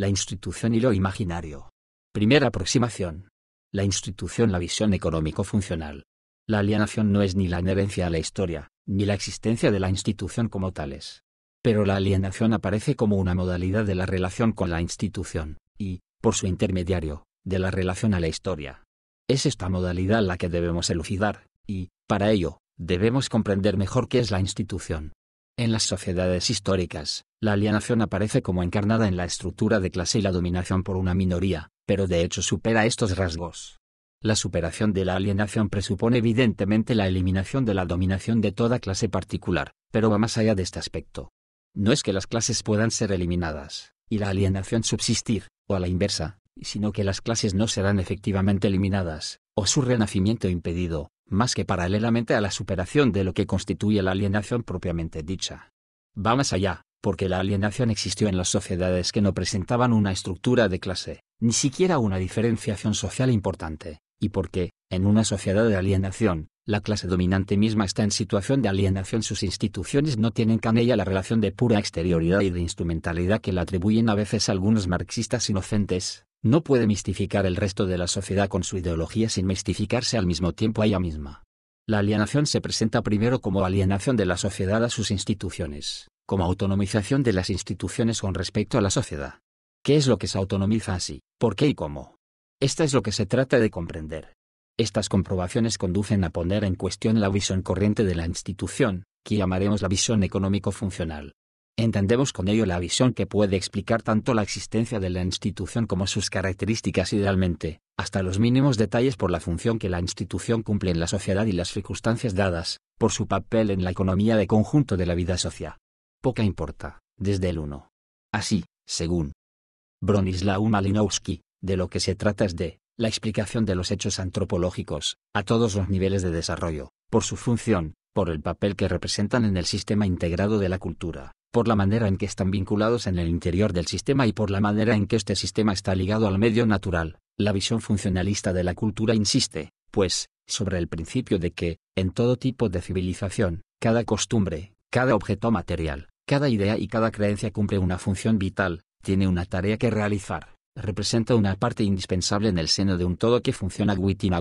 la institución y lo imaginario. Primera aproximación. La institución, la visión económico-funcional. La alienación no es ni la inherencia a la historia, ni la existencia de la institución como tales. Pero la alienación aparece como una modalidad de la relación con la institución, y, por su intermediario, de la relación a la historia. Es esta modalidad la que debemos elucidar, y, para ello, debemos comprender mejor qué es la institución, en las sociedades históricas, la alienación aparece como encarnada en la estructura de clase y la dominación por una minoría, pero de hecho supera estos rasgos. La superación de la alienación presupone evidentemente la eliminación de la dominación de toda clase particular, pero va más allá de este aspecto. No es que las clases puedan ser eliminadas, y la alienación subsistir, o a la inversa, sino que las clases no serán efectivamente eliminadas, o su renacimiento impedido, más que paralelamente a la superación de lo que constituye la alienación propiamente dicha. Va más allá, porque la alienación existió en las sociedades que no presentaban una estructura de clase, ni siquiera una diferenciación social importante, y porque, en una sociedad de alienación, la clase dominante misma está en situación de alienación. Sus instituciones no tienen con ella la relación de pura exterioridad y de instrumentalidad que le atribuyen a veces algunos marxistas inocentes, no puede mistificar el resto de la sociedad con su ideología sin mistificarse al mismo tiempo a ella misma. La alienación se presenta primero como alienación de la sociedad a sus instituciones, como autonomización de las instituciones con respecto a la sociedad. ¿Qué es lo que se autonomiza así? ¿Por qué y cómo? Esta es lo que se trata de comprender. Estas comprobaciones conducen a poner en cuestión la visión corriente de la institución, que llamaremos la visión económico-funcional, Entendemos con ello la visión que puede explicar tanto la existencia de la institución como sus características idealmente, hasta los mínimos detalles por la función que la institución cumple en la sociedad y las circunstancias dadas, por su papel en la economía de conjunto de la vida social. Poca importa, desde el 1. Así, según Bronislaw Malinowski, de lo que se trata es de la explicación de los hechos antropológicos, a todos los niveles de desarrollo, por su función, por el papel que representan en el sistema integrado de la cultura por la manera en que están vinculados en el interior del sistema y por la manera en que este sistema está ligado al medio natural. La visión funcionalista de la cultura insiste, pues, sobre el principio de que, en todo tipo de civilización, cada costumbre, cada objeto material, cada idea y cada creencia cumple una función vital, tiene una tarea que realizar, representa una parte indispensable en el seno de un todo que funciona within a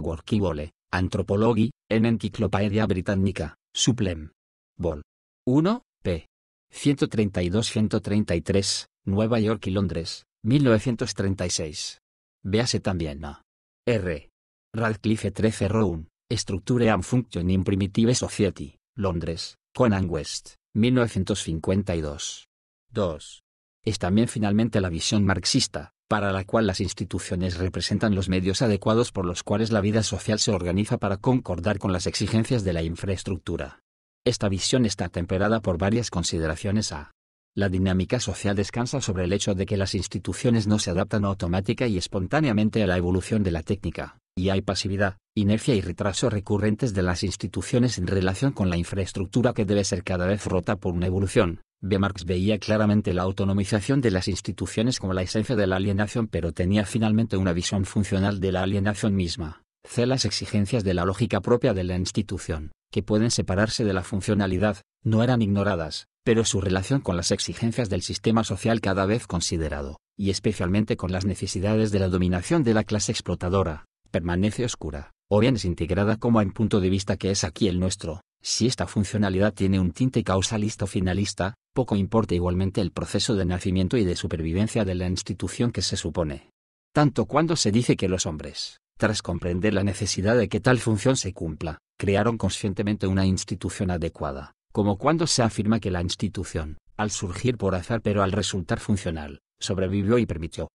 en Enciclopaedia Britannica, Suplem. Vol. 1, p. 132-133, Nueva York y Londres, 1936. Véase también a R. Radcliffe 13 Round, Structure and Function in Primitive Society, Londres, Conan West, 1952. 2. Es también finalmente la visión marxista, para la cual las instituciones representan los medios adecuados por los cuales la vida social se organiza para concordar con las exigencias de la infraestructura. Esta visión está temperada por varias consideraciones a la dinámica social descansa sobre el hecho de que las instituciones no se adaptan automática y espontáneamente a la evolución de la técnica, y hay pasividad, inercia y retraso recurrentes de las instituciones en relación con la infraestructura que debe ser cada vez rota por una evolución. B. Marx veía claramente la autonomización de las instituciones como la esencia de la alienación pero tenía finalmente una visión funcional de la alienación misma. C. Las exigencias de la lógica propia de la institución, que pueden separarse de la funcionalidad, no eran ignoradas, pero su relación con las exigencias del sistema social cada vez considerado, y especialmente con las necesidades de la dominación de la clase explotadora, permanece oscura, o bien es integrada como en punto de vista que es aquí el nuestro. Si esta funcionalidad tiene un tinte causalista o finalista, poco importa igualmente el proceso de nacimiento y de supervivencia de la institución que se supone. Tanto cuando se dice que los hombres, tras comprender la necesidad de que tal función se cumpla, crearon conscientemente una institución adecuada, como cuando se afirma que la institución, al surgir por azar pero al resultar funcional, sobrevivió y permitió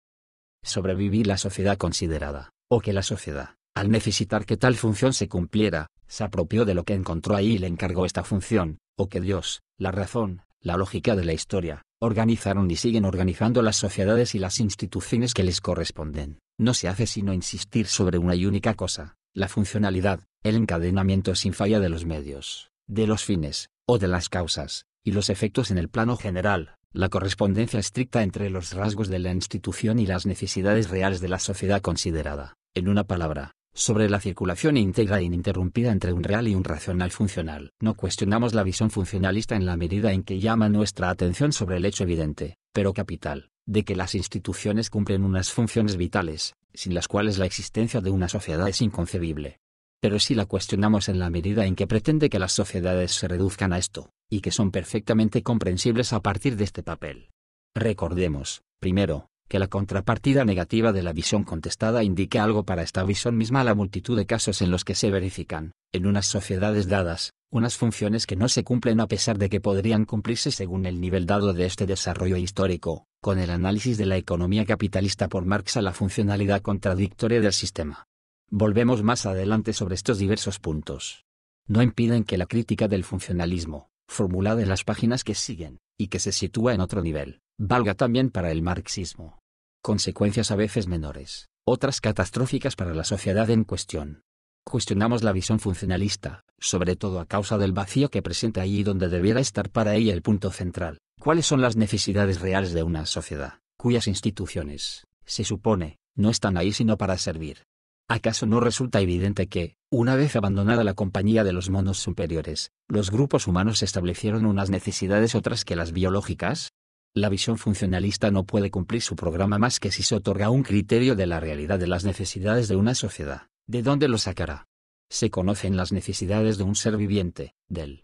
sobrevivir la sociedad considerada, o que la sociedad, al necesitar que tal función se cumpliera, se apropió de lo que encontró ahí y le encargó esta función, o que Dios, la razón, la lógica de la historia, organizaron y siguen organizando las sociedades y las instituciones que les corresponden no se hace sino insistir sobre una y única cosa, la funcionalidad, el encadenamiento sin falla de los medios, de los fines, o de las causas, y los efectos en el plano general, la correspondencia estricta entre los rasgos de la institución y las necesidades reales de la sociedad considerada, en una palabra, sobre la circulación íntegra e ininterrumpida entre un real y un racional funcional. No cuestionamos la visión funcionalista en la medida en que llama nuestra atención sobre el hecho evidente, pero capital, de que las instituciones cumplen unas funciones vitales, sin las cuales la existencia de una sociedad es inconcebible. Pero si la cuestionamos en la medida en que pretende que las sociedades se reduzcan a esto, y que son perfectamente comprensibles a partir de este papel. Recordemos, primero, que la contrapartida negativa de la visión contestada indica algo para esta visión misma a la multitud de casos en los que se verifican, en unas sociedades dadas, unas funciones que no se cumplen a pesar de que podrían cumplirse según el nivel dado de este desarrollo histórico, con el análisis de la economía capitalista por Marx a la funcionalidad contradictoria del sistema. Volvemos más adelante sobre estos diversos puntos. No impiden que la crítica del funcionalismo, formulada en las páginas que siguen, y que se sitúa en otro nivel, valga también para el marxismo. Consecuencias a veces menores, otras catastróficas para la sociedad en cuestión. Cuestionamos la visión funcionalista, sobre todo a causa del vacío que presenta allí donde debiera estar para ella el punto central, cuáles son las necesidades reales de una sociedad, cuyas instituciones, se supone, no están ahí sino para servir. ¿Acaso no resulta evidente que, una vez abandonada la compañía de los monos superiores, los grupos humanos establecieron unas necesidades otras que las biológicas? La visión funcionalista no puede cumplir su programa más que si se otorga un criterio de la realidad de las necesidades de una sociedad. ¿De dónde lo sacará? Se conocen las necesidades de un ser viviente, del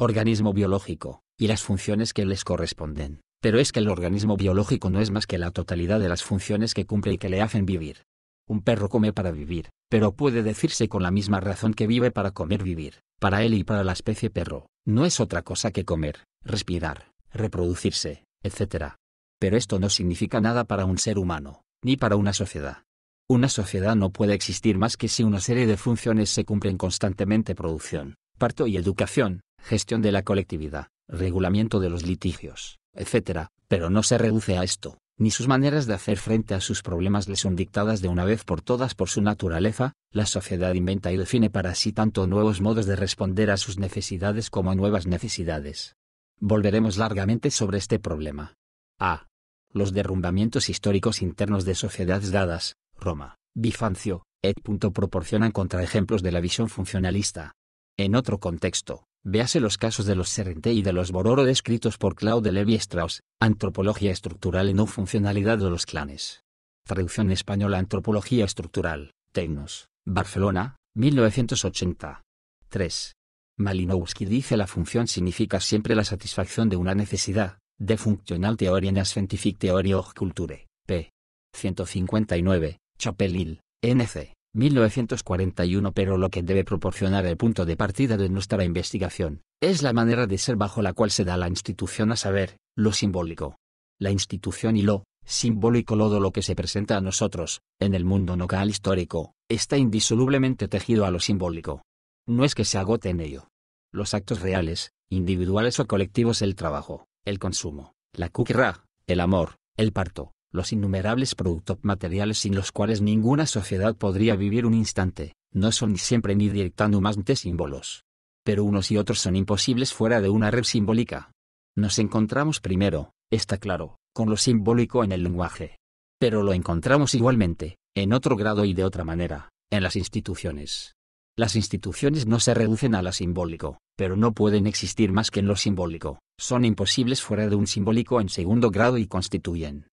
organismo biológico, y las funciones que les corresponden. Pero es que el organismo biológico no es más que la totalidad de las funciones que cumple y que le hacen vivir. Un perro come para vivir, pero puede decirse con la misma razón que vive para comer vivir. Para él y para la especie perro, no es otra cosa que comer, respirar, reproducirse, etc. Pero esto no significa nada para un ser humano, ni para una sociedad. Una sociedad no puede existir más que si una serie de funciones se cumplen constantemente producción, parto y educación, gestión de la colectividad, regulamiento de los litigios, etc., pero no se reduce a esto, ni sus maneras de hacer frente a sus problemas le son dictadas de una vez por todas por su naturaleza, la sociedad inventa y define para sí tanto nuevos modos de responder a sus necesidades como nuevas necesidades. Volveremos largamente sobre este problema. A. Los derrumbamientos históricos internos de sociedades dadas, Roma, Bifancio, et. proporcionan contraejemplos de la visión funcionalista. En otro contexto, Véase los casos de los Serente y de los Bororo descritos por Claude Levi-Strauss, Antropología estructural y no funcionalidad de los clanes. Traducción española Antropología estructural, Tecnos, Barcelona, 1980. 3. Malinowski dice la función significa siempre la satisfacción de una necesidad, de Functional Theory en Scientific Theory of Culture, p. 159, Chapelil, NC. 1941 pero lo que debe proporcionar el punto de partida de nuestra investigación, es la manera de ser bajo la cual se da la institución a saber, lo simbólico. La institución y lo simbólico lodo lo que se presenta a nosotros, en el mundo local histórico, está indisolublemente tejido a lo simbólico. No es que se agote en ello. Los actos reales, individuales o colectivos, el trabajo, el consumo, la cuquerra, el amor, el parto, los innumerables productos materiales sin los cuales ninguna sociedad podría vivir un instante, no son ni siempre ni directamente símbolos. Pero unos y otros son imposibles fuera de una red simbólica. Nos encontramos primero, está claro, con lo simbólico en el lenguaje. Pero lo encontramos igualmente, en otro grado y de otra manera, en las instituciones. Las instituciones no se reducen a lo simbólico, pero no pueden existir más que en lo simbólico, son imposibles fuera de un simbólico en segundo grado y constituyen,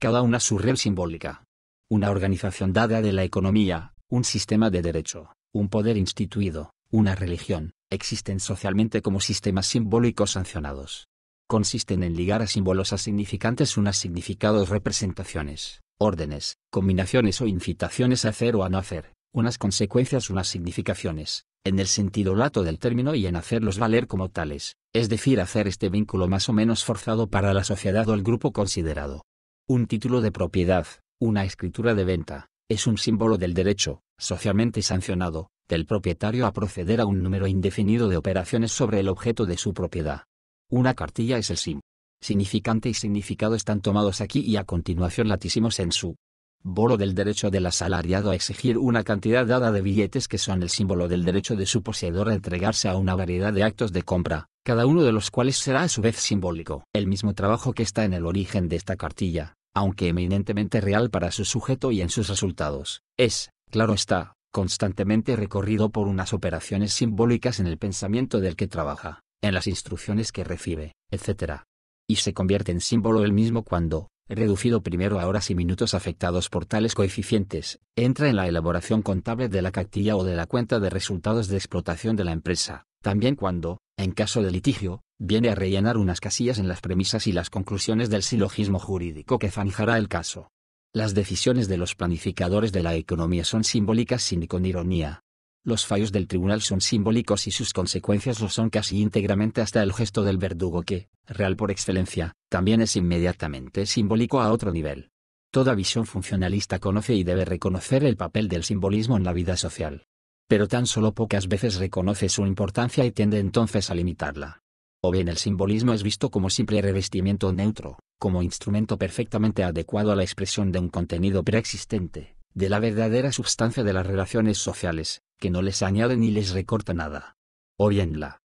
cada una su red simbólica. Una organización dada de la economía, un sistema de derecho, un poder instituido, una religión, existen socialmente como sistemas simbólicos sancionados. Consisten en ligar a símbolos a significantes unas significados representaciones, órdenes, combinaciones o incitaciones a hacer o a no hacer, unas consecuencias unas significaciones, en el sentido lato del término y en hacerlos valer como tales, es decir, hacer este vínculo más o menos forzado para la sociedad o el grupo considerado. Un título de propiedad, una escritura de venta, es un símbolo del derecho, socialmente sancionado, del propietario a proceder a un número indefinido de operaciones sobre el objeto de su propiedad. Una cartilla es el sim. Significante y significado están tomados aquí y a continuación latísimos en su bolo del derecho del asalariado a exigir una cantidad dada de billetes que son el símbolo del derecho de su poseedor a entregarse a una variedad de actos de compra, cada uno de los cuales será a su vez simbólico. El mismo trabajo que está en el origen de esta cartilla, aunque eminentemente real para su sujeto y en sus resultados, es, claro está, constantemente recorrido por unas operaciones simbólicas en el pensamiento del que trabaja, en las instrucciones que recibe, etc. Y se convierte en símbolo el mismo cuando, reducido primero a horas y minutos afectados por tales coeficientes, entra en la elaboración contable de la cactilla o de la cuenta de resultados de explotación de la empresa, también cuando, en caso de litigio, viene a rellenar unas casillas en las premisas y las conclusiones del silogismo jurídico que zanjará el caso. Las decisiones de los planificadores de la economía son simbólicas sin con ironía. Los fallos del tribunal son simbólicos y sus consecuencias lo son casi íntegramente hasta el gesto del verdugo que, real por excelencia, también es inmediatamente simbólico a otro nivel. Toda visión funcionalista conoce y debe reconocer el papel del simbolismo en la vida social. Pero tan solo pocas veces reconoce su importancia y tiende entonces a limitarla. O bien el simbolismo es visto como simple revestimiento neutro, como instrumento perfectamente adecuado a la expresión de un contenido preexistente, de la verdadera sustancia de las relaciones sociales, que no les añade ni les recorta nada. O bien la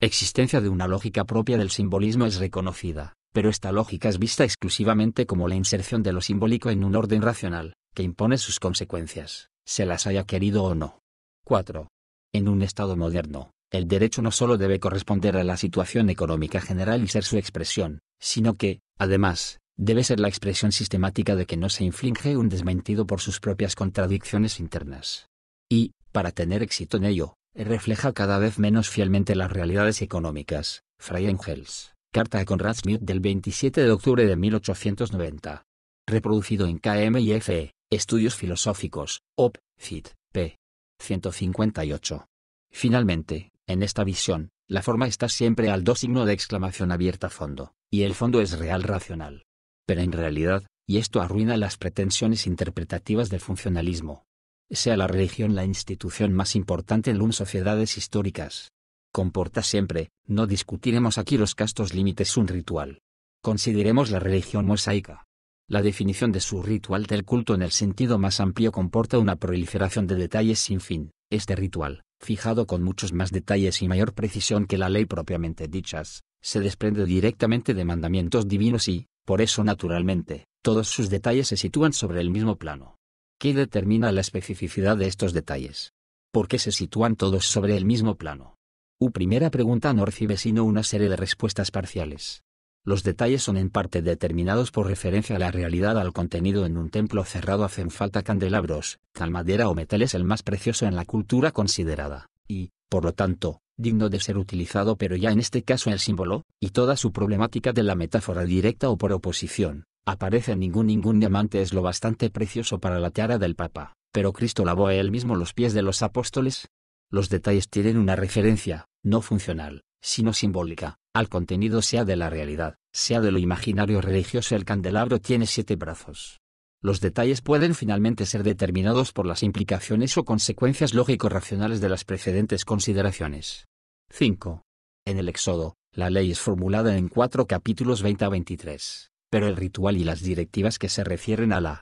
existencia de una lógica propia del simbolismo es reconocida, pero esta lógica es vista exclusivamente como la inserción de lo simbólico en un orden racional, que impone sus consecuencias, se las haya querido o no. 4. En un Estado moderno, el derecho no solo debe corresponder a la situación económica general y ser su expresión, sino que, además, debe ser la expresión sistemática de que no se inflige un desmentido por sus propias contradicciones internas. Y, para tener éxito en ello, refleja cada vez menos fielmente las realidades económicas. Fray Engels, carta a Conrad Smith del 27 de octubre de 1890. Reproducido en KM y e, Estudios Filosóficos, Op. cit. p. 158. Finalmente, en esta visión, la forma está siempre al dos signo de exclamación abierta fondo, y el fondo es real racional. Pero en realidad, y esto arruina las pretensiones interpretativas del funcionalismo. Sea la religión la institución más importante en las sociedades históricas. Comporta siempre, no discutiremos aquí los castos límites un ritual. Consideremos la religión mosaica. La definición de su ritual del culto en el sentido más amplio comporta una proliferación de detalles sin fin este ritual, fijado con muchos más detalles y mayor precisión que la ley propiamente dichas, se desprende directamente de mandamientos divinos y, por eso naturalmente, todos sus detalles se sitúan sobre el mismo plano. ¿Qué determina la especificidad de estos detalles? ¿Por qué se sitúan todos sobre el mismo plano? U primera pregunta no recibe sino una serie de respuestas parciales. Los detalles son en parte determinados por referencia a la realidad al contenido en un templo cerrado hacen falta candelabros, tal madera o metal es el más precioso en la cultura considerada, y, por lo tanto, digno de ser utilizado pero ya en este caso el símbolo, y toda su problemática de la metáfora directa o por oposición, aparece ningún ningún diamante es lo bastante precioso para la tiara del Papa, pero Cristo lavó a él mismo los pies de los apóstoles. Los detalles tienen una referencia, no funcional, sino simbólica, al contenido sea de la realidad, sea de lo imaginario religioso. El candelabro tiene siete brazos. Los detalles pueden finalmente ser determinados por las implicaciones o consecuencias lógico-racionales de las precedentes consideraciones. 5. En el Éxodo, la ley es formulada en cuatro capítulos 20 a 23, pero el ritual y las directivas que se refieren a la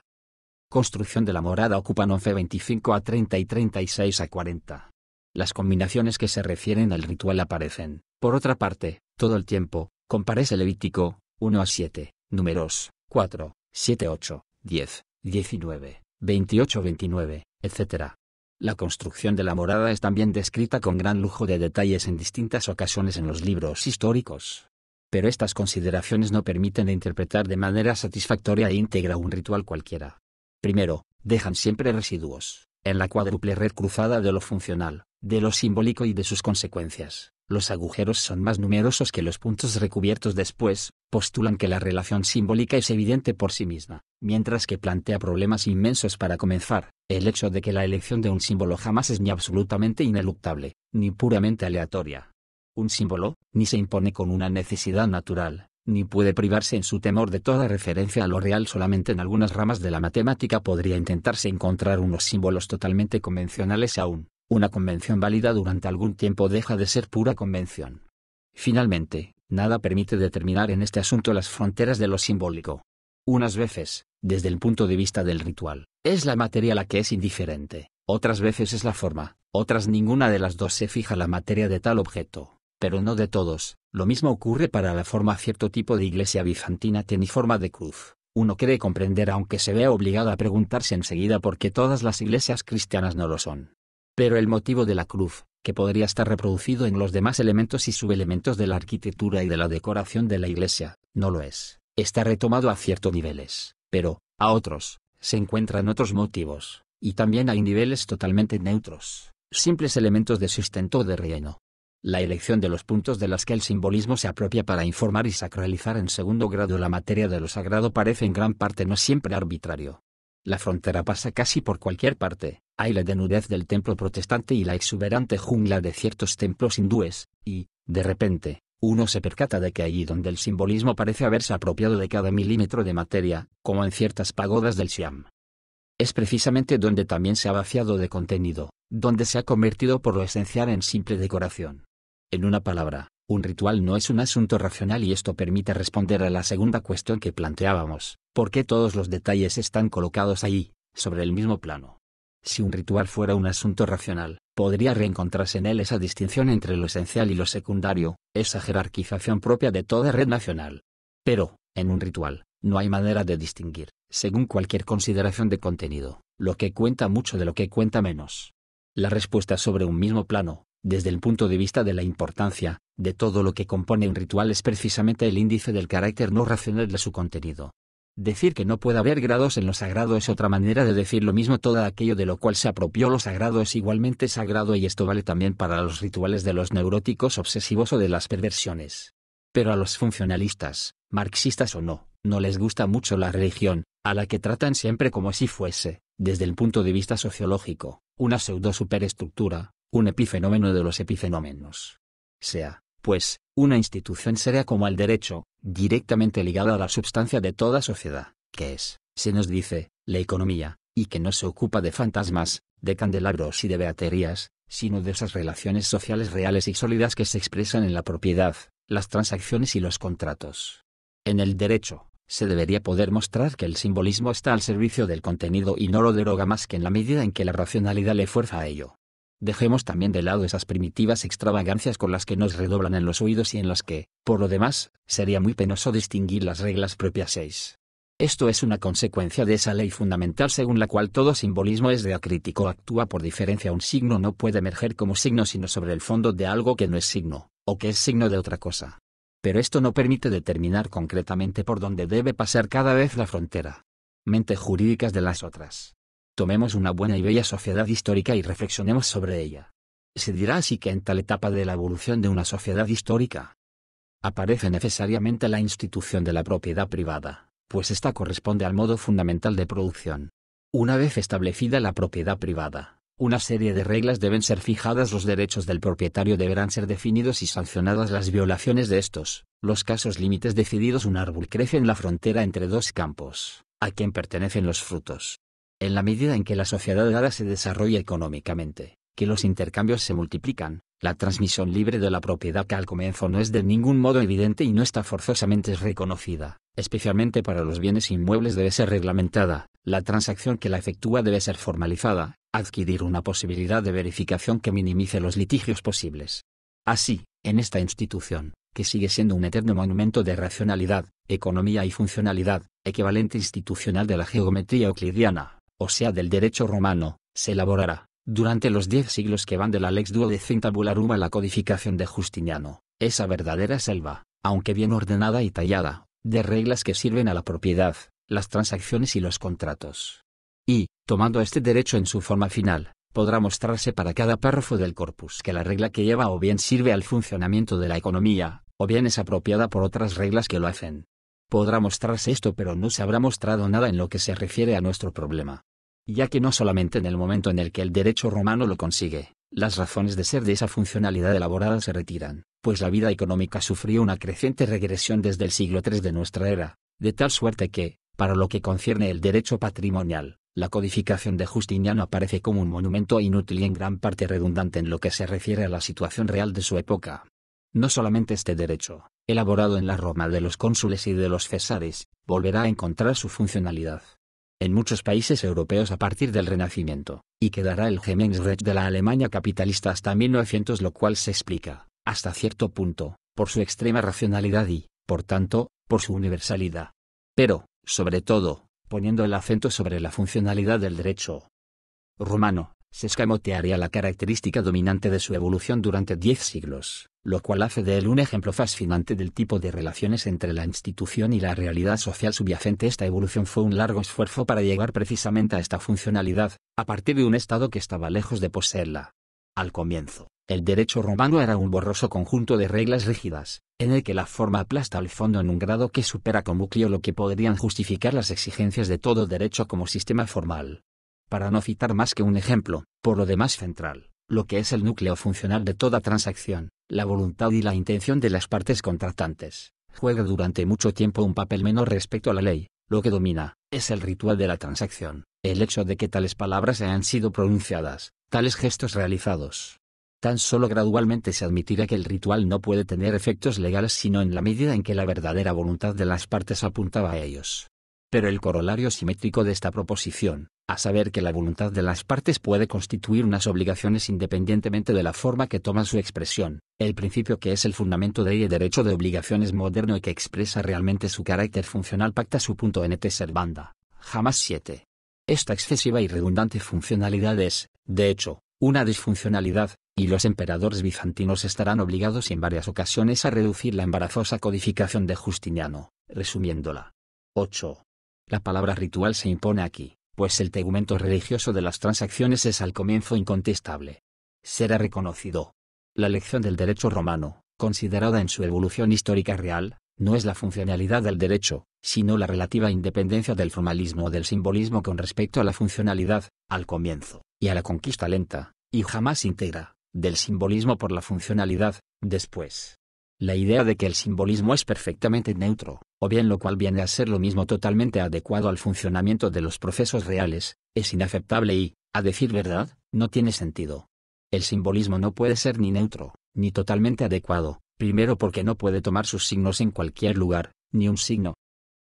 construcción de la morada ocupan 11 25 a 30 y 36 a 40. Las combinaciones que se refieren al ritual aparecen, por otra parte, todo el tiempo, comparece Levítico 1 a 7, números 4, 7, 8, 10, 19, 28, 29, etc. La construcción de la morada es también descrita con gran lujo de detalles en distintas ocasiones en los libros históricos. Pero estas consideraciones no permiten interpretar de manera satisfactoria e íntegra un ritual cualquiera. Primero, dejan siempre residuos, en la cuádruple red cruzada de lo funcional, de lo simbólico y de sus consecuencias los agujeros son más numerosos que los puntos recubiertos después, postulan que la relación simbólica es evidente por sí misma, mientras que plantea problemas inmensos para comenzar, el hecho de que la elección de un símbolo jamás es ni absolutamente ineluctable, ni puramente aleatoria. Un símbolo, ni se impone con una necesidad natural, ni puede privarse en su temor de toda referencia a lo real solamente en algunas ramas de la matemática podría intentarse encontrar unos símbolos totalmente convencionales aún una convención válida durante algún tiempo deja de ser pura convención. Finalmente, nada permite determinar en este asunto las fronteras de lo simbólico. Unas veces, desde el punto de vista del ritual, es la materia la que es indiferente, otras veces es la forma, otras ninguna de las dos se fija la materia de tal objeto, pero no de todos. Lo mismo ocurre para la forma cierto tipo de iglesia bizantina tiene forma de cruz. Uno cree comprender aunque se vea obligado a preguntarse enseguida por qué todas las iglesias cristianas no lo son. Pero el motivo de la cruz, que podría estar reproducido en los demás elementos y subelementos de la arquitectura y de la decoración de la iglesia, no lo es. Está retomado a ciertos niveles, pero, a otros, se encuentran otros motivos, y también hay niveles totalmente neutros, simples elementos de sustento de relleno. La elección de los puntos de las que el simbolismo se apropia para informar y sacralizar en segundo grado la materia de lo sagrado parece en gran parte no siempre arbitrario, la frontera pasa casi por cualquier parte, hay la denudez del templo protestante y la exuberante jungla de ciertos templos hindúes, y, de repente, uno se percata de que allí donde el simbolismo parece haberse apropiado de cada milímetro de materia, como en ciertas pagodas del Siam. Es precisamente donde también se ha vaciado de contenido, donde se ha convertido por lo esencial en simple decoración. En una palabra, un ritual no es un asunto racional y esto permite responder a la segunda cuestión que planteábamos, ¿por qué todos los detalles están colocados ahí, sobre el mismo plano? Si un ritual fuera un asunto racional, podría reencontrarse en él esa distinción entre lo esencial y lo secundario, esa jerarquización propia de toda red nacional. Pero, en un ritual, no hay manera de distinguir, según cualquier consideración de contenido, lo que cuenta mucho de lo que cuenta menos. La respuesta sobre un mismo plano, desde el punto de vista de la importancia, de todo lo que compone un ritual es precisamente el índice del carácter no racional de su contenido. Decir que no puede haber grados en lo sagrado es otra manera de decir lo mismo todo aquello de lo cual se apropió lo sagrado es igualmente sagrado y esto vale también para los rituales de los neuróticos obsesivos o de las perversiones. Pero a los funcionalistas, marxistas o no, no les gusta mucho la religión, a la que tratan siempre como si fuese, desde el punto de vista sociológico, una pseudo superestructura, un epifenómeno de los epifenómenos. Sea, pues, una institución seria como el derecho, directamente ligada a la substancia de toda sociedad, que es, se nos dice, la economía, y que no se ocupa de fantasmas, de candelabros y de beaterías, sino de esas relaciones sociales reales y sólidas que se expresan en la propiedad, las transacciones y los contratos. En el derecho, se debería poder mostrar que el simbolismo está al servicio del contenido y no lo deroga más que en la medida en que la racionalidad le fuerza a ello. Dejemos también de lado esas primitivas extravagancias con las que nos redoblan en los oídos y en las que, por lo demás, sería muy penoso distinguir las reglas propias 6. Esto es una consecuencia de esa ley fundamental según la cual todo simbolismo es diacrítico actúa por diferencia. Un signo no puede emerger como signo sino sobre el fondo de algo que no es signo, o que es signo de otra cosa. Pero esto no permite determinar concretamente por dónde debe pasar cada vez la frontera. mentes jurídicas de las otras. Tomemos una buena y bella sociedad histórica y reflexionemos sobre ella. Se dirá así que en tal etapa de la evolución de una sociedad histórica, aparece necesariamente la institución de la propiedad privada, pues esta corresponde al modo fundamental de producción. Una vez establecida la propiedad privada, una serie de reglas deben ser fijadas, los derechos del propietario deberán ser definidos y sancionadas las violaciones de estos, los casos límites decididos. Un árbol crece en la frontera entre dos campos, a quien pertenecen los frutos, en la medida en que la sociedad dada se desarrolla económicamente, que los intercambios se multiplican, la transmisión libre de la propiedad que al comienzo no es de ningún modo evidente y no está forzosamente reconocida, especialmente para los bienes inmuebles debe ser reglamentada, la transacción que la efectúa debe ser formalizada, adquirir una posibilidad de verificación que minimice los litigios posibles. Así, en esta institución, que sigue siendo un eterno monumento de racionalidad, economía y funcionalidad, equivalente institucional de la geometría euclidiana, o sea del derecho romano, se elaborará, durante los diez siglos que van de la lex de Bularum a la codificación de Justiniano, esa verdadera selva, aunque bien ordenada y tallada, de reglas que sirven a la propiedad, las transacciones y los contratos. Y, tomando este derecho en su forma final, podrá mostrarse para cada párrafo del corpus que la regla que lleva o bien sirve al funcionamiento de la economía, o bien es apropiada por otras reglas que lo hacen. Podrá mostrarse esto pero no se habrá mostrado nada en lo que se refiere a nuestro problema ya que no solamente en el momento en el que el derecho romano lo consigue, las razones de ser de esa funcionalidad elaborada se retiran, pues la vida económica sufrió una creciente regresión desde el siglo III de nuestra era, de tal suerte que, para lo que concierne el derecho patrimonial, la codificación de Justiniano aparece como un monumento inútil y en gran parte redundante en lo que se refiere a la situación real de su época. No solamente este derecho, elaborado en la Roma de los cónsules y de los cesares, volverá a encontrar su funcionalidad, en muchos países europeos a partir del Renacimiento, y quedará el Gemensrecht de la Alemania capitalista hasta 1900 lo cual se explica, hasta cierto punto, por su extrema racionalidad y, por tanto, por su universalidad. Pero, sobre todo, poniendo el acento sobre la funcionalidad del derecho romano, se escamotearía la característica dominante de su evolución durante diez siglos, lo cual hace de él un ejemplo fascinante del tipo de relaciones entre la institución y la realidad social subyacente. Esta evolución fue un largo esfuerzo para llegar precisamente a esta funcionalidad, a partir de un Estado que estaba lejos de poseerla. Al comienzo, el derecho romano era un borroso conjunto de reglas rígidas, en el que la forma aplasta al fondo en un grado que supera con núcleo lo que podrían justificar las exigencias de todo derecho como sistema formal para no citar más que un ejemplo, por lo demás central, lo que es el núcleo funcional de toda transacción, la voluntad y la intención de las partes contratantes, juega durante mucho tiempo un papel menor respecto a la ley, lo que domina, es el ritual de la transacción, el hecho de que tales palabras hayan sido pronunciadas, tales gestos realizados. Tan solo gradualmente se admitirá que el ritual no puede tener efectos legales sino en la medida en que la verdadera voluntad de las partes apuntaba a ellos. Pero el corolario simétrico de esta proposición, a saber que la voluntad de las partes puede constituir unas obligaciones independientemente de la forma que toma su expresión, el principio que es el fundamento de y derecho de obligaciones moderno y que expresa realmente su carácter funcional pacta su punto nt banda, jamás 7. Esta excesiva y redundante funcionalidad es, de hecho, una disfuncionalidad, y los emperadores bizantinos estarán obligados en varias ocasiones a reducir la embarazosa codificación de Justiniano, resumiéndola. 8. La palabra ritual se impone aquí, pues el tegumento religioso de las transacciones es al comienzo incontestable. Será reconocido. La lección del derecho romano, considerada en su evolución histórica real, no es la funcionalidad del derecho, sino la relativa independencia del formalismo o del simbolismo con respecto a la funcionalidad, al comienzo, y a la conquista lenta, y jamás íntegra, del simbolismo por la funcionalidad, después la idea de que el simbolismo es perfectamente neutro, o bien lo cual viene a ser lo mismo totalmente adecuado al funcionamiento de los procesos reales, es inaceptable y, a decir verdad, no tiene sentido. El simbolismo no puede ser ni neutro, ni totalmente adecuado, primero porque no puede tomar sus signos en cualquier lugar, ni un signo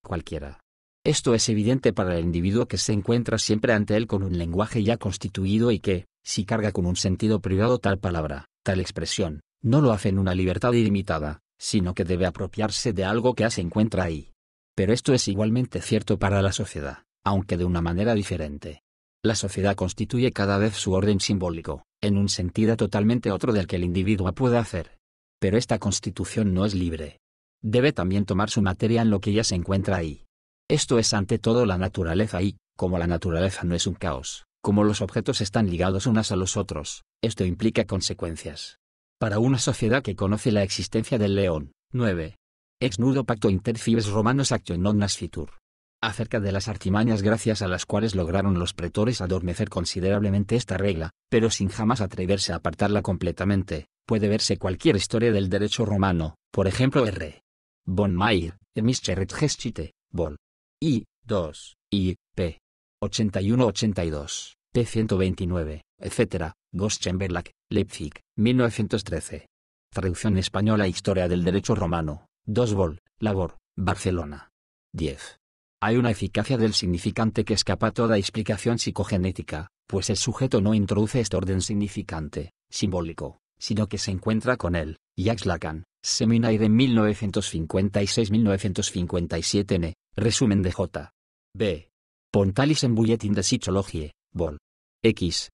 cualquiera. Esto es evidente para el individuo que se encuentra siempre ante él con un lenguaje ya constituido y que, si carga con un sentido privado tal palabra, tal expresión, no lo hace en una libertad ilimitada, sino que debe apropiarse de algo que ya se encuentra ahí. Pero esto es igualmente cierto para la sociedad, aunque de una manera diferente. La sociedad constituye cada vez su orden simbólico, en un sentido totalmente otro del que el individuo puede hacer. Pero esta constitución no es libre. Debe también tomar su materia en lo que ya se encuentra ahí. Esto es ante todo la naturaleza y, como la naturaleza no es un caos, como los objetos están ligados unos a los otros, esto implica consecuencias para una sociedad que conoce la existencia del león. 9. Ex nudo pacto inter romanos actio non nascitur. Acerca de las artimañas gracias a las cuales lograron los pretores adormecer considerablemente esta regla, pero sin jamás atreverse a apartarla completamente, puede verse cualquier historia del derecho romano, por ejemplo R. Von Mayr, Emischeret gestite, Vol. I. 2, I. P. 81-82, P. 129, etc., Goschenberlak. Leipzig, 1913. Traducción española Historia del Derecho Romano, 2 Vol, Labor, Barcelona. 10. Hay una eficacia del significante que escapa a toda explicación psicogenética, pues el sujeto no introduce este orden significante, simbólico, sino que se encuentra con él. Jacques Lacan, Seminaire 1956-1957 N. Resumen de J. B. Pontalis en Bulletin de Psychologie, Vol. X,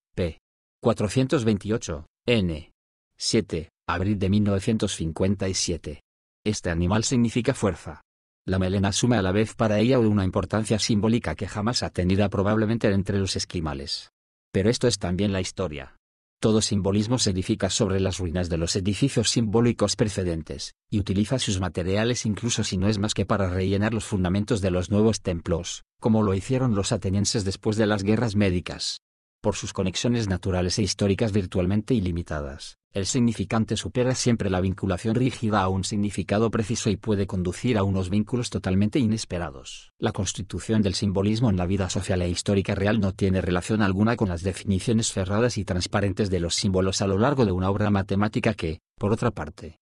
428, N. 7, abril de 1957. Este animal significa fuerza. La melena asume a la vez para ella una importancia simbólica que jamás ha tenido probablemente entre los esquimales. Pero esto es también la historia. Todo simbolismo se edifica sobre las ruinas de los edificios simbólicos precedentes, y utiliza sus materiales incluso si no es más que para rellenar los fundamentos de los nuevos templos, como lo hicieron los atenienses después de las guerras médicas por sus conexiones naturales e históricas virtualmente ilimitadas, el significante supera siempre la vinculación rígida a un significado preciso y puede conducir a unos vínculos totalmente inesperados. La constitución del simbolismo en la vida social e histórica real no tiene relación alguna con las definiciones cerradas y transparentes de los símbolos a lo largo de una obra matemática que, por otra parte,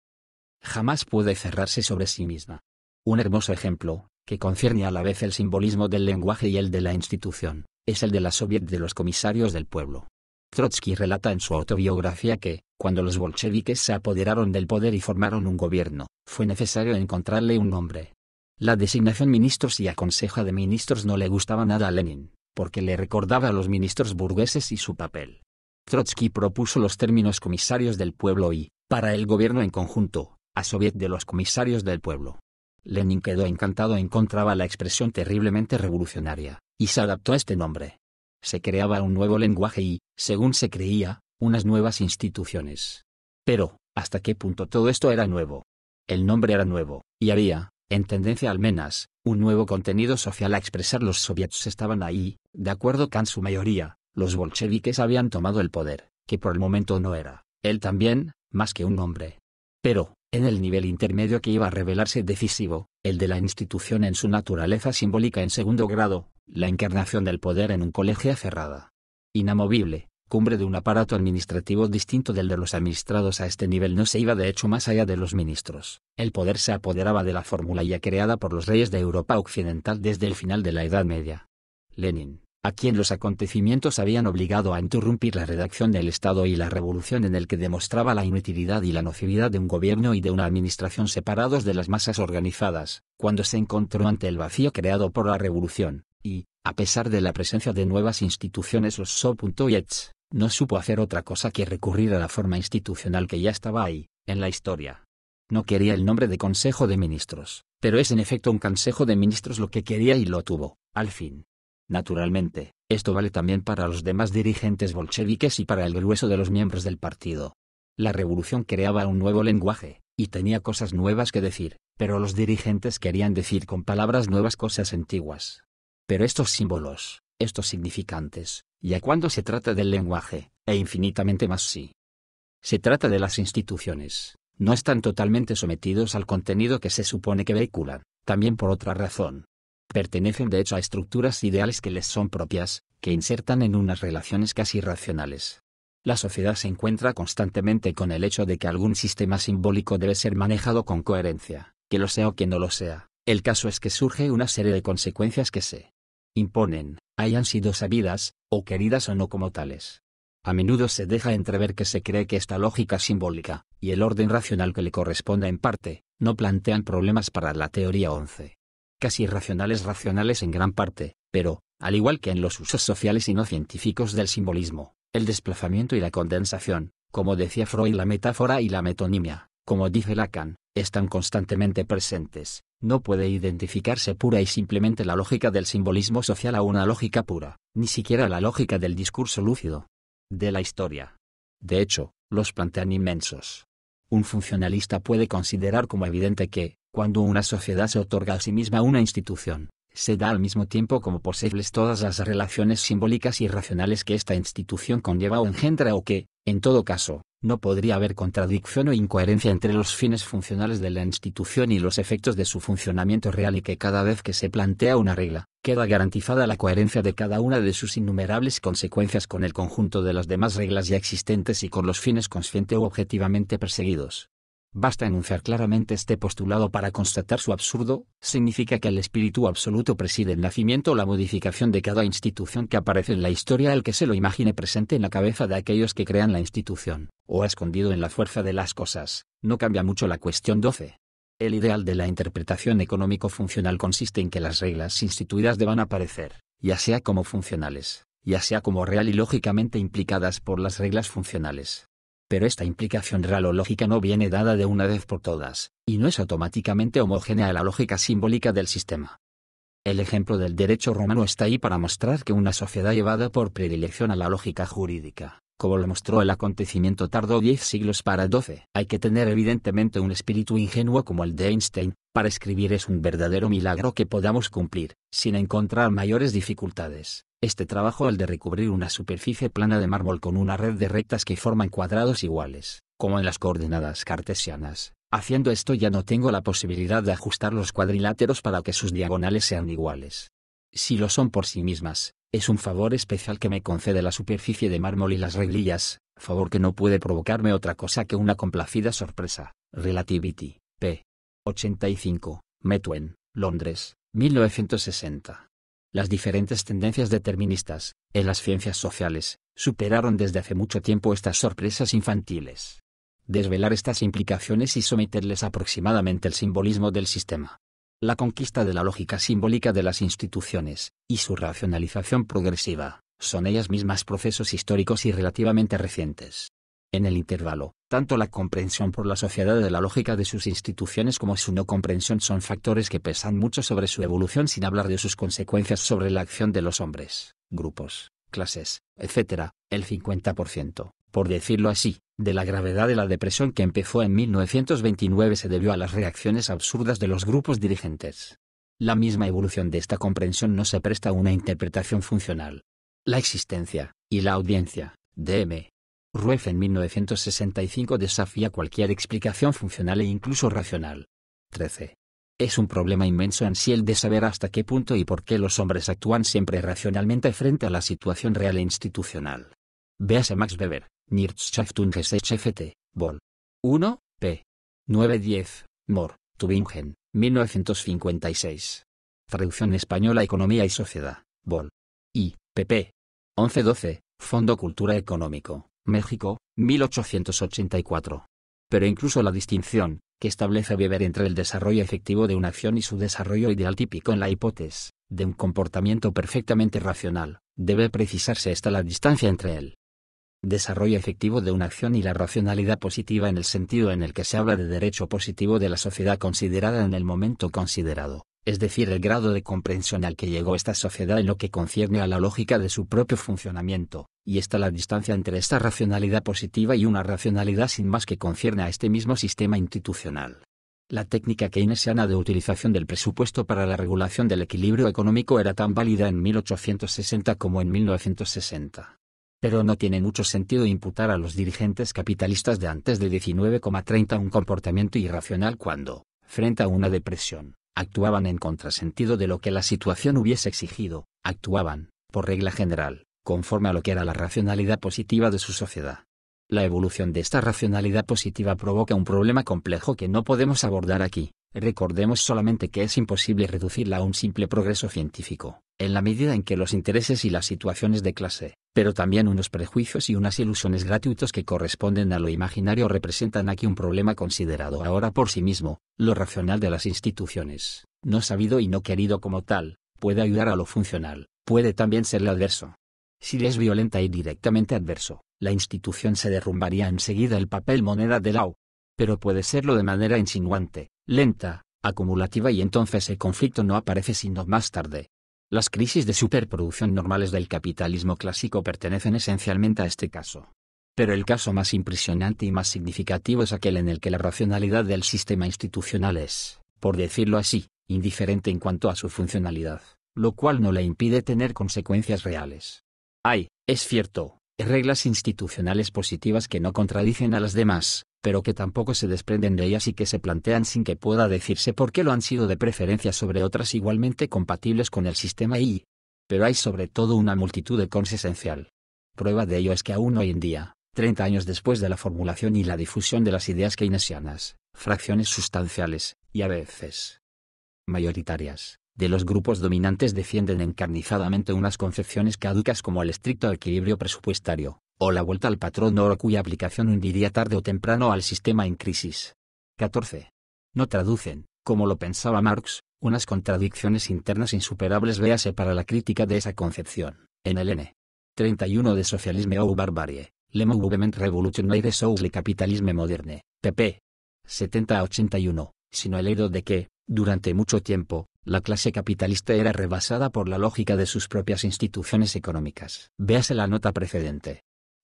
jamás puede cerrarse sobre sí misma. Un hermoso ejemplo, que concierne a la vez el simbolismo del lenguaje y el de la institución, es el de la Soviet de los Comisarios del Pueblo. Trotsky relata en su autobiografía que, cuando los bolcheviques se apoderaron del poder y formaron un gobierno, fue necesario encontrarle un nombre. La designación ministros y aconseja de ministros no le gustaba nada a Lenin, porque le recordaba a los ministros burgueses y su papel. Trotsky propuso los términos comisarios del pueblo y, para el gobierno en conjunto, a Soviet de los comisarios del pueblo. Lenin quedó encantado y encontraba la expresión terriblemente revolucionaria y se adaptó a este nombre. Se creaba un nuevo lenguaje y, según se creía, unas nuevas instituciones. Pero, ¿hasta qué punto todo esto era nuevo? El nombre era nuevo, y había, en tendencia al menos, un nuevo contenido social a expresar los soviets estaban ahí, de acuerdo con su mayoría, los bolcheviques habían tomado el poder, que por el momento no era, él también, más que un hombre. Pero, en el nivel intermedio que iba a revelarse decisivo, el de la institución en su naturaleza simbólica en segundo grado, la encarnación del poder en un colegio cerrada. Inamovible, cumbre de un aparato administrativo distinto del de los administrados a este nivel no se iba de hecho más allá de los ministros. El poder se apoderaba de la fórmula ya creada por los reyes de Europa Occidental desde el final de la Edad Media. Lenin, a quien los acontecimientos habían obligado a interrumpir la redacción del Estado y la revolución en el que demostraba la inutilidad y la nocividad de un gobierno y de una administración separados de las masas organizadas, cuando se encontró ante el vacío creado por la revolución, y, a pesar de la presencia de nuevas instituciones los so.yets, no supo hacer otra cosa que recurrir a la forma institucional que ya estaba ahí, en la historia. No quería el nombre de Consejo de Ministros, pero es en efecto un Consejo de Ministros lo que quería y lo tuvo, al fin. Naturalmente, esto vale también para los demás dirigentes bolcheviques y para el grueso de los miembros del partido. La revolución creaba un nuevo lenguaje, y tenía cosas nuevas que decir, pero los dirigentes querían decir con palabras nuevas cosas antiguas. Pero estos símbolos, estos significantes, ya cuando se trata del lenguaje, e infinitamente más sí. Se trata de las instituciones, no están totalmente sometidos al contenido que se supone que vehiculan, también por otra razón. Pertenecen de hecho a estructuras ideales que les son propias, que insertan en unas relaciones casi racionales. La sociedad se encuentra constantemente con el hecho de que algún sistema simbólico debe ser manejado con coherencia, que lo sea o que no lo sea. El caso es que surge una serie de consecuencias que se imponen, hayan sido sabidas, o queridas o no como tales. A menudo se deja entrever que se cree que esta lógica simbólica, y el orden racional que le corresponda en parte, no plantean problemas para la teoría 11. Casi racionales racionales en gran parte, pero, al igual que en los usos sociales y no científicos del simbolismo, el desplazamiento y la condensación, como decía Freud la metáfora y la metonimia, como dice Lacan, están constantemente presentes, no puede identificarse pura y simplemente la lógica del simbolismo social a una lógica pura, ni siquiera la lógica del discurso lúcido. De la historia. De hecho, los plantean inmensos. Un funcionalista puede considerar como evidente que, cuando una sociedad se otorga a sí misma una institución, se da al mismo tiempo como posibles todas las relaciones simbólicas y racionales que esta institución conlleva o engendra o que, en todo caso, no podría haber contradicción o incoherencia entre los fines funcionales de la institución y los efectos de su funcionamiento real y que cada vez que se plantea una regla, queda garantizada la coherencia de cada una de sus innumerables consecuencias con el conjunto de las demás reglas ya existentes y con los fines consciente u objetivamente perseguidos. Basta enunciar claramente este postulado para constatar su absurdo, significa que el espíritu absoluto preside el nacimiento o la modificación de cada institución que aparece en la historia al que se lo imagine presente en la cabeza de aquellos que crean la institución, o escondido en la fuerza de las cosas, no cambia mucho la cuestión 12. El ideal de la interpretación económico-funcional consiste en que las reglas instituidas deban aparecer, ya sea como funcionales, ya sea como real y lógicamente implicadas por las reglas funcionales pero esta implicación real o lógica no viene dada de una vez por todas, y no es automáticamente homogénea a la lógica simbólica del sistema. El ejemplo del derecho romano está ahí para mostrar que una sociedad llevada por predilección a la lógica jurídica, como lo mostró el acontecimiento tardó 10 siglos para 12. Hay que tener evidentemente un espíritu ingenuo como el de Einstein, para escribir es un verdadero milagro que podamos cumplir, sin encontrar mayores dificultades. Este trabajo al de recubrir una superficie plana de mármol con una red de rectas que forman cuadrados iguales, como en las coordenadas cartesianas. Haciendo esto ya no tengo la posibilidad de ajustar los cuadriláteros para que sus diagonales sean iguales. Si lo son por sí mismas, es un favor especial que me concede la superficie de mármol y las reglillas, favor que no puede provocarme otra cosa que una complacida sorpresa. Relativity, p. 85, Metwen, Londres, 1960. Las diferentes tendencias deterministas, en las ciencias sociales, superaron desde hace mucho tiempo estas sorpresas infantiles. Desvelar estas implicaciones y someterles aproximadamente el simbolismo del sistema. La conquista de la lógica simbólica de las instituciones, y su racionalización progresiva, son ellas mismas procesos históricos y relativamente recientes. En el intervalo, tanto la comprensión por la sociedad de la lógica de sus instituciones como su no comprensión son factores que pesan mucho sobre su evolución sin hablar de sus consecuencias sobre la acción de los hombres, grupos, clases, etc. El 50%, por decirlo así, de la gravedad de la depresión que empezó en 1929 se debió a las reacciones absurdas de los grupos dirigentes. La misma evolución de esta comprensión no se presta a una interpretación funcional. La existencia, y la audiencia, Dm Rueff en 1965 desafía cualquier explicación funcional e incluso racional. 13. Es un problema inmenso en sí el de saber hasta qué punto y por qué los hombres actúan siempre racionalmente frente a la situación real e institucional. Véase Max Weber, Nirzschaftung vol. 1, p. 910, Mor, Tübingen, 1956. Traducción española Economía y Sociedad, Vol. I, pp. 1112, Fondo Cultura Económico. México, 1884. Pero incluso la distinción, que establece Weber entre el desarrollo efectivo de una acción y su desarrollo ideal típico en la hipótesis, de un comportamiento perfectamente racional, debe precisarse esta la distancia entre el desarrollo efectivo de una acción y la racionalidad positiva en el sentido en el que se habla de derecho positivo de la sociedad considerada en el momento considerado es decir, el grado de comprensión al que llegó esta sociedad en lo que concierne a la lógica de su propio funcionamiento, y está la distancia entre esta racionalidad positiva y una racionalidad sin más que concierne a este mismo sistema institucional. La técnica keynesiana de utilización del presupuesto para la regulación del equilibrio económico era tan válida en 1860 como en 1960. Pero no tiene mucho sentido imputar a los dirigentes capitalistas de antes de 19,30 un comportamiento irracional cuando, frente a una depresión, actuaban en contrasentido de lo que la situación hubiese exigido, actuaban, por regla general, conforme a lo que era la racionalidad positiva de su sociedad. La evolución de esta racionalidad positiva provoca un problema complejo que no podemos abordar aquí. Recordemos solamente que es imposible reducirla a un simple progreso científico, en la medida en que los intereses y las situaciones de clase, pero también unos prejuicios y unas ilusiones gratuitos que corresponden a lo imaginario representan aquí un problema considerado ahora por sí mismo, lo racional de las instituciones, no sabido y no querido como tal, puede ayudar a lo funcional, puede también serle adverso. Si es violenta y directamente adverso, la institución se derrumbaría enseguida el papel moneda de la O, pero puede serlo de manera insinuante, lenta, acumulativa y entonces el conflicto no aparece sino más tarde. Las crisis de superproducción normales del capitalismo clásico pertenecen esencialmente a este caso. Pero el caso más impresionante y más significativo es aquel en el que la racionalidad del sistema institucional es, por decirlo así, indiferente en cuanto a su funcionalidad, lo cual no le impide tener consecuencias reales. Hay, es cierto, reglas institucionales positivas que no contradicen a las demás, pero que tampoco se desprenden de ellas y que se plantean sin que pueda decirse por qué lo han sido de preferencia sobre otras igualmente compatibles con el sistema I. Pero hay sobre todo una multitud de cons esencial. Prueba de ello es que aún hoy en día, 30 años después de la formulación y la difusión de las ideas keynesianas, fracciones sustanciales, y a veces mayoritarias, de los grupos dominantes defienden encarnizadamente unas concepciones caducas como el estricto equilibrio presupuestario, o la vuelta al patrón oro cuya aplicación hundiría tarde o temprano al sistema en crisis. 14. No traducen, como lo pensaba Marx, unas contradicciones internas insuperables véase para la crítica de esa concepción, en el N. 31 de Socialisme ou Barbarie, le Mouvement Revolutionnaire sous le Capitalisme Moderne, pp. 70 81, sino el héroe de que, durante mucho tiempo, la clase capitalista era rebasada por la lógica de sus propias instituciones económicas. Véase la nota precedente.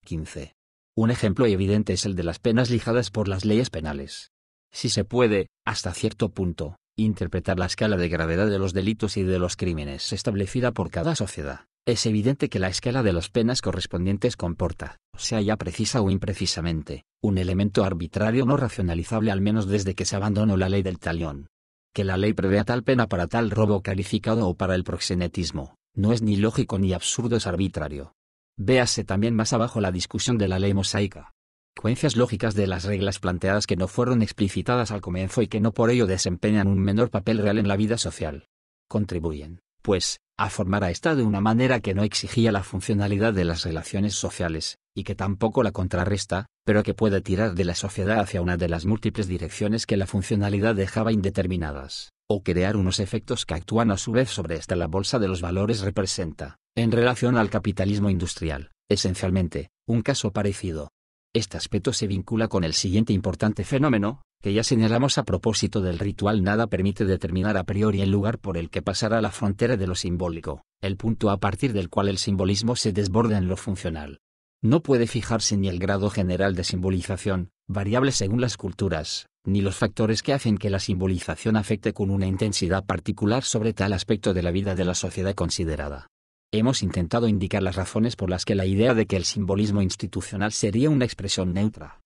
15. Un ejemplo evidente es el de las penas lijadas por las leyes penales. Si se puede, hasta cierto punto, interpretar la escala de gravedad de los delitos y de los crímenes establecida por cada sociedad, es evidente que la escala de las penas correspondientes comporta, sea ya precisa o imprecisamente, un elemento arbitrario no racionalizable al menos desde que se abandonó la ley del talión. Que la ley prevea tal pena para tal robo calificado o para el proxenetismo, no es ni lógico ni absurdo es arbitrario. Véase también más abajo la discusión de la ley mosaica. Consecuencias lógicas de las reglas planteadas que no fueron explicitadas al comienzo y que no por ello desempeñan un menor papel real en la vida social. Contribuyen, pues, a formar a esta de una manera que no exigía la funcionalidad de las relaciones sociales, y que tampoco la contrarresta, pero que puede tirar de la sociedad hacia una de las múltiples direcciones que la funcionalidad dejaba indeterminadas o crear unos efectos que actúan a su vez sobre esta. La bolsa de los valores representa, en relación al capitalismo industrial, esencialmente, un caso parecido. Este aspecto se vincula con el siguiente importante fenómeno, que ya señalamos a propósito del ritual nada permite determinar a priori el lugar por el que pasará la frontera de lo simbólico, el punto a partir del cual el simbolismo se desborda en lo funcional. No puede fijarse ni el grado general de simbolización, variable según las culturas, ni los factores que hacen que la simbolización afecte con una intensidad particular sobre tal aspecto de la vida de la sociedad considerada. Hemos intentado indicar las razones por las que la idea de que el simbolismo institucional sería una expresión neutra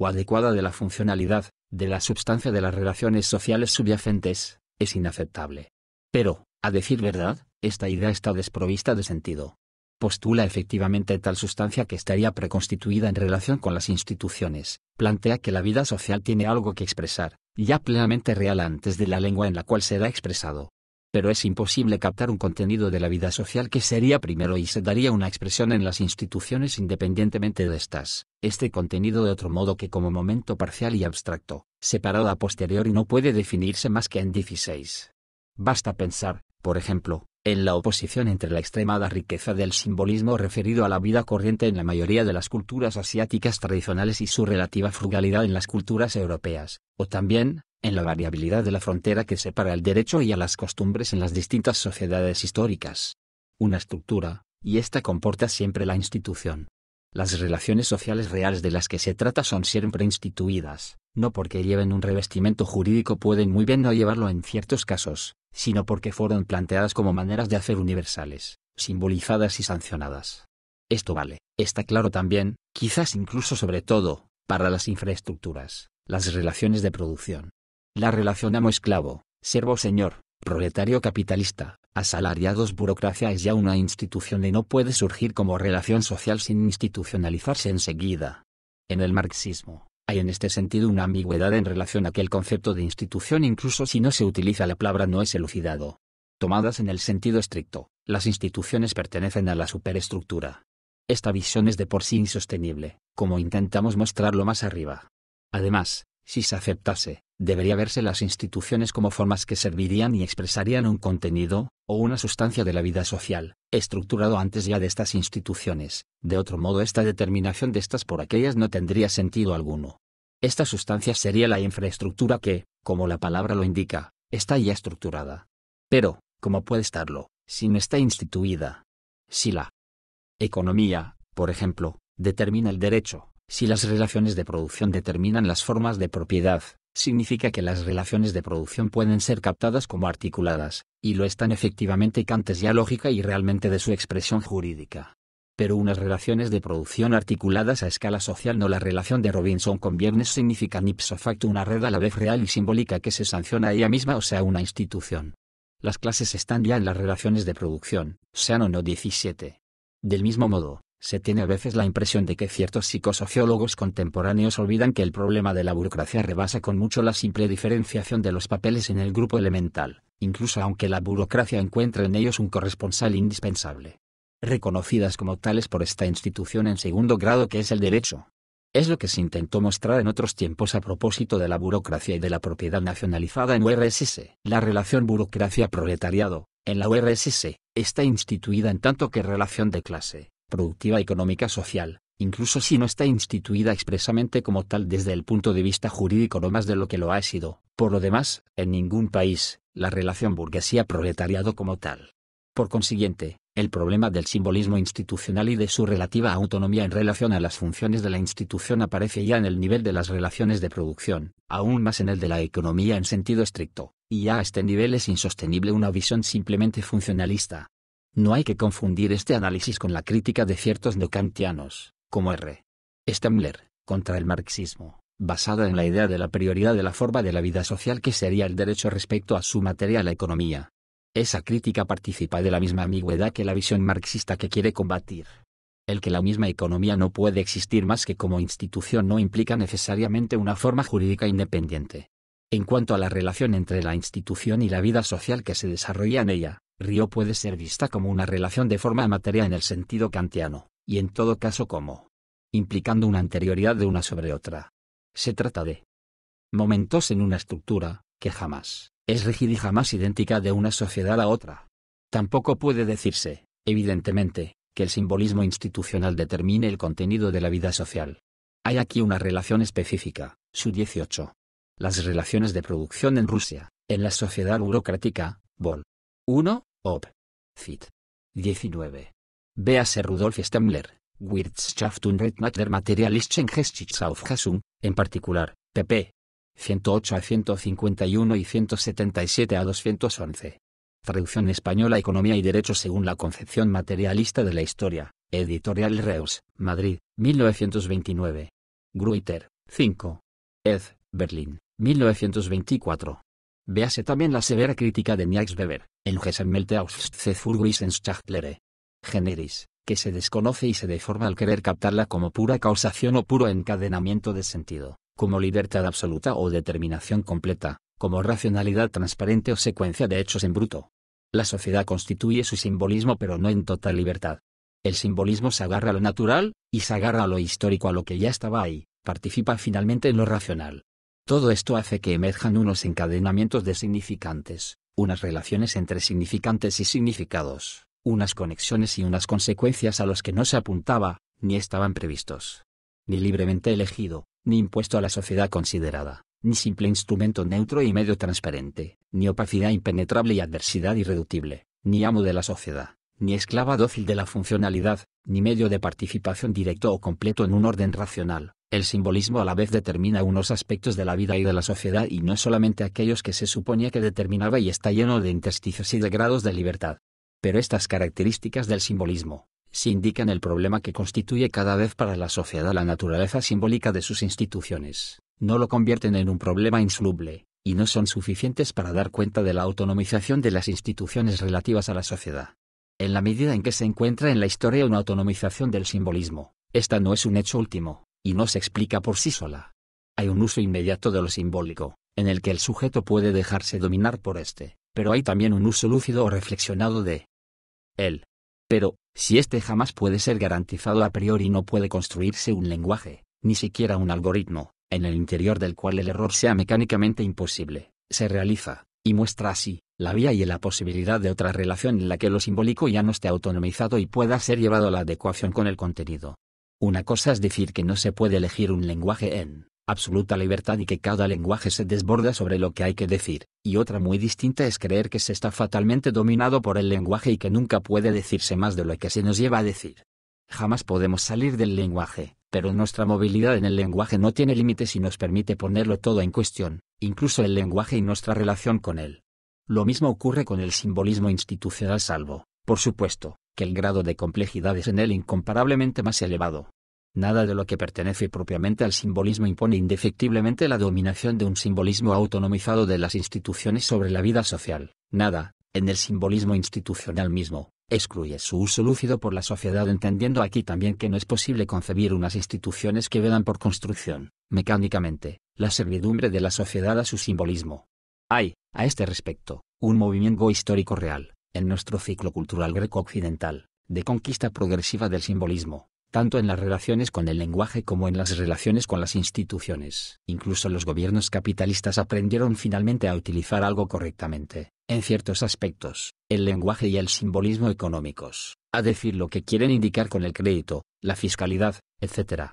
o adecuada de la funcionalidad, de la substancia de las relaciones sociales subyacentes, es inaceptable. Pero, a decir verdad, esta idea está desprovista de sentido postula efectivamente tal sustancia que estaría preconstituida en relación con las instituciones, plantea que la vida social tiene algo que expresar, ya plenamente real antes de la lengua en la cual será expresado. Pero es imposible captar un contenido de la vida social que sería primero y se daría una expresión en las instituciones independientemente de estas, este contenido de otro modo que como momento parcial y abstracto, separado a posteriori no puede definirse más que en 16. Basta pensar, por ejemplo, en la oposición entre la extremada riqueza del simbolismo referido a la vida corriente en la mayoría de las culturas asiáticas tradicionales y su relativa frugalidad en las culturas europeas, o también, en la variabilidad de la frontera que separa el derecho y a las costumbres en las distintas sociedades históricas. Una estructura, y esta comporta siempre la institución. Las relaciones sociales reales de las que se trata son siempre instituidas, no porque lleven un revestimiento jurídico pueden muy bien no llevarlo en ciertos casos, sino porque fueron planteadas como maneras de hacer universales, simbolizadas y sancionadas. Esto vale, está claro también, quizás incluso sobre todo, para las infraestructuras, las relaciones de producción. La relación amo-esclavo, servo-señor, proletario capitalista, asalariados burocracia es ya una institución y no puede surgir como relación social sin institucionalizarse enseguida. En el marxismo, hay en este sentido una ambigüedad en relación a que el concepto de institución incluso si no se utiliza la palabra no es elucidado. Tomadas en el sentido estricto, las instituciones pertenecen a la superestructura. Esta visión es de por sí insostenible, como intentamos mostrarlo más arriba. Además, si se aceptase, debería verse las instituciones como formas que servirían y expresarían un contenido, o una sustancia de la vida social, estructurado antes ya de estas instituciones, de otro modo esta determinación de estas por aquellas no tendría sentido alguno. Esta sustancia sería la infraestructura que, como la palabra lo indica, está ya estructurada. Pero, ¿cómo puede estarlo, si no está instituida? Si la economía, por ejemplo, determina el derecho, si las relaciones de producción determinan las formas de propiedad, significa que las relaciones de producción pueden ser captadas como articuladas, y lo están efectivamente cantes ya lógica y realmente de su expresión jurídica. Pero unas relaciones de producción articuladas a escala social no la relación de Robinson con Viernes significa nipso facto una red a la vez real y simbólica que se sanciona a ella misma o sea una institución. Las clases están ya en las relaciones de producción, sean o no 17. Del mismo modo, se tiene a veces la impresión de que ciertos psicosociólogos contemporáneos olvidan que el problema de la burocracia rebasa con mucho la simple diferenciación de los papeles en el grupo elemental, incluso aunque la burocracia encuentre en ellos un corresponsal indispensable. Reconocidas como tales por esta institución en segundo grado que es el derecho. Es lo que se intentó mostrar en otros tiempos a propósito de la burocracia y de la propiedad nacionalizada en URSS. La relación burocracia-proletariado, en la URSS, está instituida en tanto que relación de clase productiva económica social, incluso si no está instituida expresamente como tal desde el punto de vista jurídico no más de lo que lo ha sido, por lo demás, en ningún país, la relación burguesía-proletariado como tal. Por consiguiente, el problema del simbolismo institucional y de su relativa autonomía en relación a las funciones de la institución aparece ya en el nivel de las relaciones de producción, aún más en el de la economía en sentido estricto, y ya a este nivel es insostenible una visión simplemente funcionalista, no hay que confundir este análisis con la crítica de ciertos neocantianos, como R. Stemler, contra el marxismo, basada en la idea de la prioridad de la forma de la vida social que sería el derecho respecto a su materia la economía. Esa crítica participa de la misma ambigüedad que la visión marxista que quiere combatir. El que la misma economía no puede existir más que como institución no implica necesariamente una forma jurídica independiente. En cuanto a la relación entre la institución y la vida social que se desarrolla en ella, Río puede ser vista como una relación de forma a materia en el sentido kantiano, y en todo caso como implicando una anterioridad de una sobre otra. Se trata de momentos en una estructura, que jamás es rígida y jamás idéntica de una sociedad a otra. Tampoco puede decirse, evidentemente, que el simbolismo institucional determine el contenido de la vida social. Hay aquí una relación específica, su 18. Las relaciones de producción en Rusia, en la sociedad burocrática, Vol. 1, Op. Fit. 19. Véase Rudolf Stemmler, Wirtschaft und Rednat der Materialischen hassum en particular, pp. 108 a 151 y 177 a 211. Traducción española Economía y Derecho según la concepción materialista de la historia, Editorial Reus, Madrid, 1929. Gruiter, 5. Ed, Berlín, 1924. Véase también la severa crítica de Niels Weber, el Gesammelte Schachtlere. Generis, que se desconoce y se deforma al querer captarla como pura causación o puro encadenamiento de sentido, como libertad absoluta o determinación completa, como racionalidad transparente o secuencia de hechos en bruto. La sociedad constituye su simbolismo pero no en total libertad. El simbolismo se agarra a lo natural, y se agarra a lo histórico a lo que ya estaba ahí, participa finalmente en lo racional, todo esto hace que emerjan unos encadenamientos de significantes, unas relaciones entre significantes y significados, unas conexiones y unas consecuencias a los que no se apuntaba, ni estaban previstos. Ni libremente elegido, ni impuesto a la sociedad considerada, ni simple instrumento neutro y medio transparente, ni opacidad impenetrable y adversidad irreductible, ni amo de la sociedad, ni esclava dócil de la funcionalidad, ni medio de participación directo o completo en un orden racional. El simbolismo a la vez determina unos aspectos de la vida y de la sociedad y no solamente aquellos que se suponía que determinaba y está lleno de intersticios y de grados de libertad. Pero estas características del simbolismo, si indican el problema que constituye cada vez para la sociedad la naturaleza simbólica de sus instituciones, no lo convierten en un problema insoluble, y no son suficientes para dar cuenta de la autonomización de las instituciones relativas a la sociedad en la medida en que se encuentra en la historia una autonomización del simbolismo, esta no es un hecho último, y no se explica por sí sola. Hay un uso inmediato de lo simbólico, en el que el sujeto puede dejarse dominar por este, pero hay también un uso lúcido o reflexionado de él. Pero, si este jamás puede ser garantizado a priori no puede construirse un lenguaje, ni siquiera un algoritmo, en el interior del cual el error sea mecánicamente imposible, se realiza, y muestra así, la vía y la posibilidad de otra relación en la que lo simbólico ya no esté autonomizado y pueda ser llevado a la adecuación con el contenido. Una cosa es decir que no se puede elegir un lenguaje en absoluta libertad y que cada lenguaje se desborda sobre lo que hay que decir, y otra muy distinta es creer que se está fatalmente dominado por el lenguaje y que nunca puede decirse más de lo que se nos lleva a decir. Jamás podemos salir del lenguaje, pero nuestra movilidad en el lenguaje no tiene límites y nos permite ponerlo todo en cuestión, incluso el lenguaje y nuestra relación con él. Lo mismo ocurre con el simbolismo institucional salvo, por supuesto, que el grado de complejidad es en él incomparablemente más elevado. Nada de lo que pertenece propiamente al simbolismo impone indefectiblemente la dominación de un simbolismo autonomizado de las instituciones sobre la vida social. Nada, en el simbolismo institucional mismo, excluye su uso lúcido por la sociedad entendiendo aquí también que no es posible concebir unas instituciones que vedan por construcción, mecánicamente, la servidumbre de la sociedad a su simbolismo, hay, a este respecto, un movimiento histórico real, en nuestro ciclo cultural greco-occidental, de conquista progresiva del simbolismo, tanto en las relaciones con el lenguaje como en las relaciones con las instituciones. Incluso los gobiernos capitalistas aprendieron finalmente a utilizar algo correctamente, en ciertos aspectos, el lenguaje y el simbolismo económicos, a decir lo que quieren indicar con el crédito, la fiscalidad, etc.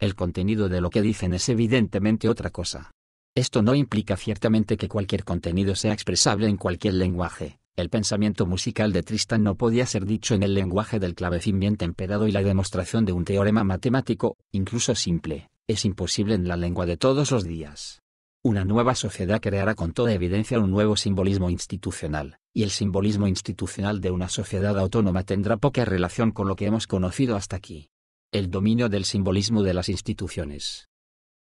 El contenido de lo que dicen es evidentemente otra cosa. Esto no implica ciertamente que cualquier contenido sea expresable en cualquier lenguaje. El pensamiento musical de Tristan no podía ser dicho en el lenguaje del clavecín bien temperado y la demostración de un teorema matemático, incluso simple, es imposible en la lengua de todos los días. Una nueva sociedad creará con toda evidencia un nuevo simbolismo institucional, y el simbolismo institucional de una sociedad autónoma tendrá poca relación con lo que hemos conocido hasta aquí. El dominio del simbolismo de las instituciones.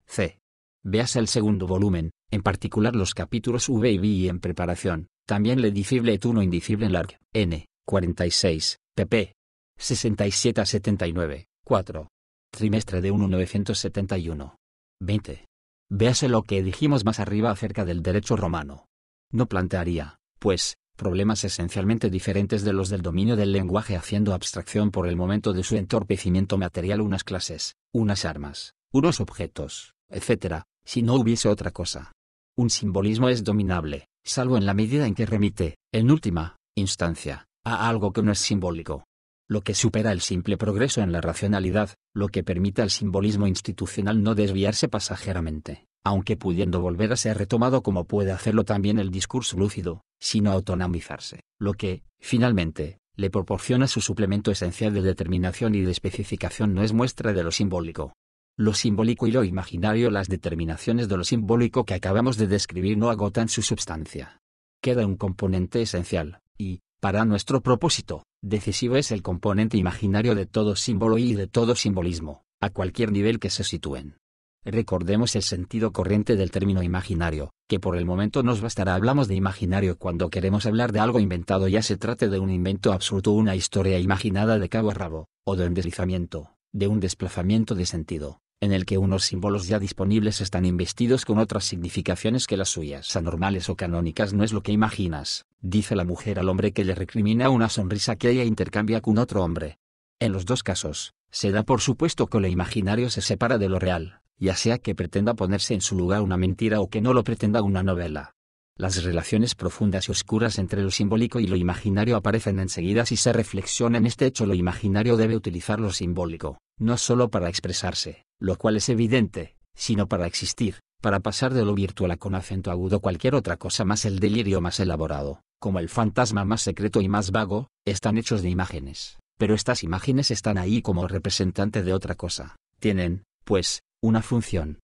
C. Véase el segundo volumen, en particular los capítulos V y B y en preparación, también le dicible et uno indicible en larg, n, 46, pp. 67 a 79, 4. Trimestre de 1971. 20. Véase lo que dijimos más arriba acerca del derecho romano. No plantearía, pues, problemas esencialmente diferentes de los del dominio del lenguaje haciendo abstracción por el momento de su entorpecimiento material unas clases, unas armas, unos objetos, etc., si no hubiese otra cosa. Un simbolismo es dominable, salvo en la medida en que remite, en última instancia, a algo que no es simbólico. Lo que supera el simple progreso en la racionalidad, lo que permite al simbolismo institucional no desviarse pasajeramente, aunque pudiendo volver a ser retomado como puede hacerlo también el discurso lúcido, sino autonomizarse, lo que, finalmente, le proporciona su suplemento esencial de determinación y de especificación no es muestra de lo simbólico, lo simbólico y lo imaginario Las determinaciones de lo simbólico que acabamos de describir no agotan su substancia. Queda un componente esencial, y, para nuestro propósito, decisivo es el componente imaginario de todo símbolo y de todo simbolismo, a cualquier nivel que se sitúen. Recordemos el sentido corriente del término imaginario, que por el momento nos bastará. Hablamos de imaginario cuando queremos hablar de algo inventado, ya se trate de un invento absoluto una historia imaginada de cabo a rabo, o de un deslizamiento, de un desplazamiento de sentido, en el que unos símbolos ya disponibles están investidos con otras significaciones que las suyas, anormales o canónicas, no es lo que imaginas, dice la mujer al hombre que le recrimina una sonrisa que ella intercambia con otro hombre. En los dos casos, se da por supuesto que lo imaginario se separa de lo real, ya sea que pretenda ponerse en su lugar una mentira o que no lo pretenda una novela. Las relaciones profundas y oscuras entre lo simbólico y lo imaginario aparecen enseguida si se reflexiona en este hecho lo imaginario debe utilizar lo simbólico no solo para expresarse, lo cual es evidente, sino para existir, para pasar de lo virtual a con acento agudo cualquier otra cosa más el delirio más elaborado, como el fantasma más secreto y más vago, están hechos de imágenes, pero estas imágenes están ahí como representante de otra cosa, tienen, pues, una función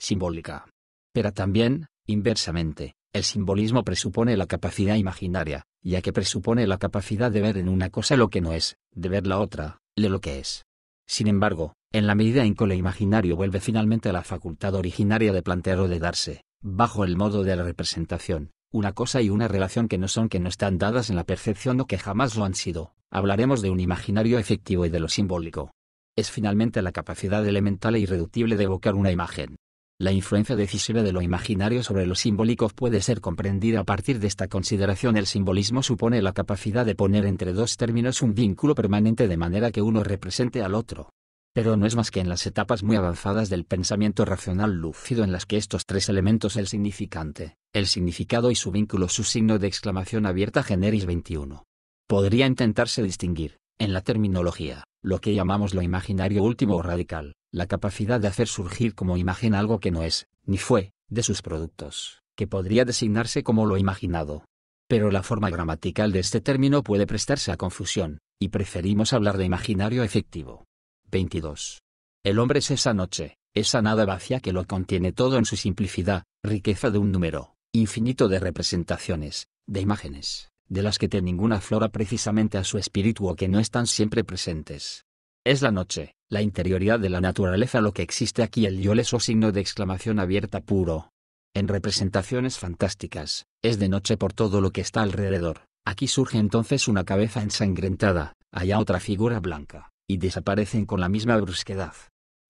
simbólica. Pero también, inversamente, el simbolismo presupone la capacidad imaginaria, ya que presupone la capacidad de ver en una cosa lo que no es, de ver la otra, de lo que es. Sin embargo, en la medida en que lo imaginario vuelve finalmente a la facultad originaria de plantear o de darse, bajo el modo de la representación, una cosa y una relación que no son que no están dadas en la percepción o que jamás lo han sido, hablaremos de un imaginario efectivo y de lo simbólico. Es finalmente la capacidad elemental e irreductible de evocar una imagen, la influencia decisiva de lo imaginario sobre lo simbólico puede ser comprendida a partir de esta consideración. El simbolismo supone la capacidad de poner entre dos términos un vínculo permanente de manera que uno represente al otro. Pero no es más que en las etapas muy avanzadas del pensamiento racional lúcido en las que estos tres elementos el significante, el significado y su vínculo su signo de exclamación abierta generis 21. Podría intentarse distinguir, en la terminología, lo que llamamos lo imaginario último o radical, la capacidad de hacer surgir como imagen algo que no es, ni fue, de sus productos, que podría designarse como lo imaginado. Pero la forma gramatical de este término puede prestarse a confusión, y preferimos hablar de imaginario efectivo. 22. El hombre es esa noche, esa nada vacía que lo contiene todo en su simplicidad, riqueza de un número, infinito de representaciones, de imágenes, de las que te ninguna flora precisamente a su espíritu o que no están siempre presentes. Es la noche, la interioridad de la naturaleza lo que existe aquí el es o signo de exclamación abierta puro. En representaciones fantásticas, es de noche por todo lo que está alrededor, aquí surge entonces una cabeza ensangrentada, allá otra figura blanca, y desaparecen con la misma brusquedad.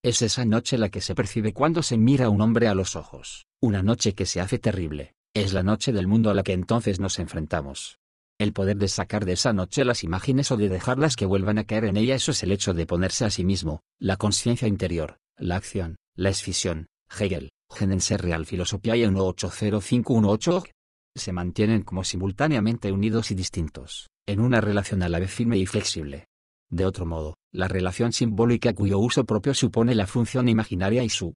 Es esa noche la que se percibe cuando se mira a un hombre a los ojos, una noche que se hace terrible, es la noche del mundo a la que entonces nos enfrentamos. El poder de sacar de esa noche las imágenes o de dejarlas que vuelvan a caer en ella, eso es el hecho de ponerse a sí mismo, la conciencia interior, la acción, la escisión, Hegel, Genenser Real Filosofía y 180518 se mantienen como simultáneamente unidos y distintos, en una relación a la vez firme y flexible. De otro modo, la relación simbólica cuyo uso propio supone la función imaginaria y su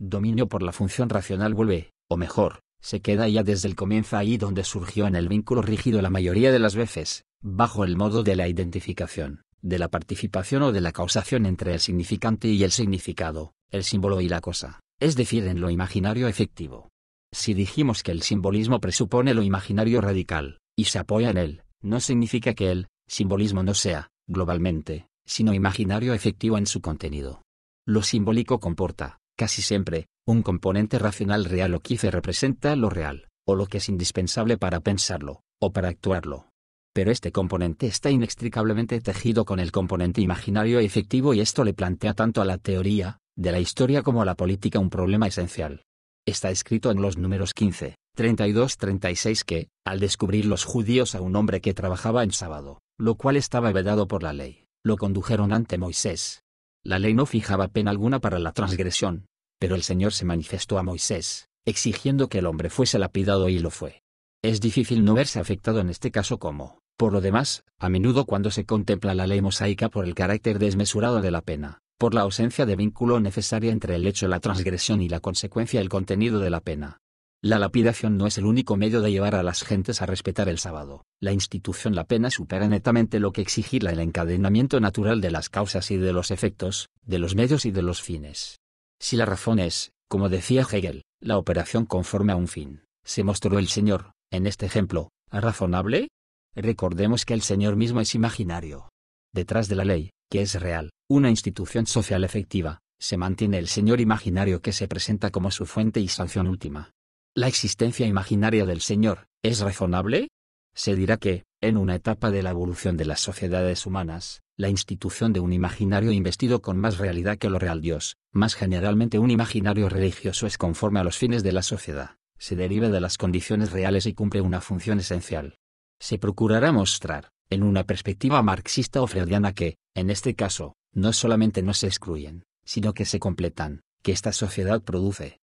dominio por la función racional vuelve, o mejor, se queda ya desde el comienzo ahí donde surgió en el vínculo rígido la mayoría de las veces, bajo el modo de la identificación, de la participación o de la causación entre el significante y el significado, el símbolo y la cosa, es decir, en lo imaginario efectivo. Si dijimos que el simbolismo presupone lo imaginario radical, y se apoya en él, no significa que el simbolismo no sea, globalmente, sino imaginario efectivo en su contenido. Lo simbólico comporta, Casi siempre, un componente racional real o quizá representa lo real, o lo que es indispensable para pensarlo, o para actuarlo. Pero este componente está inextricablemente tejido con el componente imaginario efectivo y esto le plantea tanto a la teoría, de la historia como a la política un problema esencial. Está escrito en los números 15, 32-36 que, al descubrir los judíos a un hombre que trabajaba en sábado, lo cual estaba vedado por la ley, lo condujeron ante Moisés, la ley no fijaba pena alguna para la transgresión, pero el Señor se manifestó a Moisés, exigiendo que el hombre fuese lapidado y lo fue. Es difícil no verse afectado en este caso como, por lo demás, a menudo cuando se contempla la ley mosaica por el carácter desmesurado de la pena, por la ausencia de vínculo necesaria entre el hecho de la transgresión y la consecuencia el contenido de la pena, la lapidación no es el único medio de llevar a las gentes a respetar el sábado. La institución la pena supera netamente lo que exigirla el encadenamiento natural de las causas y de los efectos, de los medios y de los fines. Si la razón es, como decía Hegel, la operación conforme a un fin, se mostró el Señor, en este ejemplo, razonable? Recordemos que el Señor mismo es imaginario. Detrás de la ley, que es real, una institución social efectiva, se mantiene el Señor imaginario que se presenta como su fuente y sanción última la existencia imaginaria del Señor, ¿es razonable? Se dirá que, en una etapa de la evolución de las sociedades humanas, la institución de un imaginario investido con más realidad que lo real Dios, más generalmente un imaginario religioso es conforme a los fines de la sociedad, se deriva de las condiciones reales y cumple una función esencial. Se procurará mostrar, en una perspectiva marxista o freudiana que, en este caso, no solamente no se excluyen, sino que se completan, que esta sociedad produce,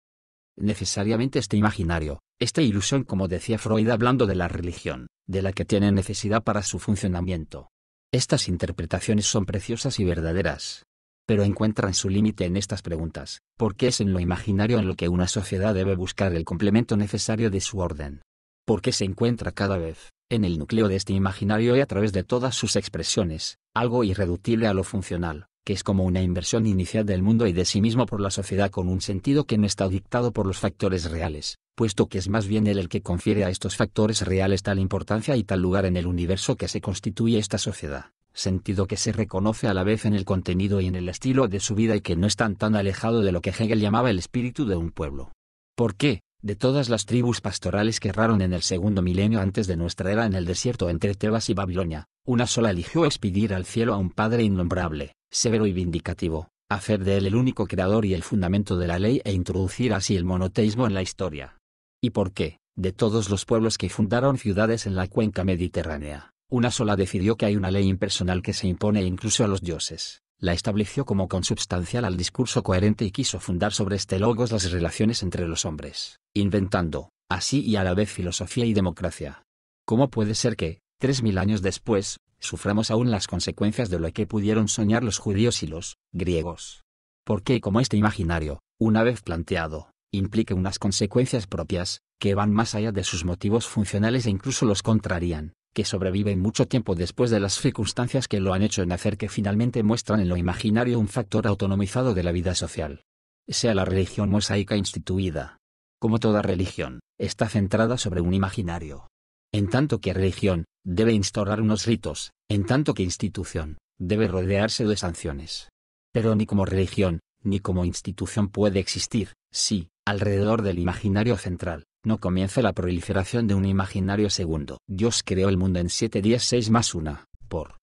necesariamente este imaginario, esta ilusión como decía Freud hablando de la religión, de la que tiene necesidad para su funcionamiento. Estas interpretaciones son preciosas y verdaderas. Pero encuentran su límite en estas preguntas, porque es en lo imaginario en lo que una sociedad debe buscar el complemento necesario de su orden. Porque se encuentra cada vez, en el núcleo de este imaginario y a través de todas sus expresiones, algo irreductible a lo funcional, que es como una inversión inicial del mundo y de sí mismo por la sociedad con un sentido que no está dictado por los factores reales, puesto que es más bien él el que confiere a estos factores reales tal importancia y tal lugar en el universo que se constituye esta sociedad, sentido que se reconoce a la vez en el contenido y en el estilo de su vida y que no están tan alejado de lo que Hegel llamaba el espíritu de un pueblo. ¿Por qué? de todas las tribus pastorales que erraron en el segundo milenio antes de nuestra era en el desierto entre Tebas y Babilonia, una sola eligió expedir al cielo a un Padre innombrable, severo y vindicativo, hacer de él el único creador y el fundamento de la ley e introducir así el monoteísmo en la historia. ¿Y por qué, de todos los pueblos que fundaron ciudades en la cuenca mediterránea, una sola decidió que hay una ley impersonal que se impone incluso a los dioses? la estableció como consubstancial al discurso coherente y quiso fundar sobre este logos las relaciones entre los hombres, inventando, así y a la vez filosofía y democracia. ¿Cómo puede ser que, tres mil años después, suframos aún las consecuencias de lo que pudieron soñar los judíos y los griegos. Porque como este imaginario, una vez planteado, implica unas consecuencias propias, que van más allá de sus motivos funcionales e incluso los contrarían, que sobreviven mucho tiempo después de las circunstancias que lo han hecho en hacer que finalmente muestran en lo imaginario un factor autonomizado de la vida social. Sea la religión mosaica instituida. Como toda religión, está centrada sobre un imaginario. En tanto que religión, debe instaurar unos ritos, en tanto que institución, debe rodearse de sanciones. Pero ni como religión, ni como institución puede existir, si, alrededor del imaginario central, no comienza la proliferación de un imaginario segundo. Dios creó el mundo en siete días seis más una, por.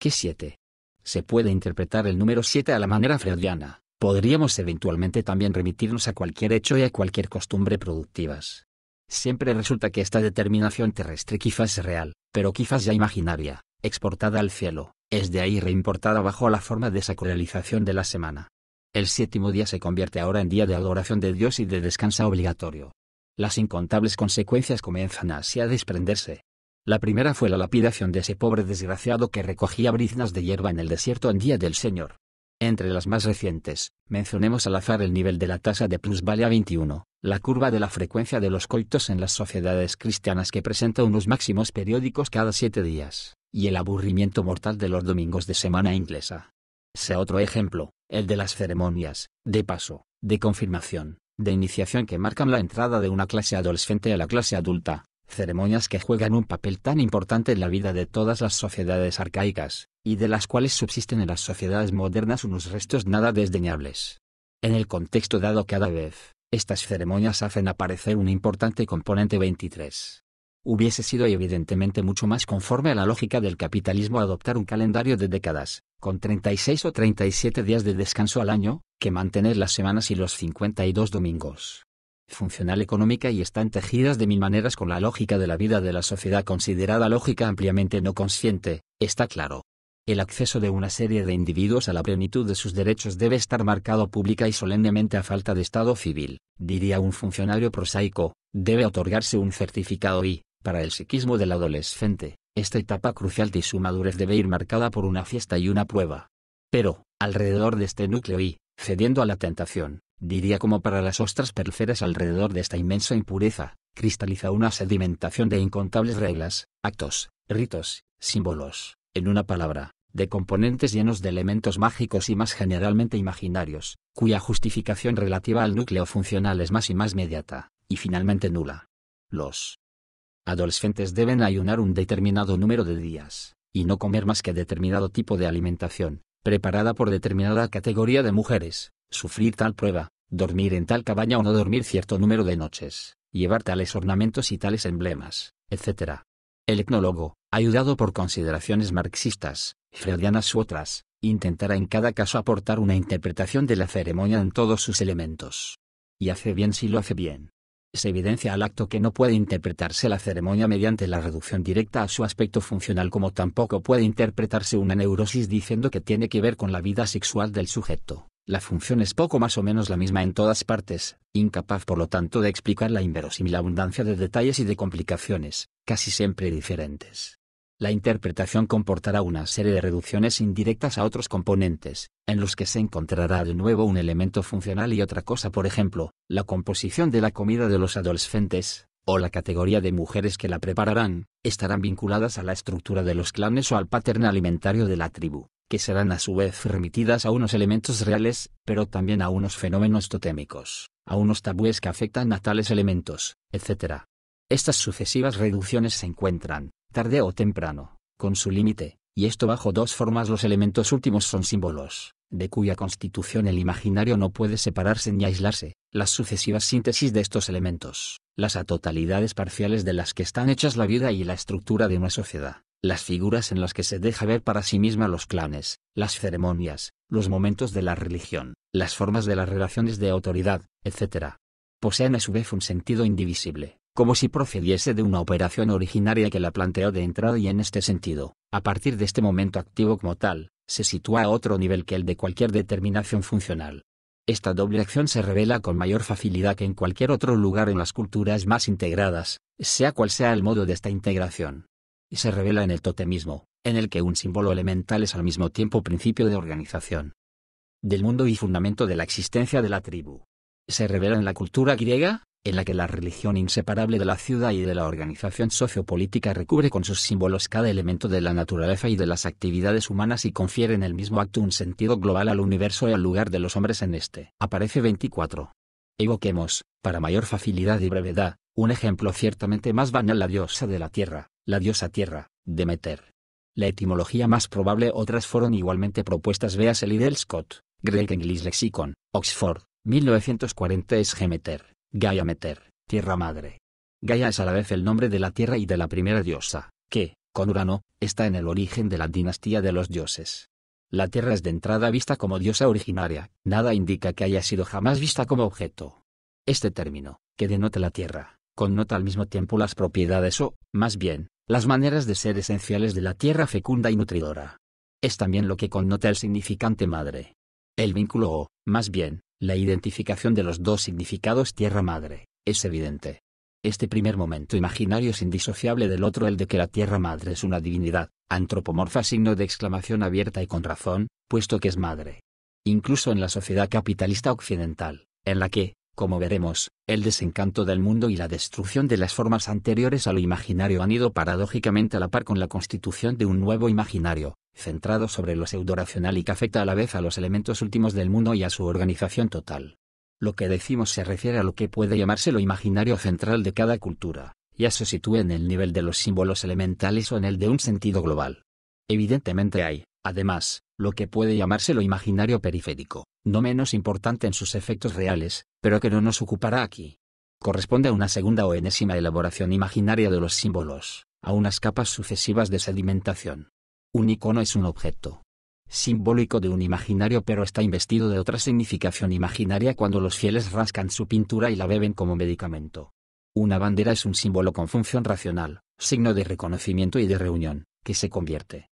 ¿Qué siete? Se puede interpretar el número siete a la manera freudiana. Podríamos eventualmente también remitirnos a cualquier hecho y a cualquier costumbre productivas. Siempre resulta que esta determinación terrestre quizás es real, pero quizás ya imaginaria, exportada al cielo, es de ahí reimportada bajo la forma de sacralización de la semana. El séptimo día se convierte ahora en día de adoración de Dios y de descanso obligatorio. Las incontables consecuencias comienzan así a desprenderse. La primera fue la lapidación de ese pobre desgraciado que recogía briznas de hierba en el desierto en día del Señor. Entre las más recientes, mencionemos al azar el nivel de la tasa de plusvalía 21, la curva de la frecuencia de los coitos en las sociedades cristianas que presenta unos máximos periódicos cada siete días, y el aburrimiento mortal de los domingos de semana inglesa. Sea otro ejemplo, el de las ceremonias, de paso, de confirmación, de iniciación que marcan la entrada de una clase adolescente a la clase adulta, ceremonias que juegan un papel tan importante en la vida de todas las sociedades arcaicas, y de las cuales subsisten en las sociedades modernas unos restos nada desdeñables. En el contexto dado cada vez, estas ceremonias hacen aparecer un importante componente 23. Hubiese sido evidentemente mucho más conforme a la lógica del capitalismo adoptar un calendario de décadas, con 36 o 37 días de descanso al año, que mantener las semanas y los 52 domingos funcional económica y están tejidas de mil maneras con la lógica de la vida de la sociedad considerada lógica ampliamente no consciente, está claro. El acceso de una serie de individuos a la plenitud de sus derechos debe estar marcado pública y solemnemente a falta de Estado civil, diría un funcionario prosaico, debe otorgarse un certificado y, para el psiquismo del adolescente, esta etapa crucial de su madurez debe ir marcada por una fiesta y una prueba. Pero, alrededor de este núcleo y, cediendo a la tentación, diría como para las ostras perferas alrededor de esta inmensa impureza, cristaliza una sedimentación de incontables reglas, actos, ritos, símbolos, en una palabra, de componentes llenos de elementos mágicos y más generalmente imaginarios, cuya justificación relativa al núcleo funcional es más y más mediata, y finalmente nula. Los adolescentes deben ayunar un determinado número de días, y no comer más que determinado tipo de alimentación, preparada por determinada categoría de mujeres, sufrir tal prueba, dormir en tal cabaña o no dormir cierto número de noches, llevar tales ornamentos y tales emblemas, etc. El etnólogo, ayudado por consideraciones marxistas, freudianas u otras, intentará en cada caso aportar una interpretación de la ceremonia en todos sus elementos. Y hace bien si lo hace bien. Se evidencia al acto que no puede interpretarse la ceremonia mediante la reducción directa a su aspecto funcional como tampoco puede interpretarse una neurosis diciendo que tiene que ver con la vida sexual del sujeto. La función es poco más o menos la misma en todas partes, incapaz por lo tanto de explicar la inverosímil abundancia de detalles y de complicaciones, casi siempre diferentes. La interpretación comportará una serie de reducciones indirectas a otros componentes, en los que se encontrará de nuevo un elemento funcional y otra cosa, por ejemplo, la composición de la comida de los adolescentes, o la categoría de mujeres que la prepararán, estarán vinculadas a la estructura de los clanes o al pattern alimentario de la tribu que serán a su vez remitidas a unos elementos reales, pero también a unos fenómenos totémicos, a unos tabúes que afectan a tales elementos, etc. Estas sucesivas reducciones se encuentran, tarde o temprano, con su límite, y esto bajo dos formas los elementos últimos son símbolos, de cuya constitución el imaginario no puede separarse ni aislarse, las sucesivas síntesis de estos elementos, las a totalidades parciales de las que están hechas la vida y la estructura de una sociedad las figuras en las que se deja ver para sí misma los clanes, las ceremonias, los momentos de la religión, las formas de las relaciones de autoridad, etc. Poseen a su vez un sentido indivisible, como si procediese de una operación originaria que la planteó de entrada y en este sentido, a partir de este momento activo como tal, se sitúa a otro nivel que el de cualquier determinación funcional. Esta doble acción se revela con mayor facilidad que en cualquier otro lugar en las culturas más integradas, sea cual sea el modo de esta integración y se revela en el totemismo, en el que un símbolo elemental es al mismo tiempo principio de organización del mundo y fundamento de la existencia de la tribu. Se revela en la cultura griega, en la que la religión inseparable de la ciudad y de la organización sociopolítica recubre con sus símbolos cada elemento de la naturaleza y de las actividades humanas y confiere en el mismo acto un sentido global al universo y al lugar de los hombres en este. Aparece 24. Evoquemos, para mayor facilidad y brevedad, un ejemplo ciertamente más banal la diosa de la tierra, la diosa tierra, Demeter. La etimología más probable otras fueron igualmente propuestas veas el Idel Scott, Greg English Lexicon, Oxford, 1940 es Gemeter, Gaia Meter, Tierra Madre. Gaia es a la vez el nombre de la tierra y de la primera diosa, que, con Urano, está en el origen de la dinastía de los dioses. La Tierra es de entrada vista como diosa originaria, nada indica que haya sido jamás vista como objeto. Este término, que denota la Tierra, connota al mismo tiempo las propiedades o, más bien, las maneras de ser esenciales de la tierra fecunda y nutridora. Es también lo que connota el significante madre. El vínculo o, más bien, la identificación de los dos significados tierra-madre, es evidente. Este primer momento imaginario es indisociable del otro el de que la Tierra Madre es una divinidad, antropomorfa signo de exclamación abierta y con razón, puesto que es madre. Incluso en la sociedad capitalista occidental, en la que, como veremos, el desencanto del mundo y la destrucción de las formas anteriores a lo imaginario han ido paradójicamente a la par con la constitución de un nuevo imaginario, centrado sobre lo pseudoracional y que afecta a la vez a los elementos últimos del mundo y a su organización total. Lo que decimos se refiere a lo que puede llamarse lo imaginario central de cada cultura, ya se sitúe en el nivel de los símbolos elementales o en el de un sentido global. Evidentemente hay, además, lo que puede llamarse lo imaginario periférico, no menos importante en sus efectos reales, pero que no nos ocupará aquí. Corresponde a una segunda o enésima elaboración imaginaria de los símbolos, a unas capas sucesivas de sedimentación. Un icono es un objeto simbólico de un imaginario pero está investido de otra significación imaginaria cuando los fieles rascan su pintura y la beben como medicamento. Una bandera es un símbolo con función racional, signo de reconocimiento y de reunión, que se convierte,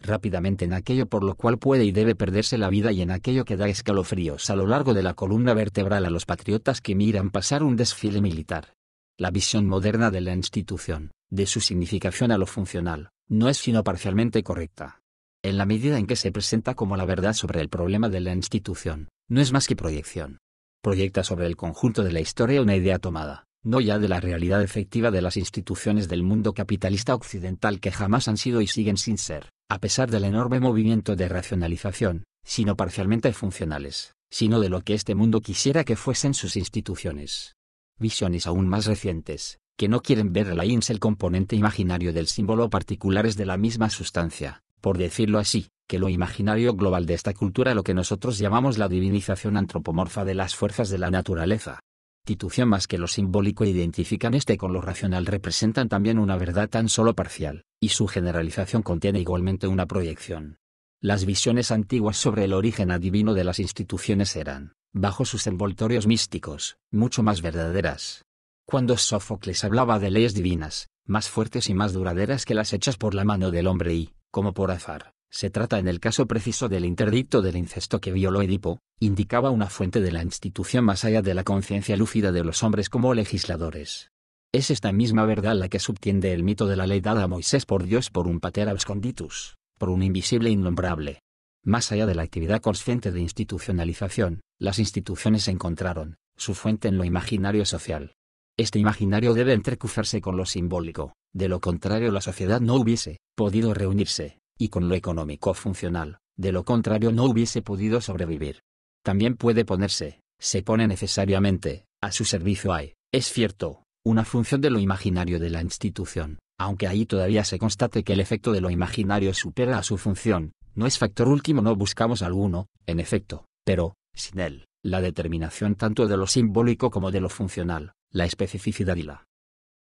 rápidamente en aquello por lo cual puede y debe perderse la vida y en aquello que da escalofríos a lo largo de la columna vertebral a los patriotas que miran pasar un desfile militar. La visión moderna de la institución, de su significación a lo funcional, no es sino parcialmente correcta. En la medida en que se presenta como la verdad sobre el problema de la institución, no es más que proyección. Proyecta sobre el conjunto de la historia una idea tomada, no ya de la realidad efectiva de las instituciones del mundo capitalista occidental que jamás han sido y siguen sin ser, a pesar del enorme movimiento de racionalización, sino parcialmente funcionales, sino de lo que este mundo quisiera que fuesen sus instituciones. Visiones aún más recientes, que no quieren ver la INS el componente imaginario del símbolo particulares de la misma sustancia, por decirlo así, que lo imaginario global de esta cultura lo que nosotros llamamos la divinización antropomorfa de las fuerzas de la naturaleza. Institución más que lo simbólico identifican este con lo racional representan también una verdad tan solo parcial, y su generalización contiene igualmente una proyección. Las visiones antiguas sobre el origen adivino de las instituciones eran, bajo sus envoltorios místicos, mucho más verdaderas. Cuando Sófocles hablaba de leyes divinas, más fuertes y más duraderas que las hechas por la mano del hombre y, como por azar, se trata en el caso preciso del interdicto del incesto que violó Edipo, indicaba una fuente de la institución más allá de la conciencia lúcida de los hombres como legisladores. Es esta misma verdad la que subtiende el mito de la ley dada a Moisés por Dios por un pater absconditus, por un invisible innombrable. Más allá de la actividad consciente de institucionalización, las instituciones encontraron su fuente en lo imaginario social. Este imaginario debe entrecruzarse con lo simbólico, de lo contrario la sociedad no hubiese podido reunirse, y con lo económico funcional, de lo contrario no hubiese podido sobrevivir. También puede ponerse, se pone necesariamente, a su servicio hay, es cierto, una función de lo imaginario de la institución, aunque ahí todavía se constate que el efecto de lo imaginario supera a su función, no es factor último no buscamos alguno, en efecto, pero, sin él, la determinación tanto de lo simbólico como de lo funcional, la especificidad y la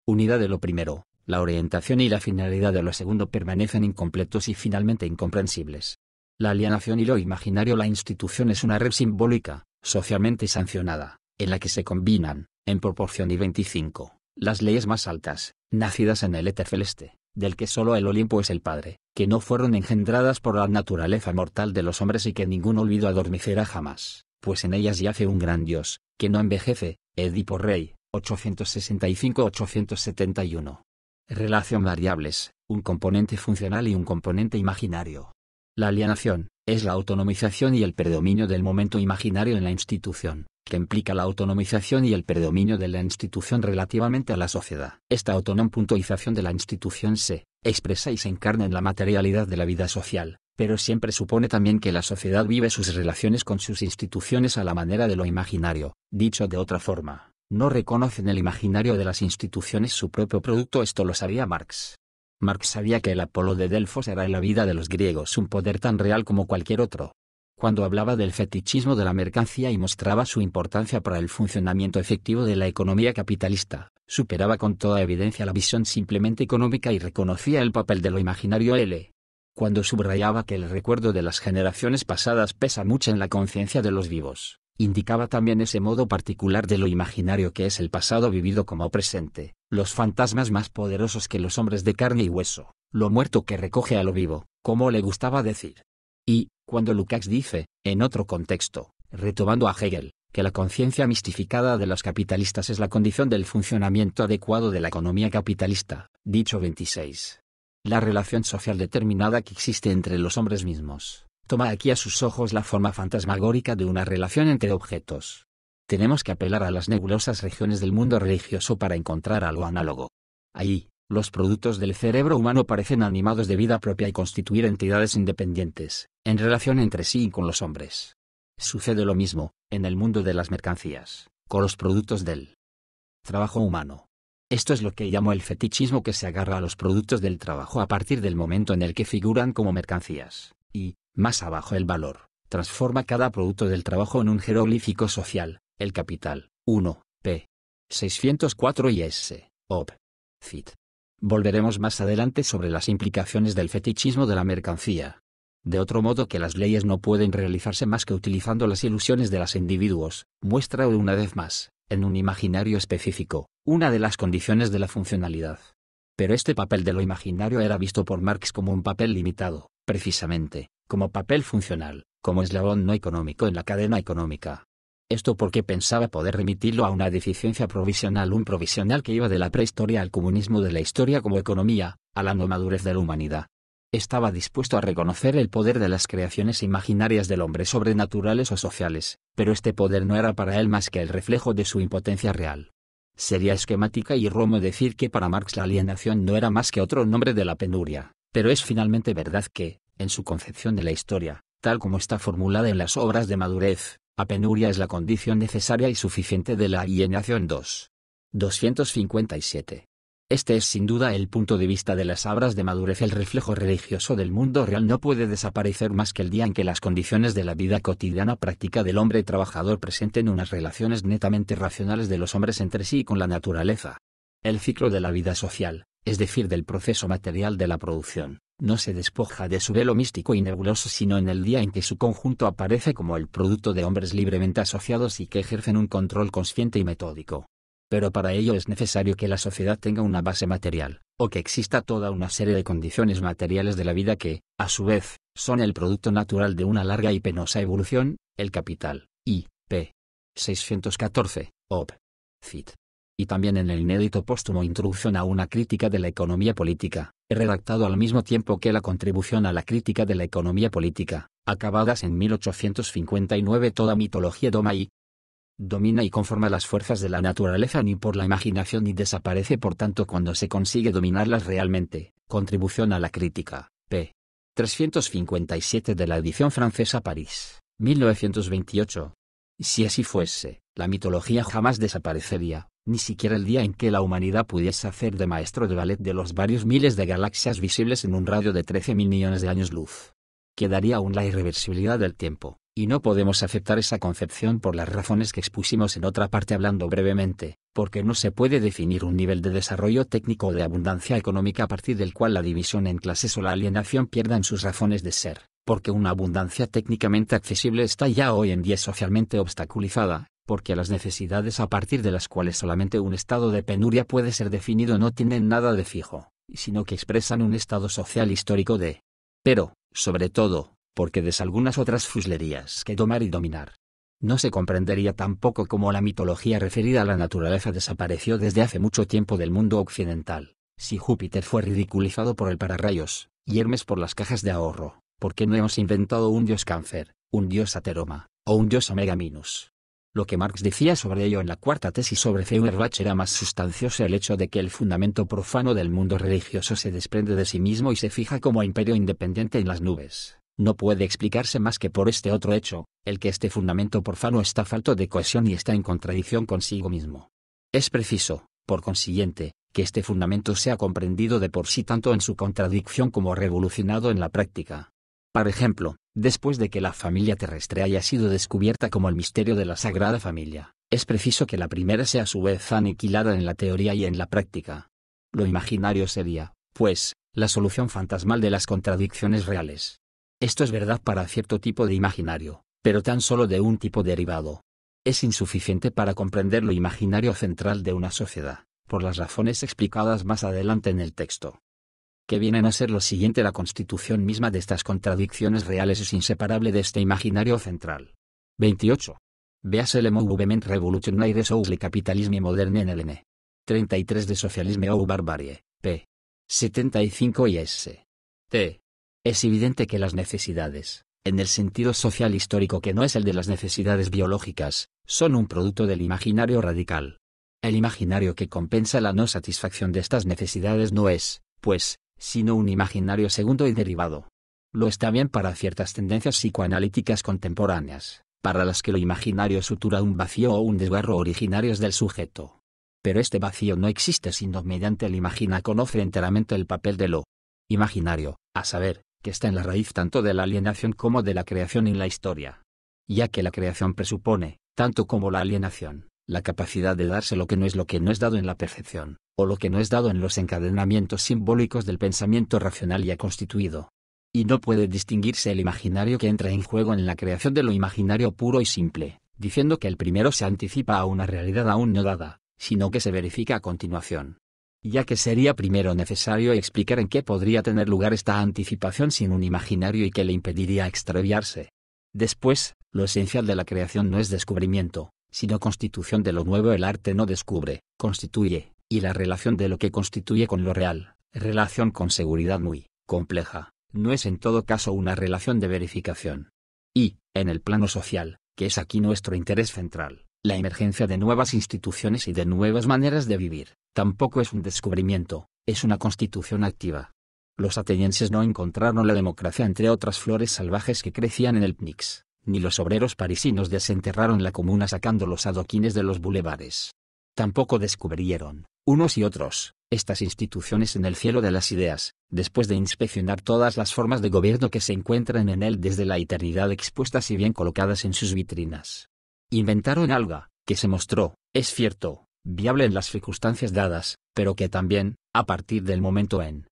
unidad de lo primero, la orientación y la finalidad de lo segundo permanecen incompletos y finalmente incomprensibles. La alienación y lo imaginario la institución es una red simbólica, socialmente sancionada, en la que se combinan, en proporción y 25, las leyes más altas, nacidas en el éter celeste, del que solo el Olimpo es el padre, que no fueron engendradas por la naturaleza mortal de los hombres y que ningún olvido adormecerá jamás, pues en ellas yace un gran Dios, que no envejece, Edipo Rey, 865-871. Relación variables, un componente funcional y un componente imaginario. La alienación, es la autonomización y el predominio del momento imaginario en la institución, que implica la autonomización y el predominio de la institución relativamente a la sociedad. Esta autonomización de la institución se expresa y se encarna en la materialidad de la vida social, pero siempre supone también que la sociedad vive sus relaciones con sus instituciones a la manera de lo imaginario, dicho de otra forma. No reconocen el imaginario de las instituciones su propio producto, esto lo sabía Marx. Marx sabía que el Apolo de Delfos era en la vida de los griegos un poder tan real como cualquier otro. Cuando hablaba del fetichismo de la mercancía y mostraba su importancia para el funcionamiento efectivo de la economía capitalista, superaba con toda evidencia la visión simplemente económica y reconocía el papel de lo imaginario L. Cuando subrayaba que el recuerdo de las generaciones pasadas pesa mucho en la conciencia de los vivos, indicaba también ese modo particular de lo imaginario que es el pasado vivido como presente, los fantasmas más poderosos que los hombres de carne y hueso, lo muerto que recoge a lo vivo, como le gustaba decir. Y, cuando Lukács dice, en otro contexto, retomando a Hegel, que la conciencia mistificada de los capitalistas es la condición del funcionamiento adecuado de la economía capitalista, dicho 26. La relación social determinada que existe entre los hombres mismos, toma aquí a sus ojos la forma fantasmagórica de una relación entre objetos. Tenemos que apelar a las nebulosas regiones del mundo religioso para encontrar algo análogo. Allí, los productos del cerebro humano parecen animados de vida propia y constituir entidades independientes, en relación entre sí y con los hombres. Sucede lo mismo, en el mundo de las mercancías, con los productos del trabajo humano. Esto es lo que llamo el fetichismo que se agarra a los productos del trabajo a partir del momento en el que figuran como mercancías, y, más abajo el valor. Transforma cada producto del trabajo en un jeroglífico social. El capital. 1. P. 604 y S. op. Fit. Volveremos más adelante sobre las implicaciones del fetichismo de la mercancía. De otro modo que las leyes no pueden realizarse más que utilizando las ilusiones de los individuos, muestra una vez más, en un imaginario específico, una de las condiciones de la funcionalidad. Pero este papel de lo imaginario era visto por Marx como un papel limitado, precisamente, como papel funcional, como eslabón no económico en la cadena económica. Esto porque pensaba poder remitirlo a una deficiencia provisional, un provisional que iba de la prehistoria al comunismo de la historia como economía, a la no madurez de la humanidad. Estaba dispuesto a reconocer el poder de las creaciones imaginarias del hombre sobrenaturales o sociales, pero este poder no era para él más que el reflejo de su impotencia real. Sería esquemática y romo decir que para Marx la alienación no era más que otro nombre de la penuria, pero es finalmente verdad que, en su concepción de la historia, tal como está formulada en las obras de madurez, a penuria es la condición necesaria y suficiente de la alienación 2. 257. Este es sin duda el punto de vista de las obras de madurez. El reflejo religioso del mundo real no puede desaparecer más que el día en que las condiciones de la vida cotidiana práctica del hombre trabajador presenten unas relaciones netamente racionales de los hombres entre sí y con la naturaleza. El ciclo de la vida social, es decir, del proceso material de la producción, no se despoja de su velo místico y nebuloso sino en el día en que su conjunto aparece como el producto de hombres libremente asociados y que ejercen un control consciente y metódico. Pero para ello es necesario que la sociedad tenga una base material, o que exista toda una serie de condiciones materiales de la vida que, a su vez, son el producto natural de una larga y penosa evolución, el capital, y p. 614, op. Cit y también en el inédito póstumo Introducción a una crítica de la economía política, redactado al mismo tiempo que la contribución a la crítica de la economía política, acabadas en 1859 toda mitología doma y domina y conforma las fuerzas de la naturaleza ni por la imaginación y desaparece por tanto cuando se consigue dominarlas realmente. Contribución a la crítica, p. 357 de la edición francesa París, 1928. Si así fuese, la mitología jamás desaparecería, ni siquiera el día en que la humanidad pudiese hacer de maestro de ballet de los varios miles de galaxias visibles en un radio de 13 mil millones de años luz. Quedaría aún la irreversibilidad del tiempo, y no podemos aceptar esa concepción por las razones que expusimos en otra parte hablando brevemente, porque no se puede definir un nivel de desarrollo técnico o de abundancia económica a partir del cual la división en clases o la alienación pierdan sus razones de ser, porque una abundancia técnicamente accesible está ya hoy en día socialmente obstaculizada, porque las necesidades a partir de las cuales solamente un estado de penuria puede ser definido no tienen nada de fijo, sino que expresan un estado social histórico de. Pero, sobre todo, porque des algunas otras fuslerías que domar y dominar. No se comprendería tampoco cómo la mitología referida a la naturaleza desapareció desde hace mucho tiempo del mundo occidental, si Júpiter fue ridiculizado por el pararrayos, y Hermes por las cajas de ahorro, porque no hemos inventado un dios cáncer, un dios ateroma, o un dios omega minus lo que Marx decía sobre ello en la cuarta tesis sobre Feuerbach era más sustancioso el hecho de que el fundamento profano del mundo religioso se desprende de sí mismo y se fija como imperio independiente en las nubes. No puede explicarse más que por este otro hecho, el que este fundamento profano está falto de cohesión y está en contradicción consigo mismo. Es preciso, por consiguiente, que este fundamento sea comprendido de por sí tanto en su contradicción como revolucionado en la práctica. Por ejemplo, después de que la familia terrestre haya sido descubierta como el misterio de la Sagrada Familia, es preciso que la primera sea a su vez aniquilada en la teoría y en la práctica. Lo imaginario sería, pues, la solución fantasmal de las contradicciones reales. Esto es verdad para cierto tipo de imaginario, pero tan solo de un tipo derivado. Es insuficiente para comprender lo imaginario central de una sociedad, por las razones explicadas más adelante en el texto que vienen a ser lo siguiente la constitución misma de estas contradicciones reales es inseparable de este imaginario central. 28. veas el movement revolutionnaire sous le capitalisme moderne n. 33 de socialisme ou barbarie, p. 75 y s. t. Es evidente que las necesidades, en el sentido social histórico que no es el de las necesidades biológicas, son un producto del imaginario radical. El imaginario que compensa la no satisfacción de estas necesidades no es, pues, sino un imaginario segundo y derivado. Lo está bien para ciertas tendencias psicoanalíticas contemporáneas, para las que lo imaginario sutura un vacío o un desgarro originarios del sujeto. Pero este vacío no existe sino mediante el imagina conoce enteramente el papel de lo imaginario, a saber, que está en la raíz tanto de la alienación como de la creación en la historia. Ya que la creación presupone, tanto como la alienación, la capacidad de darse lo que no es lo que no es dado en la percepción o lo que no es dado en los encadenamientos simbólicos del pensamiento racional ya constituido. Y no puede distinguirse el imaginario que entra en juego en la creación de lo imaginario puro y simple, diciendo que el primero se anticipa a una realidad aún no dada, sino que se verifica a continuación. Ya que sería primero necesario explicar en qué podría tener lugar esta anticipación sin un imaginario y que le impediría extraviarse. Después, lo esencial de la creación no es descubrimiento, sino constitución de lo nuevo el arte no descubre, constituye y la relación de lo que constituye con lo real, relación con seguridad muy compleja, no es en todo caso una relación de verificación. Y, en el plano social, que es aquí nuestro interés central, la emergencia de nuevas instituciones y de nuevas maneras de vivir, tampoco es un descubrimiento, es una constitución activa. Los atenienses no encontraron la democracia entre otras flores salvajes que crecían en el Pnix, ni los obreros parisinos desenterraron la comuna sacando los adoquines de los bulevares. Tampoco descubrieron, unos y otros, estas instituciones en el cielo de las ideas, después de inspeccionar todas las formas de gobierno que se encuentran en él desde la eternidad expuestas y bien colocadas en sus vitrinas. Inventaron algo, que se mostró, es cierto, viable en las circunstancias dadas, pero que también, a partir del momento en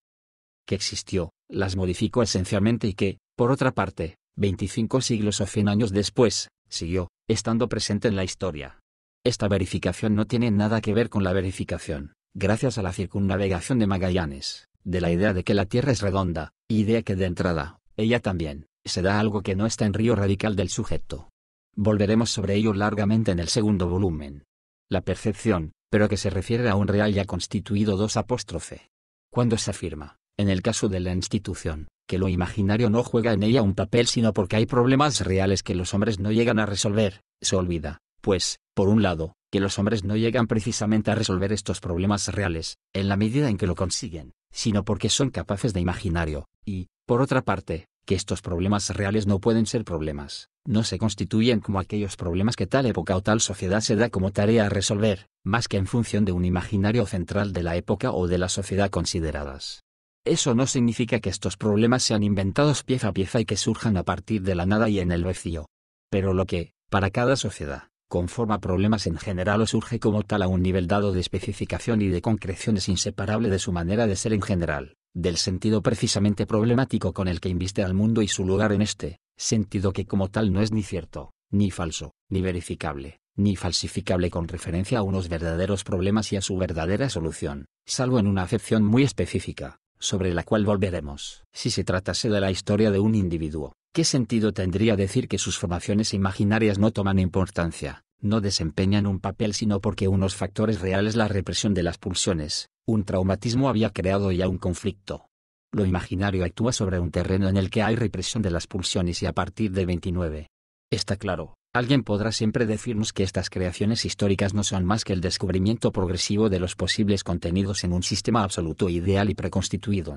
que existió, las modificó esencialmente y que, por otra parte, 25 siglos o 100 años después, siguió, estando presente en la historia. Esta verificación no tiene nada que ver con la verificación, gracias a la circunnavegación de Magallanes, de la idea de que la Tierra es redonda, idea que de entrada, ella también, se da algo que no está en río radical del sujeto. Volveremos sobre ello largamente en el segundo volumen. La percepción, pero que se refiere a un real ya constituido dos apóstrofe. Cuando se afirma, en el caso de la institución, que lo imaginario no juega en ella un papel sino porque hay problemas reales que los hombres no llegan a resolver, se olvida, pues, por un lado, que los hombres no llegan precisamente a resolver estos problemas reales, en la medida en que lo consiguen, sino porque son capaces de imaginario, y, por otra parte, que estos problemas reales no pueden ser problemas, no se constituyen como aquellos problemas que tal época o tal sociedad se da como tarea a resolver, más que en función de un imaginario central de la época o de la sociedad consideradas. Eso no significa que estos problemas sean inventados pieza a pieza y que surjan a partir de la nada y en el vacío. Pero lo que, para cada sociedad, conforma problemas en general o surge como tal a un nivel dado de especificación y de concreción es inseparable de su manera de ser en general, del sentido precisamente problemático con el que inviste al mundo y su lugar en este, sentido que como tal no es ni cierto, ni falso, ni verificable, ni falsificable con referencia a unos verdaderos problemas y a su verdadera solución, salvo en una acepción muy específica, sobre la cual volveremos. Si se tratase de la historia de un individuo, ¿Qué sentido tendría decir que sus formaciones imaginarias no toman importancia, no desempeñan un papel sino porque unos factores reales la represión de las pulsiones, un traumatismo había creado ya un conflicto? Lo imaginario actúa sobre un terreno en el que hay represión de las pulsiones y a partir de 29. Está claro, alguien podrá siempre decirnos que estas creaciones históricas no son más que el descubrimiento progresivo de los posibles contenidos en un sistema absoluto ideal y preconstituido.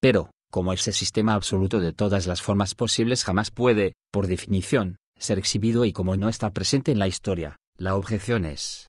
Pero, como ese sistema absoluto de todas las formas posibles jamás puede, por definición, ser exhibido y como no está presente en la historia, la objeción es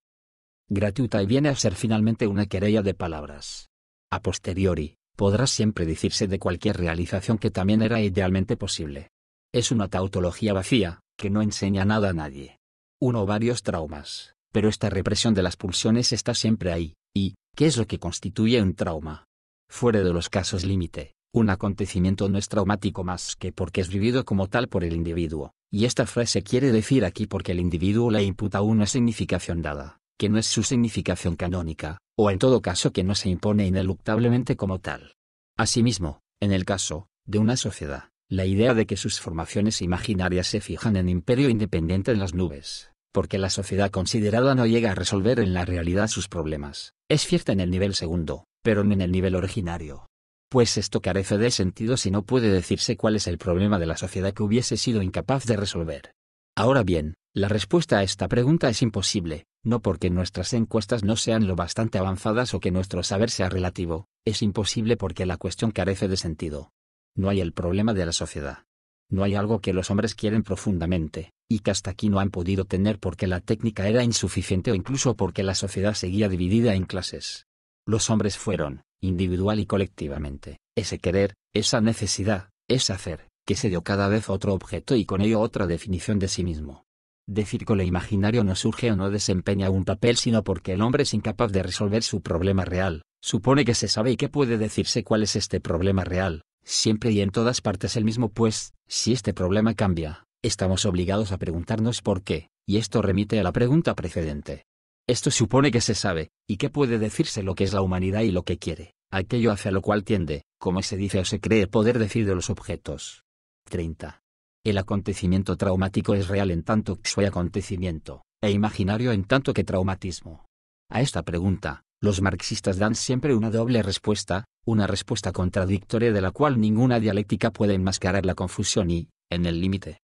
gratuita y viene a ser finalmente una querella de palabras. A posteriori, podrá siempre decirse de cualquier realización que también era idealmente posible. Es una tautología vacía, que no enseña nada a nadie. Uno o varios traumas, pero esta represión de las pulsiones está siempre ahí, y, ¿qué es lo que constituye un trauma? Fuera de los casos límite, un acontecimiento no es traumático más que porque es vivido como tal por el individuo, y esta frase quiere decir aquí porque el individuo le imputa una significación dada, que no es su significación canónica, o en todo caso que no se impone ineluctablemente como tal. Asimismo, en el caso de una sociedad, la idea de que sus formaciones imaginarias se fijan en imperio independiente en las nubes, porque la sociedad considerada no llega a resolver en la realidad sus problemas, es cierta en el nivel segundo, pero no en el nivel originario, pues esto carece de sentido si no puede decirse cuál es el problema de la sociedad que hubiese sido incapaz de resolver. Ahora bien, la respuesta a esta pregunta es imposible, no porque nuestras encuestas no sean lo bastante avanzadas o que nuestro saber sea relativo, es imposible porque la cuestión carece de sentido. No hay el problema de la sociedad. No hay algo que los hombres quieren profundamente, y que hasta aquí no han podido tener porque la técnica era insuficiente o incluso porque la sociedad seguía dividida en clases. Los hombres fueron, individual y colectivamente, ese querer, esa necesidad, ese hacer, que se dio cada vez otro objeto y con ello otra definición de sí mismo. Decir que lo imaginario no surge o no desempeña un papel sino porque el hombre es incapaz de resolver su problema real, supone que se sabe y que puede decirse cuál es este problema real, siempre y en todas partes el mismo pues, si este problema cambia, estamos obligados a preguntarnos por qué, y esto remite a la pregunta precedente, esto supone que se sabe, y que puede decirse lo que es la humanidad y lo que quiere, aquello hacia lo cual tiende, como se dice o se cree poder decir de los objetos. 30. El acontecimiento traumático es real en tanto que soy acontecimiento, e imaginario en tanto que traumatismo. A esta pregunta, los marxistas dan siempre una doble respuesta, una respuesta contradictoria de la cual ninguna dialéctica puede enmascarar la confusión y, en el límite,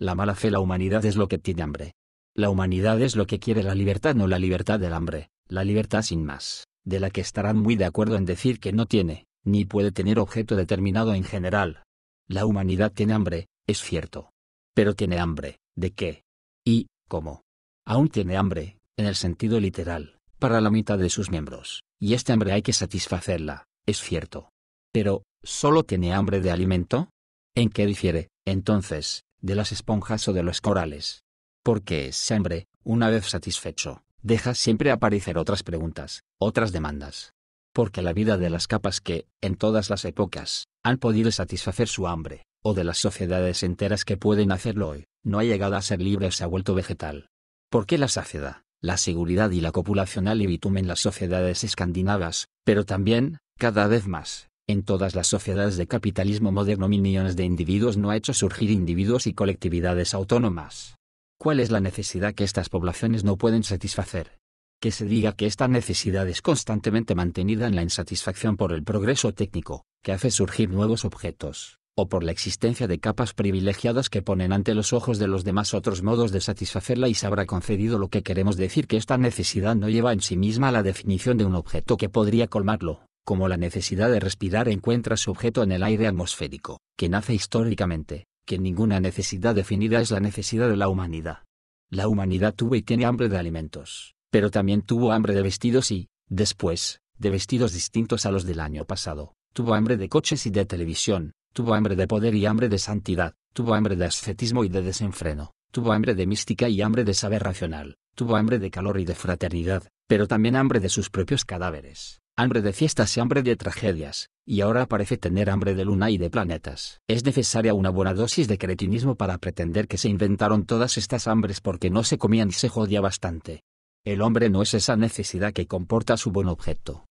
la mala fe la humanidad es lo que tiene hambre, la humanidad es lo que quiere la libertad, no la libertad del hambre, la libertad sin más, de la que estarán muy de acuerdo en decir que no tiene, ni puede tener objeto determinado en general. La humanidad tiene hambre, es cierto. Pero tiene hambre, ¿de qué? ¿Y cómo? Aún tiene hambre, en el sentido literal, para la mitad de sus miembros, y este hambre hay que satisfacerla, es cierto. Pero, ¿solo tiene hambre de alimento? ¿En qué difiere, entonces, de las esponjas o de los corales? porque ese hambre, una vez satisfecho, deja siempre aparecer otras preguntas, otras demandas. Porque la vida de las capas que, en todas las épocas, han podido satisfacer su hambre, o de las sociedades enteras que pueden hacerlo hoy, no ha llegado a ser libre o se ha vuelto vegetal. Porque la saciedad, la seguridad y la copulación alivitumen las sociedades escandinavas, pero también, cada vez más, en todas las sociedades de capitalismo moderno mil millones de individuos no ha hecho surgir individuos y colectividades autónomas, cuál es la necesidad que estas poblaciones no pueden satisfacer. Que se diga que esta necesidad es constantemente mantenida en la insatisfacción por el progreso técnico, que hace surgir nuevos objetos, o por la existencia de capas privilegiadas que ponen ante los ojos de los demás otros modos de satisfacerla y se habrá concedido lo que queremos decir que esta necesidad no lleva en sí misma la definición de un objeto que podría colmarlo, como la necesidad de respirar encuentra su objeto en el aire atmosférico, que nace históricamente, que ninguna necesidad definida es la necesidad de la humanidad. La humanidad tuvo y tiene hambre de alimentos, pero también tuvo hambre de vestidos y, después, de vestidos distintos a los del año pasado, tuvo hambre de coches y de televisión, tuvo hambre de poder y hambre de santidad, tuvo hambre de ascetismo y de desenfreno, tuvo hambre de mística y hambre de saber racional, tuvo hambre de calor y de fraternidad, pero también hambre de sus propios cadáveres, hambre de fiestas y hambre de tragedias, y ahora parece tener hambre de luna y de planetas. Es necesaria una buena dosis de cretinismo para pretender que se inventaron todas estas hambres porque no se comían y se jodía bastante. El hombre no es esa necesidad que comporta su buen objeto.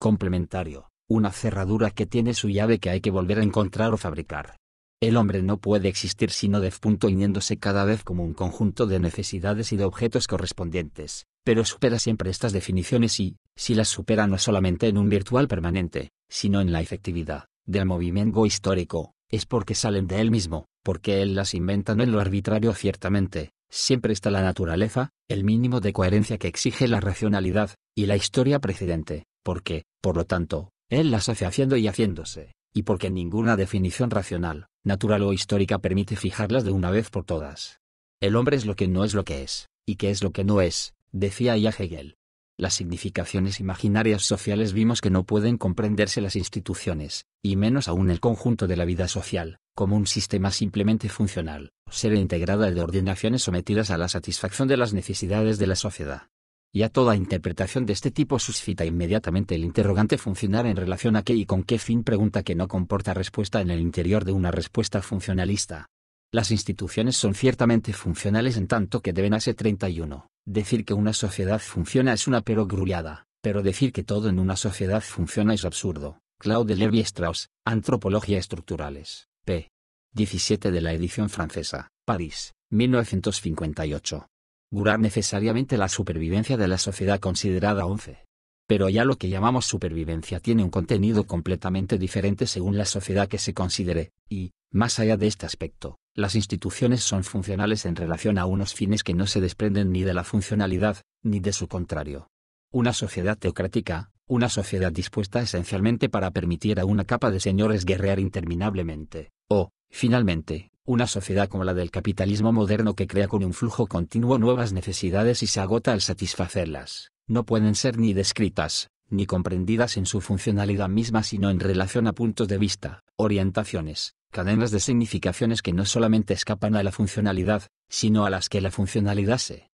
Complementario, una cerradura que tiene su llave que hay que volver a encontrar o fabricar. El hombre no puede existir sino de punto uniéndose cada vez como un conjunto de necesidades y de objetos correspondientes, pero supera siempre estas definiciones y, si las supera no solamente en un virtual permanente, sino en la efectividad del movimiento histórico, es porque salen de él mismo, porque él las inventa no en lo arbitrario ciertamente, siempre está la naturaleza, el mínimo de coherencia que exige la racionalidad, y la historia precedente, porque, por lo tanto, él las hace haciendo y haciéndose, y porque ninguna definición racional, natural o histórica permite fijarlas de una vez por todas. El hombre es lo que no es lo que es, y que es lo que no es, decía ya Hegel, las significaciones imaginarias sociales vimos que no pueden comprenderse las instituciones, y menos aún el conjunto de la vida social, como un sistema simplemente funcional, ser integrada de ordenaciones sometidas a la satisfacción de las necesidades de la sociedad. Y a toda interpretación de este tipo suscita inmediatamente el interrogante funcionar en relación a qué y con qué fin pregunta que no comporta respuesta en el interior de una respuesta funcionalista. Las instituciones son ciertamente funcionales en tanto que deben hacer 31 Decir que una sociedad funciona es una perogrullada, pero decir que todo en una sociedad funciona es absurdo. Claude Levi Strauss, Antropología Estructurales, p. 17 de la edición francesa, París, 1958. Gurar necesariamente la supervivencia de la sociedad considerada 11. Pero ya lo que llamamos supervivencia tiene un contenido completamente diferente según la sociedad que se considere, y, más allá de este aspecto, las instituciones son funcionales en relación a unos fines que no se desprenden ni de la funcionalidad, ni de su contrario. Una sociedad teocrática, una sociedad dispuesta esencialmente para permitir a una capa de señores guerrear interminablemente, o, finalmente, una sociedad como la del capitalismo moderno que crea con un flujo continuo nuevas necesidades y se agota al satisfacerlas, no pueden ser ni descritas, ni comprendidas en su funcionalidad misma sino en relación a puntos de vista, orientaciones, cadenas de significaciones que no solamente escapan a la funcionalidad, sino a las que la funcionalidad se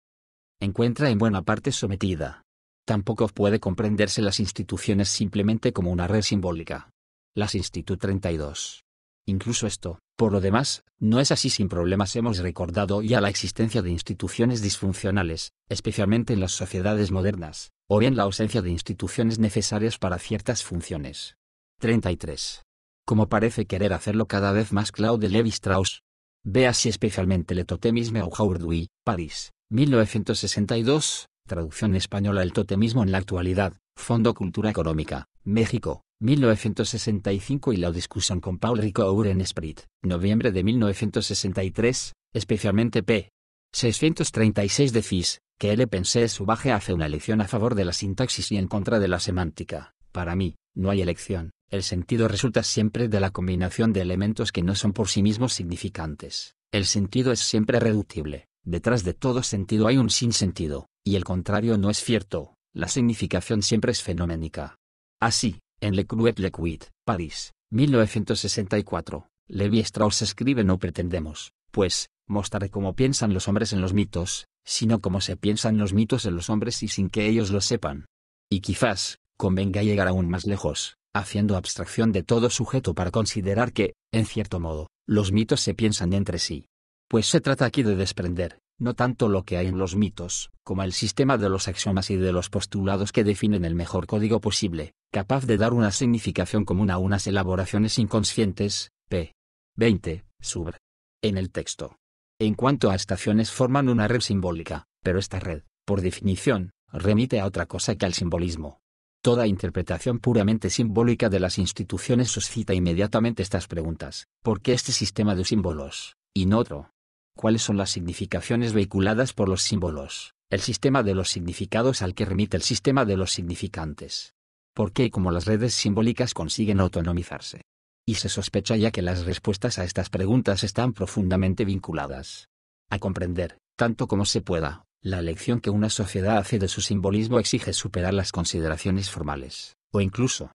encuentra en buena parte sometida. Tampoco puede comprenderse las instituciones simplemente como una red simbólica. Las Institut 32. Incluso esto, por lo demás, no es así sin problemas. Hemos recordado ya la existencia de instituciones disfuncionales, especialmente en las sociedades modernas, o bien la ausencia de instituciones necesarias para ciertas funciones. 33 como parece querer hacerlo cada vez más Claude Levi strauss ve así especialmente Le totemisme Haurduy, París, 1962, traducción española El totemismo en la actualidad, Fondo Cultura Económica, México, 1965 y la discusión con Paul Ricoeur en Sprit, noviembre de 1963, especialmente p. 636 de FIS, que L. Pensé su baje hace una elección a favor de la sintaxis y en contra de la semántica, para mí, no hay elección, el sentido resulta siempre de la combinación de elementos que no son por sí mismos significantes, el sentido es siempre reductible, detrás de todo sentido hay un sinsentido, y el contrario no es cierto, la significación siempre es fenoménica. Así, en Le Cruet Le Cuit, París, 1964, Levi Strauss escribe No pretendemos, pues, mostrar cómo piensan los hombres en los mitos, sino cómo se piensan los mitos en los hombres y sin que ellos lo sepan. Y quizás, convenga llegar aún más lejos, haciendo abstracción de todo sujeto para considerar que, en cierto modo, los mitos se piensan entre sí. Pues se trata aquí de desprender, no tanto lo que hay en los mitos, como el sistema de los axiomas y de los postulados que definen el mejor código posible, capaz de dar una significación común a unas elaboraciones inconscientes, p. 20, sub. En el texto. En cuanto a estaciones forman una red simbólica, pero esta red, por definición, remite a otra cosa que al simbolismo. Toda interpretación puramente simbólica de las instituciones suscita inmediatamente estas preguntas. ¿Por qué este sistema de símbolos, y no otro? ¿Cuáles son las significaciones vehiculadas por los símbolos? El sistema de los significados al que remite el sistema de los significantes. ¿Por qué y cómo las redes simbólicas consiguen autonomizarse? Y se sospecha ya que las respuestas a estas preguntas están profundamente vinculadas a comprender, tanto como se pueda, la elección que una sociedad hace de su simbolismo exige superar las consideraciones formales, o incluso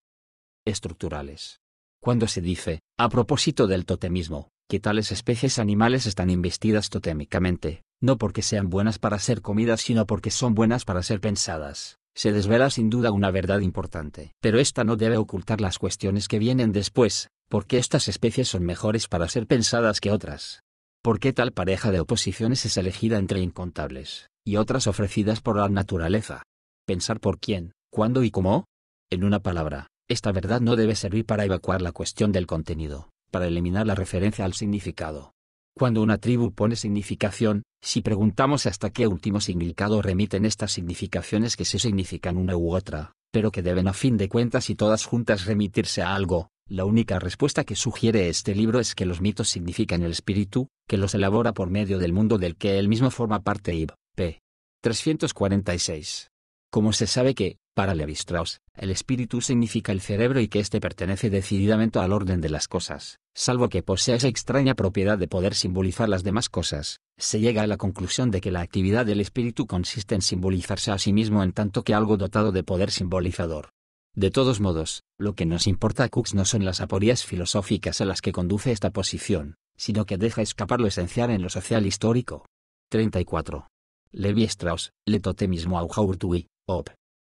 estructurales. Cuando se dice, a propósito del totemismo, que tales especies animales están investidas totémicamente, no porque sean buenas para ser comidas sino porque son buenas para ser pensadas, se desvela sin duda una verdad importante. Pero esta no debe ocultar las cuestiones que vienen después, porque estas especies son mejores para ser pensadas que otras. ¿Por qué tal pareja de oposiciones es elegida entre incontables? y otras ofrecidas por la naturaleza. Pensar por quién, cuándo y cómo. En una palabra, esta verdad no debe servir para evacuar la cuestión del contenido, para eliminar la referencia al significado. Cuando una tribu pone significación, si preguntamos hasta qué último significado remiten estas significaciones que se significan una u otra, pero que deben a fin de cuentas y todas juntas remitirse a algo, la única respuesta que sugiere este libro es que los mitos significan el espíritu, que los elabora por medio del mundo del que él mismo forma parte y p. 346. Como se sabe que, para Levi-Strauss, el espíritu significa el cerebro y que éste pertenece decididamente al orden de las cosas, salvo que posea esa extraña propiedad de poder simbolizar las demás cosas, se llega a la conclusión de que la actividad del espíritu consiste en simbolizarse a sí mismo en tanto que algo dotado de poder simbolizador. De todos modos, lo que nos importa a Cooks no son las aporías filosóficas a las que conduce esta posición, sino que deja escapar lo esencial en lo social histórico. 34. Levi Strauss, Le mismo au tui, op.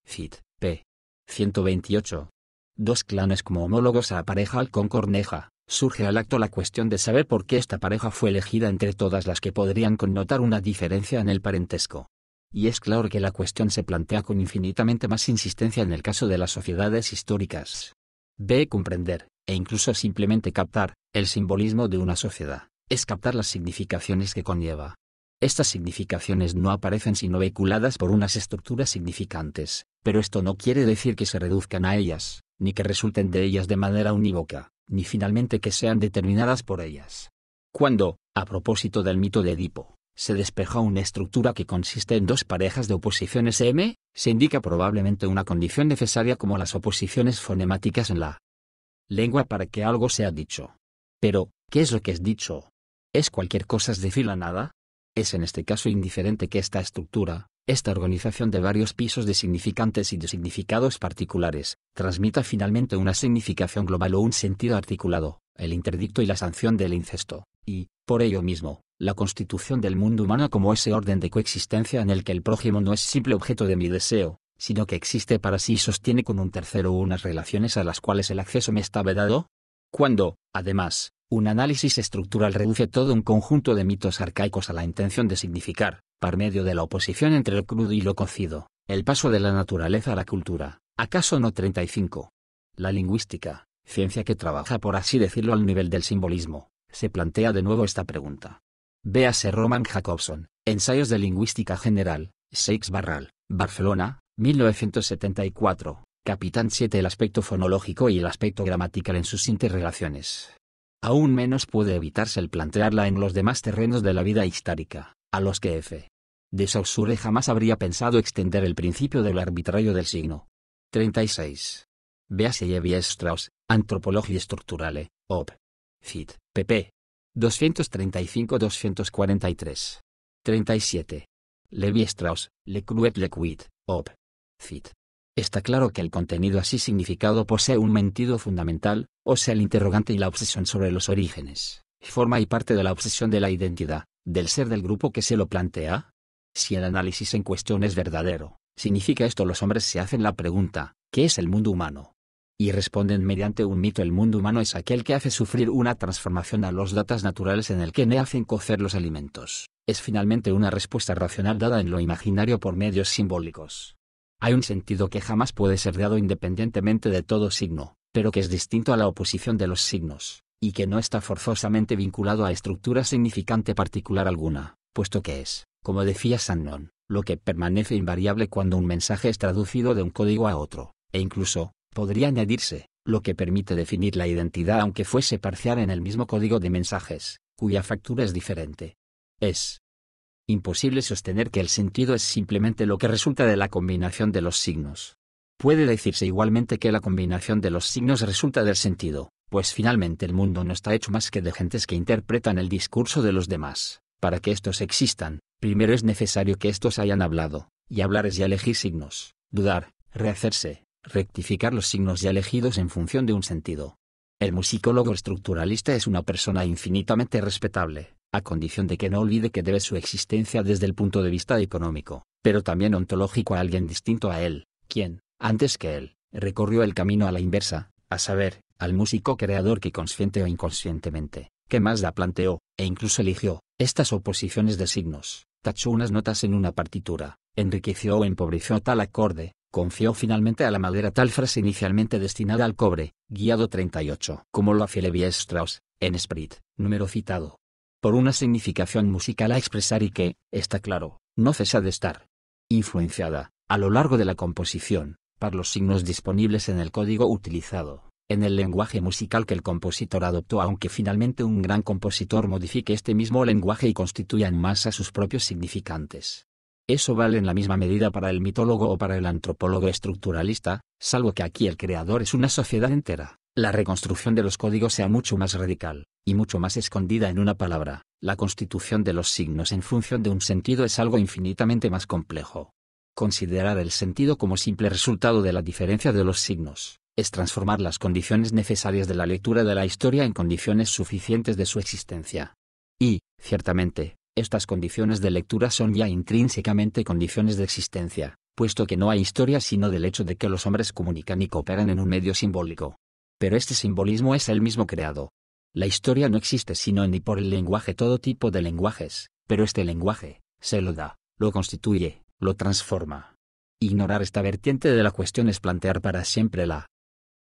fit, p. 128. Dos clanes como homólogos a pareja al con corneja, surge al acto la cuestión de saber por qué esta pareja fue elegida entre todas las que podrían connotar una diferencia en el parentesco. Y es claro que la cuestión se plantea con infinitamente más insistencia en el caso de las sociedades históricas. B. Comprender, e incluso simplemente captar, el simbolismo de una sociedad, es captar las significaciones que conlleva, estas significaciones no aparecen sino vehiculadas por unas estructuras significantes, pero esto no quiere decir que se reduzcan a ellas, ni que resulten de ellas de manera unívoca, ni finalmente que sean determinadas por ellas. Cuando, a propósito del mito de Edipo, se despeja una estructura que consiste en dos parejas de oposiciones m, se indica probablemente una condición necesaria como las oposiciones fonemáticas en la lengua para que algo sea dicho. Pero, ¿qué es lo que es dicho? ¿Es cualquier cosa es decir nada? Es en este caso indiferente que esta estructura, esta organización de varios pisos de significantes y de significados particulares, transmita finalmente una significación global o un sentido articulado, el interdicto y la sanción del incesto, y, por ello mismo, la constitución del mundo humano como ese orden de coexistencia en el que el prójimo no es simple objeto de mi deseo, sino que existe para sí y sostiene con un tercero unas relaciones a las cuales el acceso me está vedado? Cuando, además, un análisis estructural reduce todo un conjunto de mitos arcaicos a la intención de significar, par medio de la oposición entre lo crudo y lo cocido, el paso de la naturaleza a la cultura. ¿Acaso no 35? La lingüística, ciencia que trabaja por así decirlo al nivel del simbolismo, se plantea de nuevo esta pregunta. Véase Roman Jacobson, Ensayos de Lingüística General, Seix Barral, Barcelona, 1974, Capitán 7 El aspecto fonológico y el aspecto gramatical en sus interrelaciones aún menos puede evitarse el plantearla en los demás terrenos de la vida histórica, a los que F. de Saussure jamás habría pensado extender el principio del arbitrario del signo. 36. Véase Levi Strauss, Antropología Structurale, Op. Fit, pp. 235-243. 37. Levi Strauss, Le Cruet Le Quid, Op. Fit, Está claro que el contenido así significado posee un mentido fundamental, o sea el interrogante y la obsesión sobre los orígenes, forma y parte de la obsesión de la identidad, del ser del grupo que se lo plantea. Si el análisis en cuestión es verdadero, significa esto los hombres se hacen la pregunta, ¿qué es el mundo humano? Y responden mediante un mito el mundo humano es aquel que hace sufrir una transformación a los datos naturales en el que ne hacen cocer los alimentos. Es finalmente una respuesta racional dada en lo imaginario por medios simbólicos. Hay un sentido que jamás puede ser dado independientemente de todo signo, pero que es distinto a la oposición de los signos, y que no está forzosamente vinculado a estructura significante particular alguna, puesto que es, como decía Shannon, lo que permanece invariable cuando un mensaje es traducido de un código a otro, e incluso, podría añadirse, lo que permite definir la identidad aunque fuese parcial en el mismo código de mensajes, cuya factura es diferente. Es, imposible sostener que el sentido es simplemente lo que resulta de la combinación de los signos. Puede decirse igualmente que la combinación de los signos resulta del sentido, pues finalmente el mundo no está hecho más que de gentes que interpretan el discurso de los demás. Para que estos existan, primero es necesario que estos hayan hablado, y hablar es ya elegir signos, dudar, rehacerse, rectificar los signos ya elegidos en función de un sentido. El musicólogo estructuralista es una persona infinitamente respetable a condición de que no olvide que debe su existencia desde el punto de vista económico, pero también ontológico a alguien distinto a él, quien, antes que él, recorrió el camino a la inversa, a saber, al músico creador que consciente o inconscientemente, que más la planteó, e incluso eligió, estas oposiciones de signos, tachó unas notas en una partitura, enriqueció o empobreció tal acorde, confió finalmente a la madera tal frase inicialmente destinada al cobre, guiado 38, como lo hace Levi Strauss, en Sprit, número citado, por una significación musical a expresar y que, está claro, no cesa de estar influenciada, a lo largo de la composición, por los signos disponibles en el código utilizado, en el lenguaje musical que el compositor adoptó aunque finalmente un gran compositor modifique este mismo lenguaje y constituya en masa sus propios significantes. Eso vale en la misma medida para el mitólogo o para el antropólogo estructuralista, salvo que aquí el creador es una sociedad entera. La reconstrucción de los códigos sea mucho más radical, y mucho más escondida en una palabra. La constitución de los signos en función de un sentido es algo infinitamente más complejo. Considerar el sentido como simple resultado de la diferencia de los signos, es transformar las condiciones necesarias de la lectura de la historia en condiciones suficientes de su existencia. Y, ciertamente, estas condiciones de lectura son ya intrínsecamente condiciones de existencia, puesto que no hay historia sino del hecho de que los hombres comunican y cooperan en un medio simbólico, pero este simbolismo es el mismo creado. La historia no existe sino ni por el lenguaje todo tipo de lenguajes, pero este lenguaje, se lo da, lo constituye, lo transforma. Ignorar esta vertiente de la cuestión es plantear para siempre la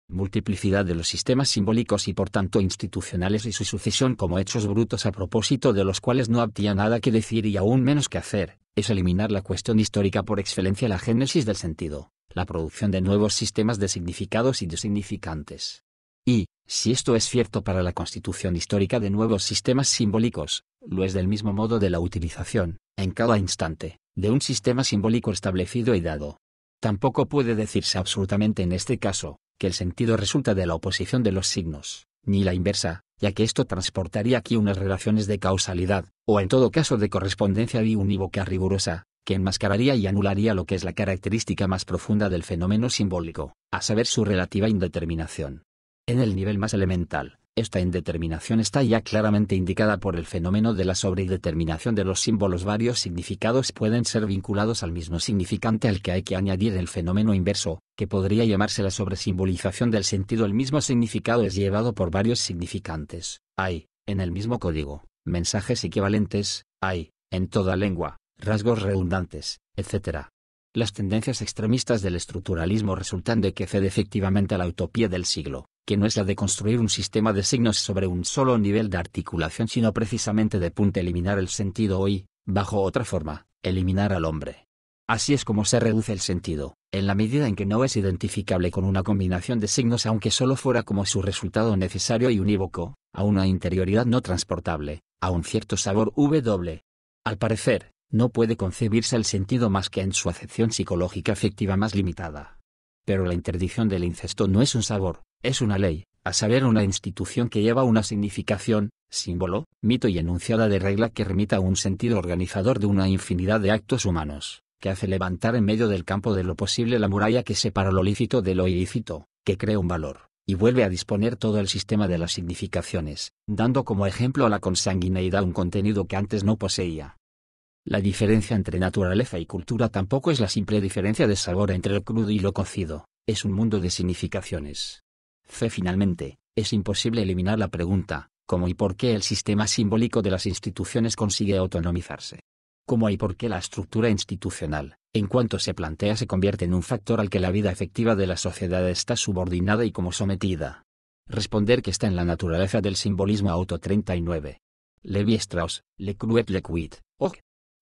multiplicidad de los sistemas simbólicos y por tanto institucionales y su sucesión como hechos brutos a propósito de los cuales no había nada que decir y aún menos que hacer, es eliminar la cuestión histórica por excelencia la génesis del sentido la producción de nuevos sistemas de significados y de significantes. Y, si esto es cierto para la constitución histórica de nuevos sistemas simbólicos, lo es del mismo modo de la utilización, en cada instante, de un sistema simbólico establecido y dado. Tampoco puede decirse absolutamente en este caso, que el sentido resulta de la oposición de los signos, ni la inversa, ya que esto transportaría aquí unas relaciones de causalidad, o en todo caso de correspondencia unívoca rigurosa, que enmascararía y anularía lo que es la característica más profunda del fenómeno simbólico, a saber su relativa indeterminación. En el nivel más elemental, esta indeterminación está ya claramente indicada por el fenómeno de la sobredeterminación de los símbolos. Varios significados pueden ser vinculados al mismo significante al que hay que añadir el fenómeno inverso, que podría llamarse la sobresimbolización del sentido. El mismo significado es llevado por varios significantes. Hay, en el mismo código, mensajes equivalentes, hay, en toda lengua, rasgos redundantes, etc. Las tendencias extremistas del estructuralismo resultan de que cede efectivamente a la utopía del siglo, que no es la de construir un sistema de signos sobre un solo nivel de articulación, sino precisamente de punto eliminar el sentido hoy, bajo otra forma, eliminar al hombre. Así es como se reduce el sentido, en la medida en que no es identificable con una combinación de signos aunque solo fuera como su resultado necesario y unívoco, a una interioridad no transportable, a un cierto sabor W. Al parecer, no puede concebirse el sentido más que en su acepción psicológica afectiva más limitada. Pero la interdicción del incesto no es un sabor, es una ley, a saber una institución que lleva una significación, símbolo, mito y enunciada de regla que remita a un sentido organizador de una infinidad de actos humanos, que hace levantar en medio del campo de lo posible la muralla que separa lo lícito de lo ilícito, que crea un valor, y vuelve a disponer todo el sistema de las significaciones, dando como ejemplo a la consanguineidad un contenido que antes no poseía. La diferencia entre naturaleza y cultura tampoco es la simple diferencia de sabor entre lo crudo y lo cocido, es un mundo de significaciones. C. Finalmente, es imposible eliminar la pregunta, ¿cómo y por qué el sistema simbólico de las instituciones consigue autonomizarse? ¿Cómo y por qué la estructura institucional, en cuanto se plantea, se convierte en un factor al que la vida efectiva de la sociedad está subordinada y como sometida? Responder que está en la naturaleza del simbolismo auto 39. Levi Strauss, Le Cruet Le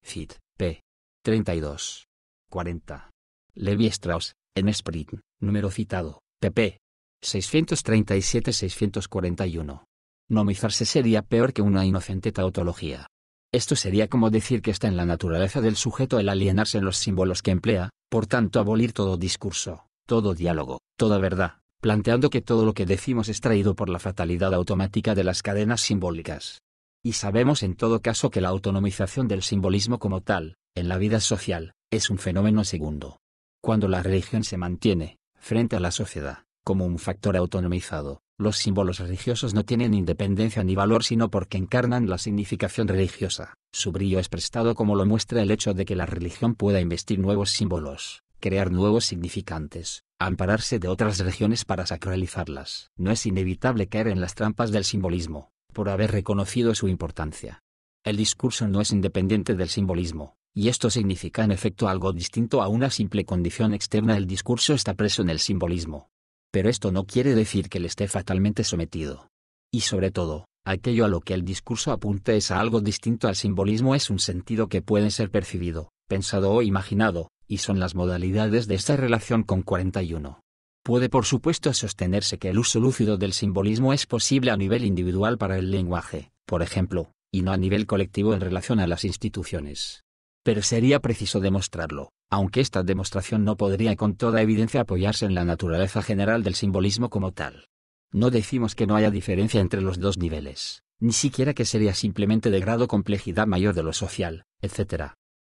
Fit, p. 32. 40. Levi Strauss, en Sprint, número citado, pp. 637-641. Nomizarse sería peor que una inocente tautología. Esto sería como decir que está en la naturaleza del sujeto el alienarse en los símbolos que emplea, por tanto abolir todo discurso, todo diálogo, toda verdad, planteando que todo lo que decimos es traído por la fatalidad automática de las cadenas simbólicas. Y sabemos en todo caso que la autonomización del simbolismo como tal, en la vida social, es un fenómeno segundo. Cuando la religión se mantiene, frente a la sociedad, como un factor autonomizado, los símbolos religiosos no tienen independencia ni valor sino porque encarnan la significación religiosa. Su brillo es prestado como lo muestra el hecho de que la religión pueda investir nuevos símbolos, crear nuevos significantes, ampararse de otras regiones para sacralizarlas. No es inevitable caer en las trampas del simbolismo, por haber reconocido su importancia. El discurso no es independiente del simbolismo, y esto significa en efecto algo distinto a una simple condición externa. El discurso está preso en el simbolismo. Pero esto no quiere decir que le esté fatalmente sometido. Y sobre todo, aquello a lo que el discurso apunta es a algo distinto al simbolismo es un sentido que puede ser percibido, pensado o imaginado, y son las modalidades de esta relación con 41. Puede por supuesto sostenerse que el uso lúcido del simbolismo es posible a nivel individual para el lenguaje, por ejemplo, y no a nivel colectivo en relación a las instituciones. Pero sería preciso demostrarlo, aunque esta demostración no podría con toda evidencia apoyarse en la naturaleza general del simbolismo como tal. No decimos que no haya diferencia entre los dos niveles, ni siquiera que sería simplemente de grado complejidad mayor de lo social, etc.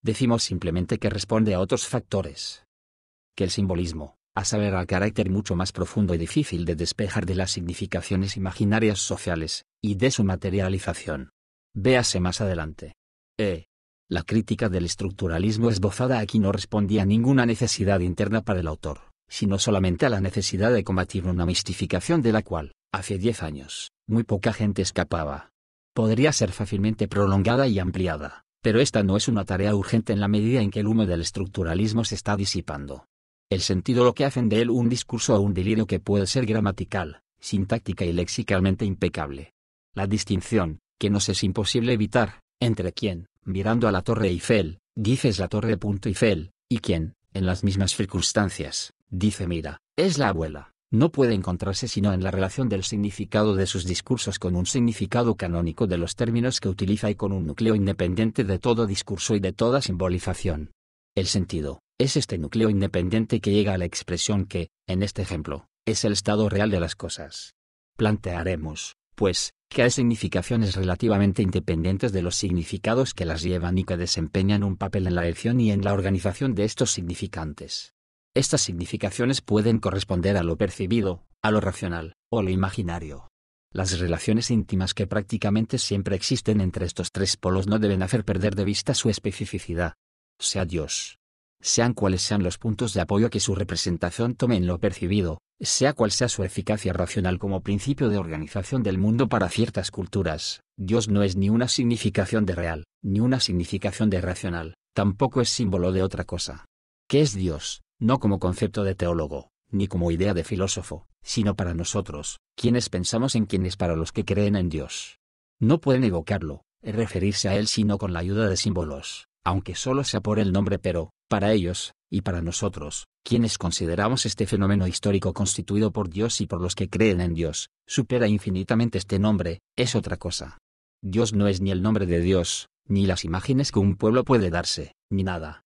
Decimos simplemente que responde a otros factores. Que el simbolismo, a saber al carácter mucho más profundo y difícil de despejar de las significaciones imaginarias sociales, y de su materialización. Véase más adelante. E. La crítica del estructuralismo esbozada aquí no respondía a ninguna necesidad interna para el autor, sino solamente a la necesidad de combatir una mistificación de la cual, hace diez años, muy poca gente escapaba. Podría ser fácilmente prolongada y ampliada, pero esta no es una tarea urgente en la medida en que el humo del estructuralismo se está disipando el sentido lo que hacen de él un discurso o un delirio que puede ser gramatical, sintáctica y lexicalmente impecable. La distinción, que nos es imposible evitar, entre quien, mirando a la Torre Eiffel, es la Torre Eiffel, y quien, en las mismas circunstancias, dice mira, es la abuela, no puede encontrarse sino en la relación del significado de sus discursos con un significado canónico de los términos que utiliza y con un núcleo independiente de todo discurso y de toda simbolización. El sentido, es este núcleo independiente que llega a la expresión que, en este ejemplo, es el estado real de las cosas. Plantearemos, pues, que hay significaciones relativamente independientes de los significados que las llevan y que desempeñan un papel en la elección y en la organización de estos significantes. Estas significaciones pueden corresponder a lo percibido, a lo racional, o a lo imaginario. Las relaciones íntimas que prácticamente siempre existen entre estos tres polos no deben hacer perder de vista su especificidad. Sea Dios, sean cuales sean los puntos de apoyo que su representación tome en lo percibido, sea cual sea su eficacia racional como principio de organización del mundo para ciertas culturas, Dios no es ni una significación de real, ni una significación de racional, tampoco es símbolo de otra cosa. ¿Qué es Dios? No como concepto de teólogo, ni como idea de filósofo, sino para nosotros, quienes pensamos en quienes para los que creen en Dios. No pueden evocarlo, referirse a él sino con la ayuda de símbolos, aunque solo sea por el nombre pero, para ellos, y para nosotros, quienes consideramos este fenómeno histórico constituido por Dios y por los que creen en Dios, supera infinitamente este nombre, es otra cosa. Dios no es ni el nombre de Dios, ni las imágenes que un pueblo puede darse, ni nada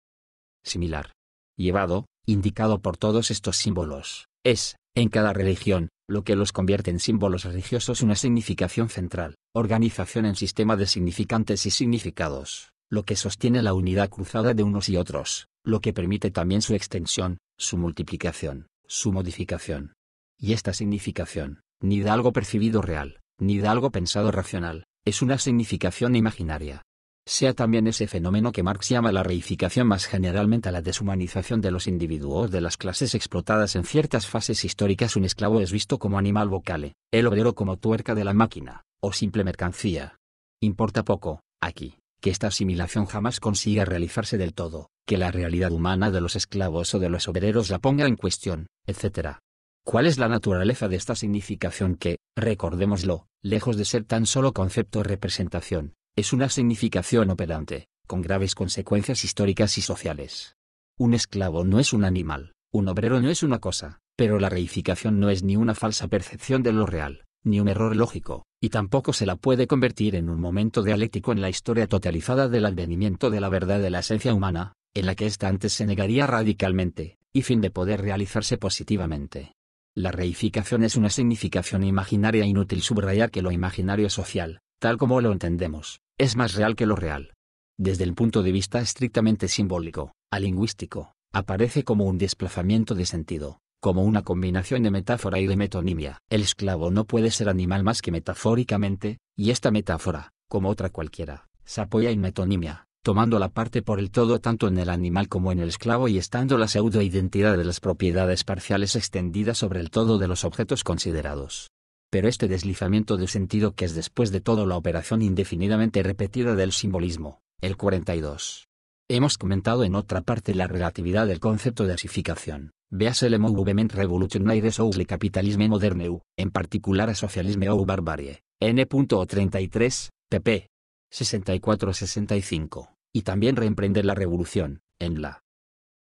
similar. Llevado, indicado por todos estos símbolos, es, en cada religión, lo que los convierte en símbolos religiosos una significación central, organización en sistema de significantes y significados, lo que sostiene la unidad cruzada de unos y otros, lo que permite también su extensión, su multiplicación, su modificación. Y esta significación, ni da algo percibido real, ni da algo pensado racional, es una significación imaginaria. Sea también ese fenómeno que Marx llama la reificación más generalmente a la deshumanización de los individuos de las clases explotadas en ciertas fases históricas un esclavo es visto como animal vocale, el obrero como tuerca de la máquina, o simple mercancía. Importa poco, aquí, que esta asimilación jamás consiga realizarse del todo, que la realidad humana de los esclavos o de los obreros la ponga en cuestión, etc. ¿Cuál es la naturaleza de esta significación que, recordémoslo, lejos de ser tan solo concepto o representación, es una significación operante, con graves consecuencias históricas y sociales? Un esclavo no es un animal, un obrero no es una cosa, pero la reificación no es ni una falsa percepción de lo real, ni un error lógico, y tampoco se la puede convertir en un momento dialéctico en la historia totalizada del advenimiento de la verdad de la esencia humana, en la que ésta antes se negaría radicalmente, y fin de poder realizarse positivamente. La reificación es una significación imaginaria inútil subrayar que lo imaginario social, tal como lo entendemos, es más real que lo real. Desde el punto de vista estrictamente simbólico, a lingüístico, aparece como un desplazamiento de sentido, como una combinación de metáfora y de metonimia. El esclavo no puede ser animal más que metafóricamente, y esta metáfora, como otra cualquiera, se apoya en metonimia, tomando la parte por el todo tanto en el animal como en el esclavo y estando la pseudo-identidad de las propiedades parciales extendida sobre el todo de los objetos considerados. Pero este deslizamiento de sentido que es después de todo la operación indefinidamente repetida del simbolismo, el 42. Hemos comentado en otra parte la relatividad del concepto de asificación. Véase el movement revolutionnaire sous le capitalisme moderne en particular a socialisme ou barbarie, N.33, pp. 64-65, y también reemprender la revolución, en la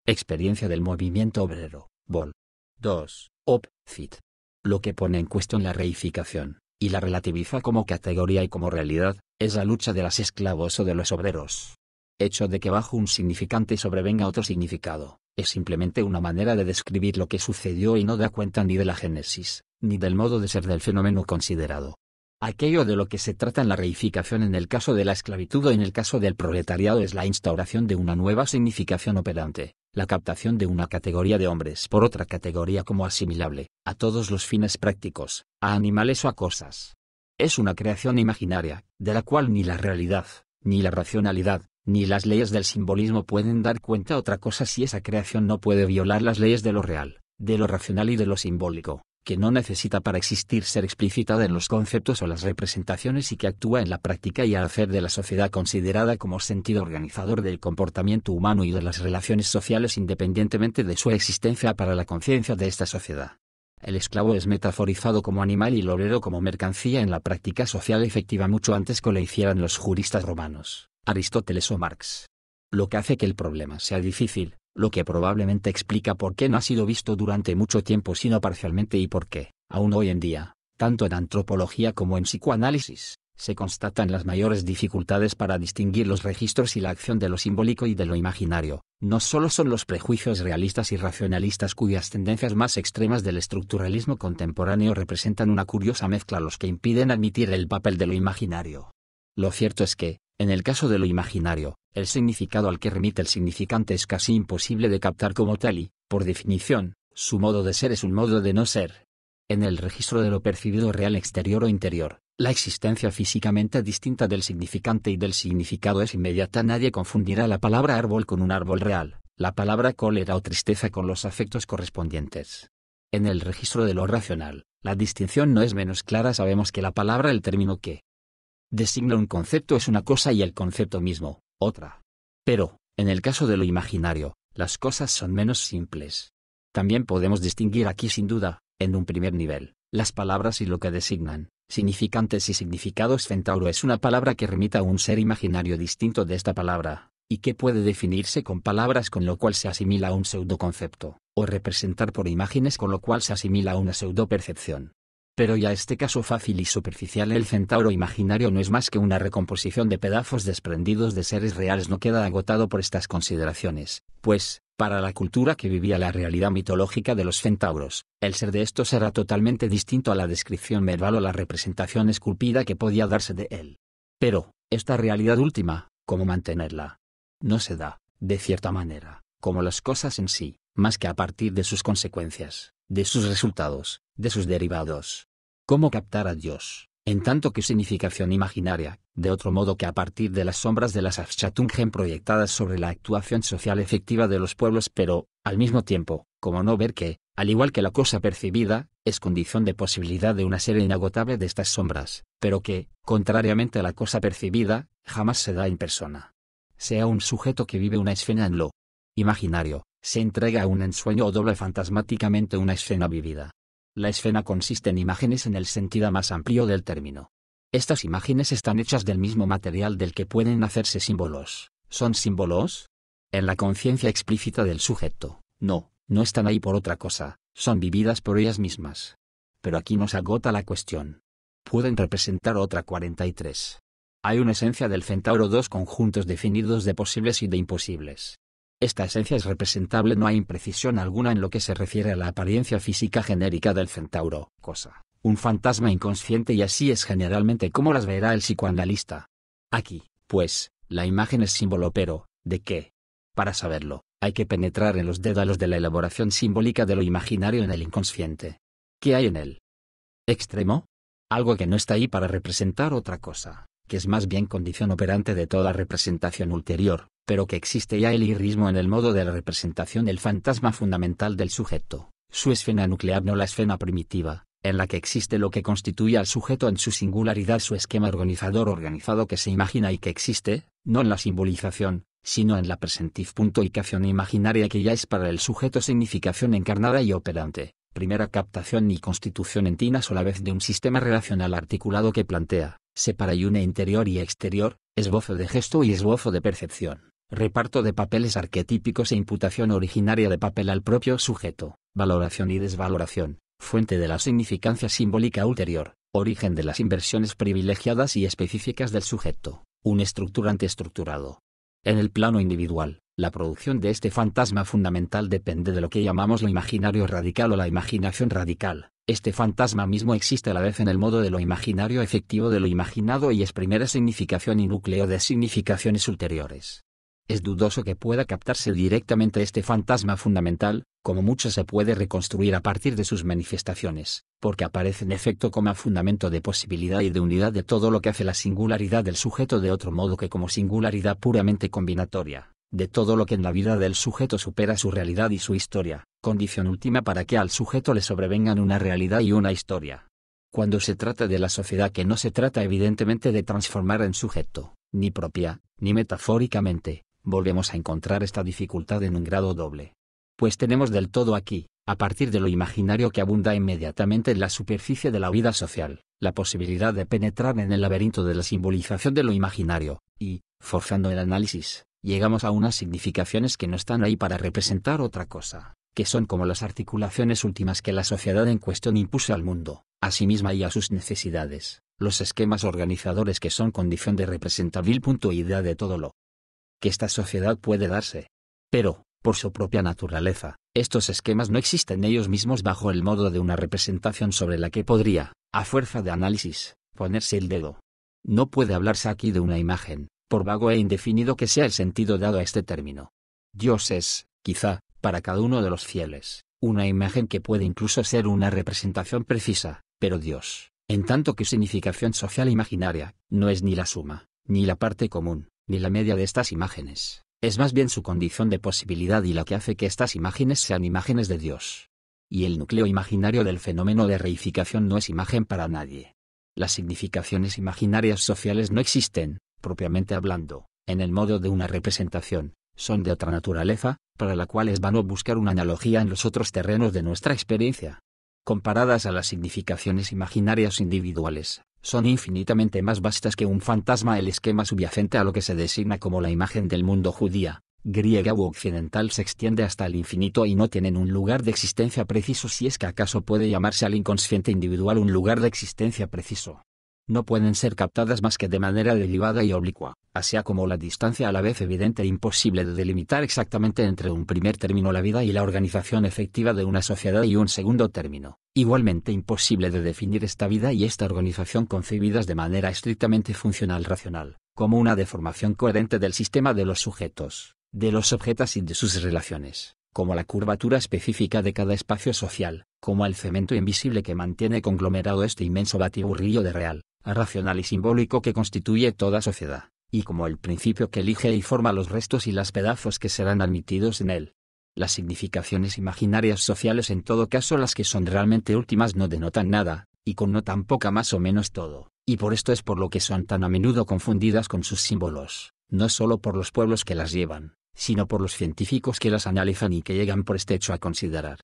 experiencia del movimiento obrero, Vol. 2, Op. Cit. Lo que pone en cuestión la reificación, y la relativiza como categoría y como realidad, es la lucha de las esclavos o de los obreros. Hecho de que bajo un significante sobrevenga otro significado es simplemente una manera de describir lo que sucedió y no da cuenta ni de la génesis, ni del modo de ser del fenómeno considerado. Aquello de lo que se trata en la reificación en el caso de la esclavitud o en el caso del proletariado es la instauración de una nueva significación operante, la captación de una categoría de hombres por otra categoría como asimilable, a todos los fines prácticos, a animales o a cosas. Es una creación imaginaria, de la cual ni la realidad, ni la racionalidad, ni las leyes del simbolismo pueden dar cuenta otra cosa si esa creación no puede violar las leyes de lo real, de lo racional y de lo simbólico, que no necesita para existir ser explicitada en los conceptos o las representaciones y que actúa en la práctica y al hacer de la sociedad considerada como sentido organizador del comportamiento humano y de las relaciones sociales independientemente de su existencia para la conciencia de esta sociedad. El esclavo es metaforizado como animal y el obrero como mercancía en la práctica social efectiva mucho antes que lo hicieran los juristas romanos, Aristóteles o Marx. Lo que hace que el problema sea difícil, lo que probablemente explica por qué no ha sido visto durante mucho tiempo sino parcialmente y por qué, aún hoy en día, tanto en antropología como en psicoanálisis, se constatan las mayores dificultades para distinguir los registros y la acción de lo simbólico y de lo imaginario. No solo son los prejuicios realistas y racionalistas cuyas tendencias más extremas del estructuralismo contemporáneo representan una curiosa mezcla los que impiden admitir el papel de lo imaginario. Lo cierto es que, en el caso de lo imaginario, el significado al que remite el significante es casi imposible de captar como tal y, por definición, su modo de ser es un modo de no ser. En el registro de lo percibido real exterior o interior, la existencia físicamente distinta del significante y del significado es inmediata. Nadie confundirá la palabra árbol con un árbol real, la palabra cólera o tristeza con los afectos correspondientes. En el registro de lo racional, la distinción no es menos clara. Sabemos que la palabra, el término que designa un concepto es una cosa y el concepto mismo, otra. Pero, en el caso de lo imaginario, las cosas son menos simples. También podemos distinguir aquí sin duda, en un primer nivel, las palabras y lo que designan, Significantes y significados Centauro es una palabra que remita a un ser imaginario distinto de esta palabra, y que puede definirse con palabras con lo cual se asimila a un pseudoconcepto, o representar por imágenes con lo cual se asimila a una pseudopercepción. Pero ya este caso fácil y superficial el centauro imaginario no es más que una recomposición de pedazos desprendidos de seres reales no queda agotado por estas consideraciones, pues, para la cultura que vivía la realidad mitológica de los centauros, el ser de estos era totalmente distinto a la descripción verbal o la representación esculpida que podía darse de él. Pero, esta realidad última, ¿cómo mantenerla? No se da, de cierta manera, como las cosas en sí, más que a partir de sus consecuencias, de sus resultados, de sus derivados. ¿Cómo captar a Dios, en tanto que significación imaginaria, de otro modo que a partir de las sombras de las Afshatungen proyectadas sobre la actuación social efectiva de los pueblos, pero, al mismo tiempo, como no ver que, al igual que la cosa percibida, es condición de posibilidad de una serie inagotable de estas sombras, pero que, contrariamente a la cosa percibida, jamás se da en persona. Sea un sujeto que vive una escena en lo imaginario, se entrega a un ensueño o doble fantasmáticamente una escena vivida. La escena consiste en imágenes en el sentido más amplio del término. Estas imágenes están hechas del mismo material del que pueden hacerse símbolos. ¿Son símbolos? En la conciencia explícita del sujeto, no, no están ahí por otra cosa, son vividas por ellas mismas. Pero aquí nos agota la cuestión. Pueden representar otra 43. Hay una esencia del centauro dos conjuntos definidos de posibles y de imposibles. Esta esencia es representable, no hay imprecisión alguna en lo que se refiere a la apariencia física genérica del centauro, cosa, un fantasma inconsciente y así es generalmente como las verá el psicoanalista. Aquí, pues, la imagen es símbolo pero, ¿de qué? Para saberlo, hay que penetrar en los dédalos de la elaboración simbólica de lo imaginario en el inconsciente. ¿Qué hay en él? ¿Extremo? Algo que no está ahí para representar otra cosa que es más bien condición operante de toda representación ulterior, pero que existe ya el irismo en el modo de la representación del fantasma fundamental del sujeto, su esfera nuclear no la esfera primitiva, en la que existe lo que constituye al sujeto en su singularidad su esquema organizador organizado que se imagina y que existe, no en la simbolización, sino en la presentificación imaginaria que ya es para el sujeto significación encarnada y operante, primera captación y constitución en sola vez de un sistema relacional articulado que plantea, Separa y une interior y exterior, esbozo de gesto y esbozo de percepción, reparto de papeles arquetípicos e imputación originaria de papel al propio sujeto, valoración y desvaloración, fuente de la significancia simbólica ulterior, origen de las inversiones privilegiadas y específicas del sujeto, un estructurante estructurado. En el plano individual, la producción de este fantasma fundamental depende de lo que llamamos lo imaginario radical o la imaginación radical, este fantasma mismo existe a la vez en el modo de lo imaginario efectivo de lo imaginado y es primera significación y núcleo de significaciones ulteriores. Es dudoso que pueda captarse directamente este fantasma fundamental, como mucho se puede reconstruir a partir de sus manifestaciones, porque aparece en efecto como fundamento de posibilidad y de unidad de todo lo que hace la singularidad del sujeto de otro modo que como singularidad puramente combinatoria, de todo lo que en la vida del sujeto supera su realidad y su historia, condición última para que al sujeto le sobrevengan una realidad y una historia. Cuando se trata de la sociedad que no se trata evidentemente de transformar en sujeto, ni propia, ni metafóricamente, volvemos a encontrar esta dificultad en un grado doble. Pues tenemos del todo aquí, a partir de lo imaginario que abunda inmediatamente en la superficie de la vida social, la posibilidad de penetrar en el laberinto de la simbolización de lo imaginario, y, forzando el análisis, llegamos a unas significaciones que no están ahí para representar otra cosa que son como las articulaciones últimas que la sociedad en cuestión impuso al mundo, a sí misma y a sus necesidades, los esquemas organizadores que son condición de puntuidad de todo lo que esta sociedad puede darse. Pero, por su propia naturaleza, estos esquemas no existen ellos mismos bajo el modo de una representación sobre la que podría, a fuerza de análisis, ponerse el dedo. No puede hablarse aquí de una imagen, por vago e indefinido que sea el sentido dado a este término. Dios es, quizá, para cada uno de los fieles, una imagen que puede incluso ser una representación precisa, pero Dios, en tanto que significación social imaginaria, no es ni la suma, ni la parte común, ni la media de estas imágenes, es más bien su condición de posibilidad y la que hace que estas imágenes sean imágenes de Dios. Y el núcleo imaginario del fenómeno de reificación no es imagen para nadie. Las significaciones imaginarias sociales no existen, propiamente hablando, en el modo de una representación, son de otra naturaleza, para la cual es vano buscar una analogía en los otros terrenos de nuestra experiencia. Comparadas a las significaciones imaginarias individuales, son infinitamente más vastas que un fantasma el esquema subyacente a lo que se designa como la imagen del mundo judía, griega u occidental se extiende hasta el infinito y no tienen un lugar de existencia preciso si es que acaso puede llamarse al inconsciente individual un lugar de existencia preciso no pueden ser captadas más que de manera derivada y oblicua, así como la distancia a la vez evidente e imposible de delimitar exactamente entre un primer término la vida y la organización efectiva de una sociedad y un segundo término, igualmente imposible de definir esta vida y esta organización concebidas de manera estrictamente funcional racional, como una deformación coherente del sistema de los sujetos, de los objetos y de sus relaciones como la curvatura específica de cada espacio social, como el cemento invisible que mantiene conglomerado este inmenso batiburrillo de real, racional y simbólico que constituye toda sociedad, y como el principio que elige y forma los restos y las pedazos que serán admitidos en él. Las significaciones imaginarias sociales en todo caso las que son realmente últimas no denotan nada, y connotan poca más o menos todo, y por esto es por lo que son tan a menudo confundidas con sus símbolos, no solo por los pueblos que las llevan, sino por los científicos que las analizan y que llegan por este hecho a considerar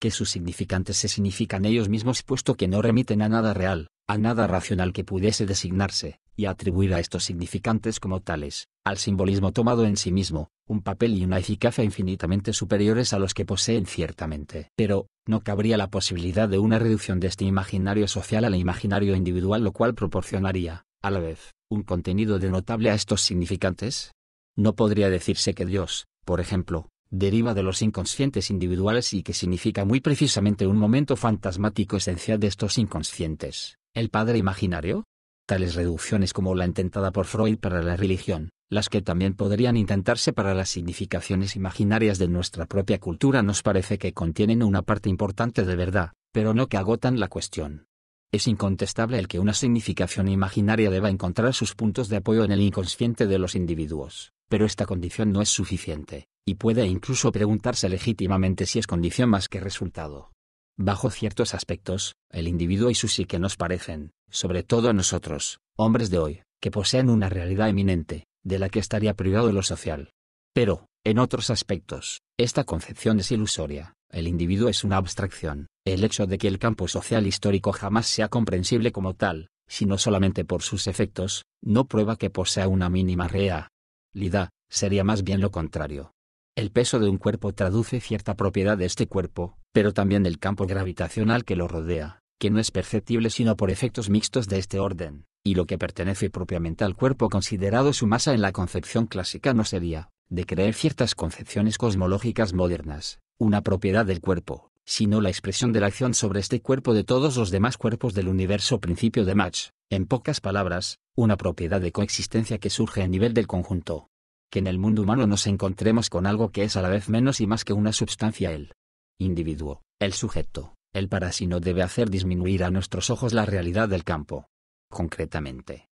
que sus significantes se significan ellos mismos puesto que no remiten a nada real, a nada racional que pudiese designarse, y atribuir a estos significantes como tales, al simbolismo tomado en sí mismo, un papel y una eficacia infinitamente superiores a los que poseen ciertamente. Pero, no cabría la posibilidad de una reducción de este imaginario social al imaginario individual, lo cual proporcionaría, a la vez, un contenido de notable a estos significantes. No podría decirse que Dios, por ejemplo, deriva de los inconscientes individuales y que significa muy precisamente un momento fantasmático esencial de estos inconscientes el padre imaginario? Tales reducciones como la intentada por Freud para la religión, las que también podrían intentarse para las significaciones imaginarias de nuestra propia cultura nos parece que contienen una parte importante de verdad, pero no que agotan la cuestión. Es incontestable el que una significación imaginaria deba encontrar sus puntos de apoyo en el inconsciente de los individuos, pero esta condición no es suficiente, y puede incluso preguntarse legítimamente si es condición más que resultado bajo ciertos aspectos, el individuo y su psique nos parecen, sobre todo a nosotros, hombres de hoy, que poseen una realidad eminente, de la que estaría privado lo social. Pero, en otros aspectos, esta concepción es ilusoria, el individuo es una abstracción, el hecho de que el campo social histórico jamás sea comprensible como tal, sino solamente por sus efectos, no prueba que posea una mínima realidad, sería más bien lo contrario. El peso de un cuerpo traduce cierta propiedad de este cuerpo, pero también del campo gravitacional que lo rodea, que no es perceptible sino por efectos mixtos de este orden, y lo que pertenece propiamente al cuerpo considerado su masa en la concepción clásica no sería, de creer ciertas concepciones cosmológicas modernas, una propiedad del cuerpo, sino la expresión de la acción sobre este cuerpo de todos los demás cuerpos del universo principio de Mach, en pocas palabras, una propiedad de coexistencia que surge a nivel del conjunto que en el mundo humano nos encontremos con algo que es a la vez menos y más que una substancia el individuo, el sujeto, el para no debe hacer disminuir a nuestros ojos la realidad del campo. Concretamente.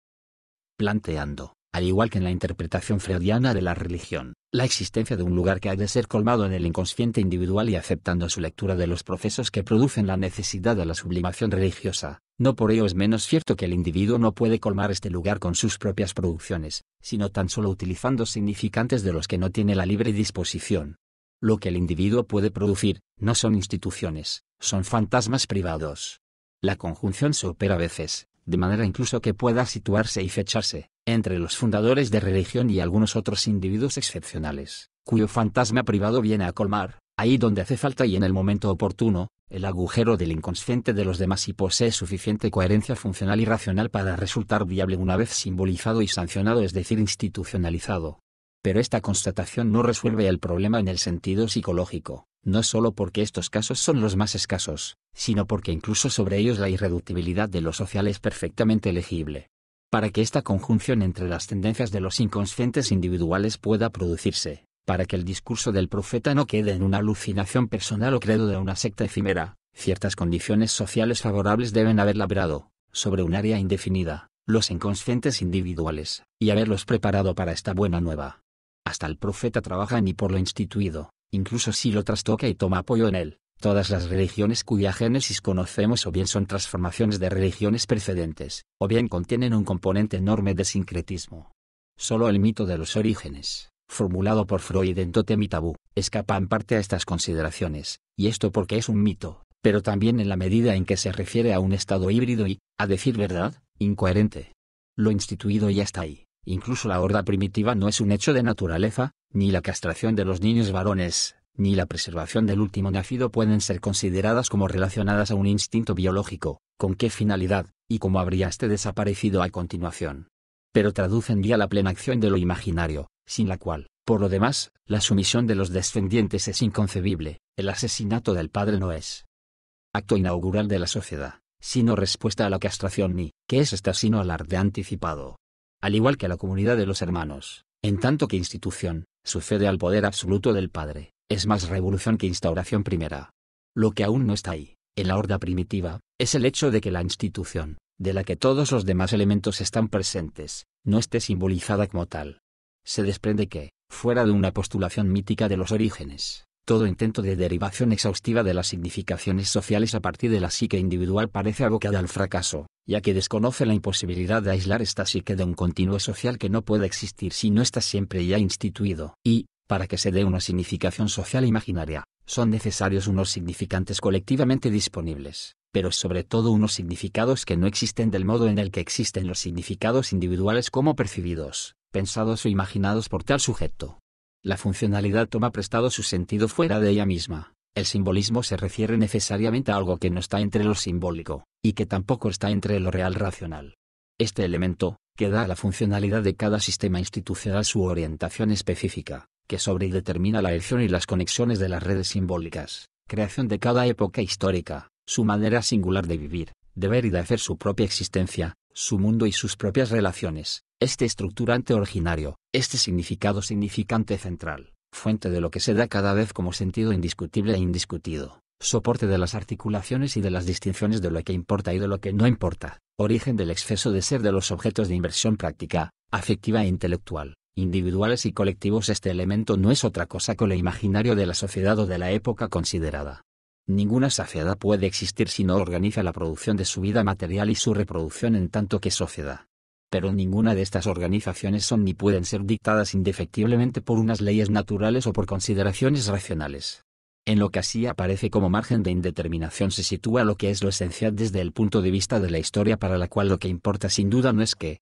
Planteando al igual que en la interpretación freudiana de la religión, la existencia de un lugar que ha de ser colmado en el inconsciente individual y aceptando su lectura de los procesos que producen la necesidad de la sublimación religiosa, no por ello es menos cierto que el individuo no puede colmar este lugar con sus propias producciones, sino tan solo utilizando significantes de los que no tiene la libre disposición. Lo que el individuo puede producir, no son instituciones, son fantasmas privados. La conjunción se opera a veces, de manera incluso que pueda situarse y fecharse, entre los fundadores de religión y algunos otros individuos excepcionales, cuyo fantasma privado viene a colmar, ahí donde hace falta y en el momento oportuno, el agujero del inconsciente de los demás y posee suficiente coherencia funcional y racional para resultar viable una vez simbolizado y sancionado, es decir, institucionalizado. Pero esta constatación no resuelve el problema en el sentido psicológico, no solo porque estos casos son los más escasos, sino porque incluso sobre ellos la irreductibilidad de lo social es perfectamente legible para que esta conjunción entre las tendencias de los inconscientes individuales pueda producirse, para que el discurso del profeta no quede en una alucinación personal o credo de una secta efímera, ciertas condiciones sociales favorables deben haber labrado, sobre un área indefinida, los inconscientes individuales, y haberlos preparado para esta buena nueva. Hasta el profeta trabaja ni por lo instituido, incluso si lo trastoca y toma apoyo en él, Todas las religiones cuya génesis conocemos o bien son transformaciones de religiones precedentes, o bien contienen un componente enorme de sincretismo. Solo el mito de los orígenes, formulado por Freud en Totem y Tabú, escapa en parte a estas consideraciones, y esto porque es un mito, pero también en la medida en que se refiere a un estado híbrido y, a decir verdad, incoherente. Lo instituido ya está ahí, incluso la horda primitiva no es un hecho de naturaleza, ni la castración de los niños varones, ni la preservación del último nacido pueden ser consideradas como relacionadas a un instinto biológico, con qué finalidad, y cómo habría este desaparecido a continuación. Pero traducen ya la plena acción de lo imaginario, sin la cual, por lo demás, la sumisión de los descendientes es inconcebible, el asesinato del padre no es acto inaugural de la sociedad, sino respuesta a la castración ni, que es esta sino alarde anticipado? Al igual que la comunidad de los hermanos, en tanto que institución, sucede al poder absoluto del padre es más revolución que instauración primera. Lo que aún no está ahí, en la horda primitiva, es el hecho de que la institución, de la que todos los demás elementos están presentes, no esté simbolizada como tal. Se desprende que, fuera de una postulación mítica de los orígenes, todo intento de derivación exhaustiva de las significaciones sociales a partir de la psique individual parece abocada al fracaso, ya que desconoce la imposibilidad de aislar esta psique de un continuo social que no puede existir si no está siempre ya instituido. Y, para que se dé una significación social e imaginaria, son necesarios unos significantes colectivamente disponibles, pero sobre todo unos significados que no existen del modo en el que existen los significados individuales como percibidos, pensados o imaginados por tal sujeto. La funcionalidad toma prestado su sentido fuera de ella misma. El simbolismo se refiere necesariamente a algo que no está entre lo simbólico, y que tampoco está entre lo real racional. Este elemento, que da a la funcionalidad de cada sistema institucional su orientación específica, que sobre determina la elección y las conexiones de las redes simbólicas, creación de cada época histórica, su manera singular de vivir, de ver y de hacer su propia existencia, su mundo y sus propias relaciones, este estructurante originario, este significado significante central, fuente de lo que se da cada vez como sentido indiscutible e indiscutido, soporte de las articulaciones y de las distinciones de lo que importa y de lo que no importa, origen del exceso de ser de los objetos de inversión práctica, afectiva e intelectual, individuales y colectivos este elemento no es otra cosa que lo imaginario de la sociedad o de la época considerada. Ninguna sociedad puede existir si no organiza la producción de su vida material y su reproducción en tanto que sociedad. Pero ninguna de estas organizaciones son ni pueden ser dictadas indefectiblemente por unas leyes naturales o por consideraciones racionales. En lo que así aparece como margen de indeterminación se sitúa lo que es lo esencial desde el punto de vista de la historia para la cual lo que importa sin duda no es que,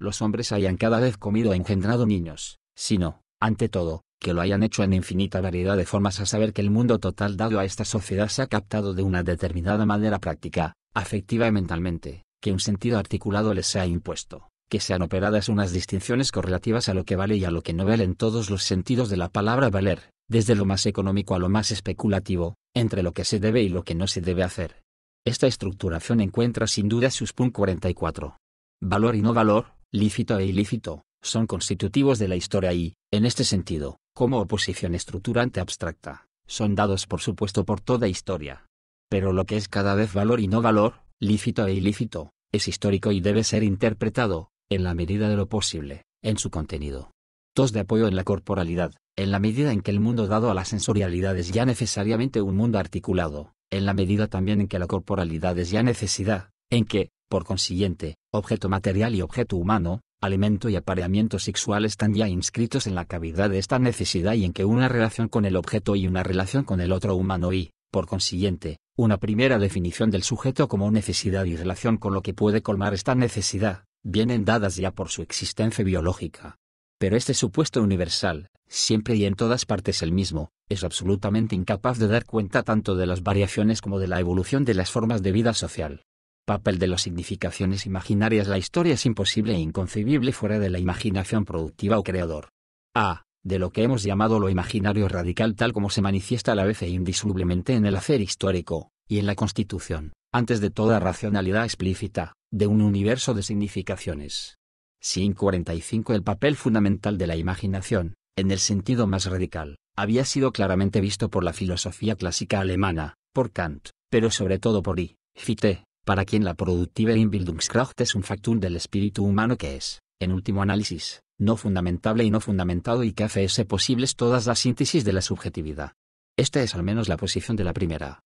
los hombres hayan cada vez comido o e engendrado niños, sino, ante todo, que lo hayan hecho en infinita variedad de formas a saber que el mundo total dado a esta sociedad se ha captado de una determinada manera práctica, afectiva y mentalmente, que un sentido articulado les sea impuesto, que sean operadas unas distinciones correlativas a lo que vale y a lo que no vale en todos los sentidos de la palabra valer, desde lo más económico a lo más especulativo, entre lo que se debe y lo que no se debe hacer. Esta estructuración encuentra sin duda sus puntos 44. Valor y no valor, lícito e ilícito, son constitutivos de la historia y, en este sentido, como oposición estructurante abstracta, son dados por supuesto por toda historia. Pero lo que es cada vez valor y no valor, lícito e ilícito, es histórico y debe ser interpretado, en la medida de lo posible, en su contenido. Tos de apoyo en la corporalidad, en la medida en que el mundo dado a la sensorialidad es ya necesariamente un mundo articulado, en la medida también en que la corporalidad es ya necesidad, en que, por consiguiente, objeto material y objeto humano, alimento y apareamiento sexual están ya inscritos en la cavidad de esta necesidad y en que una relación con el objeto y una relación con el otro humano y, por consiguiente, una primera definición del sujeto como necesidad y relación con lo que puede colmar esta necesidad, vienen dadas ya por su existencia biológica. Pero este supuesto universal, siempre y en todas partes el mismo, es absolutamente incapaz de dar cuenta tanto de las variaciones como de la evolución de las formas de vida social papel de las significaciones imaginarias. La historia es imposible e inconcebible fuera de la imaginación productiva o creador. A. De lo que hemos llamado lo imaginario radical tal como se manifiesta a la vez e indisolublemente en el hacer histórico, y en la constitución, antes de toda racionalidad explícita, de un universo de significaciones. Sin 45 El papel fundamental de la imaginación, en el sentido más radical, había sido claramente visto por la filosofía clásica alemana, por Kant, pero sobre todo por I. Fichte, para quien la productiva Inbildungskraft es un factum del espíritu humano que es, en último análisis, no fundamentable y no fundamentado y que hace ese posibles todas las síntesis de la subjetividad. Esta es al menos la posición de la primera.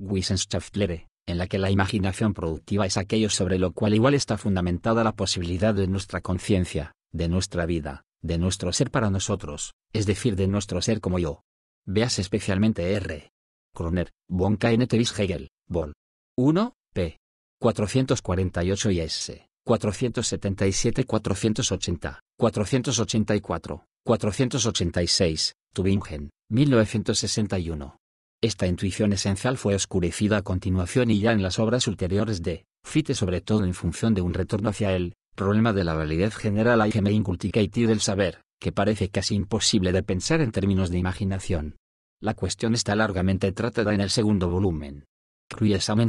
Wissenschaftlere, en la que la imaginación productiva es aquello sobre lo cual igual está fundamentada la posibilidad de nuestra conciencia, de nuestra vida, de nuestro ser para nosotros, es decir, de nuestro ser como yo. Veas especialmente R. Kroner, Hegel, Vol. 1 p. 448 y s. 477 480, 484, 486, Tubingen, 1961. Esta intuición esencial fue oscurecida a continuación y ya en las obras ulteriores de Fichte sobre todo en función de un retorno hacia el problema de la validez general a y del saber, que parece casi imposible de pensar en términos de imaginación. La cuestión está largamente tratada en el segundo volumen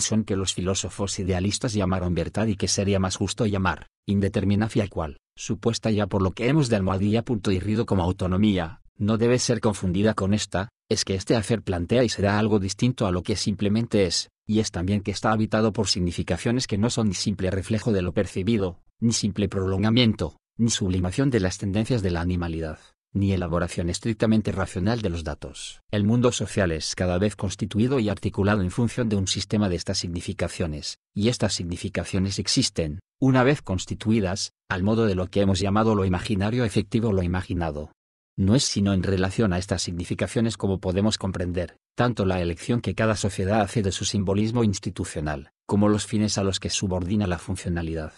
son que los filósofos idealistas llamaron verdad y que sería más justo llamar, indeterminacia cual, supuesta ya por lo que hemos de almohadilla. rido como autonomía, no debe ser confundida con esta, es que este hacer plantea y será algo distinto a lo que simplemente es, y es también que está habitado por significaciones que no son ni simple reflejo de lo percibido, ni simple prolongamiento, ni sublimación de las tendencias de la animalidad ni elaboración estrictamente racional de los datos. El mundo social es cada vez constituido y articulado en función de un sistema de estas significaciones, y estas significaciones existen, una vez constituidas, al modo de lo que hemos llamado lo imaginario efectivo o lo imaginado. No es sino en relación a estas significaciones como podemos comprender, tanto la elección que cada sociedad hace de su simbolismo institucional, como los fines a los que subordina la funcionalidad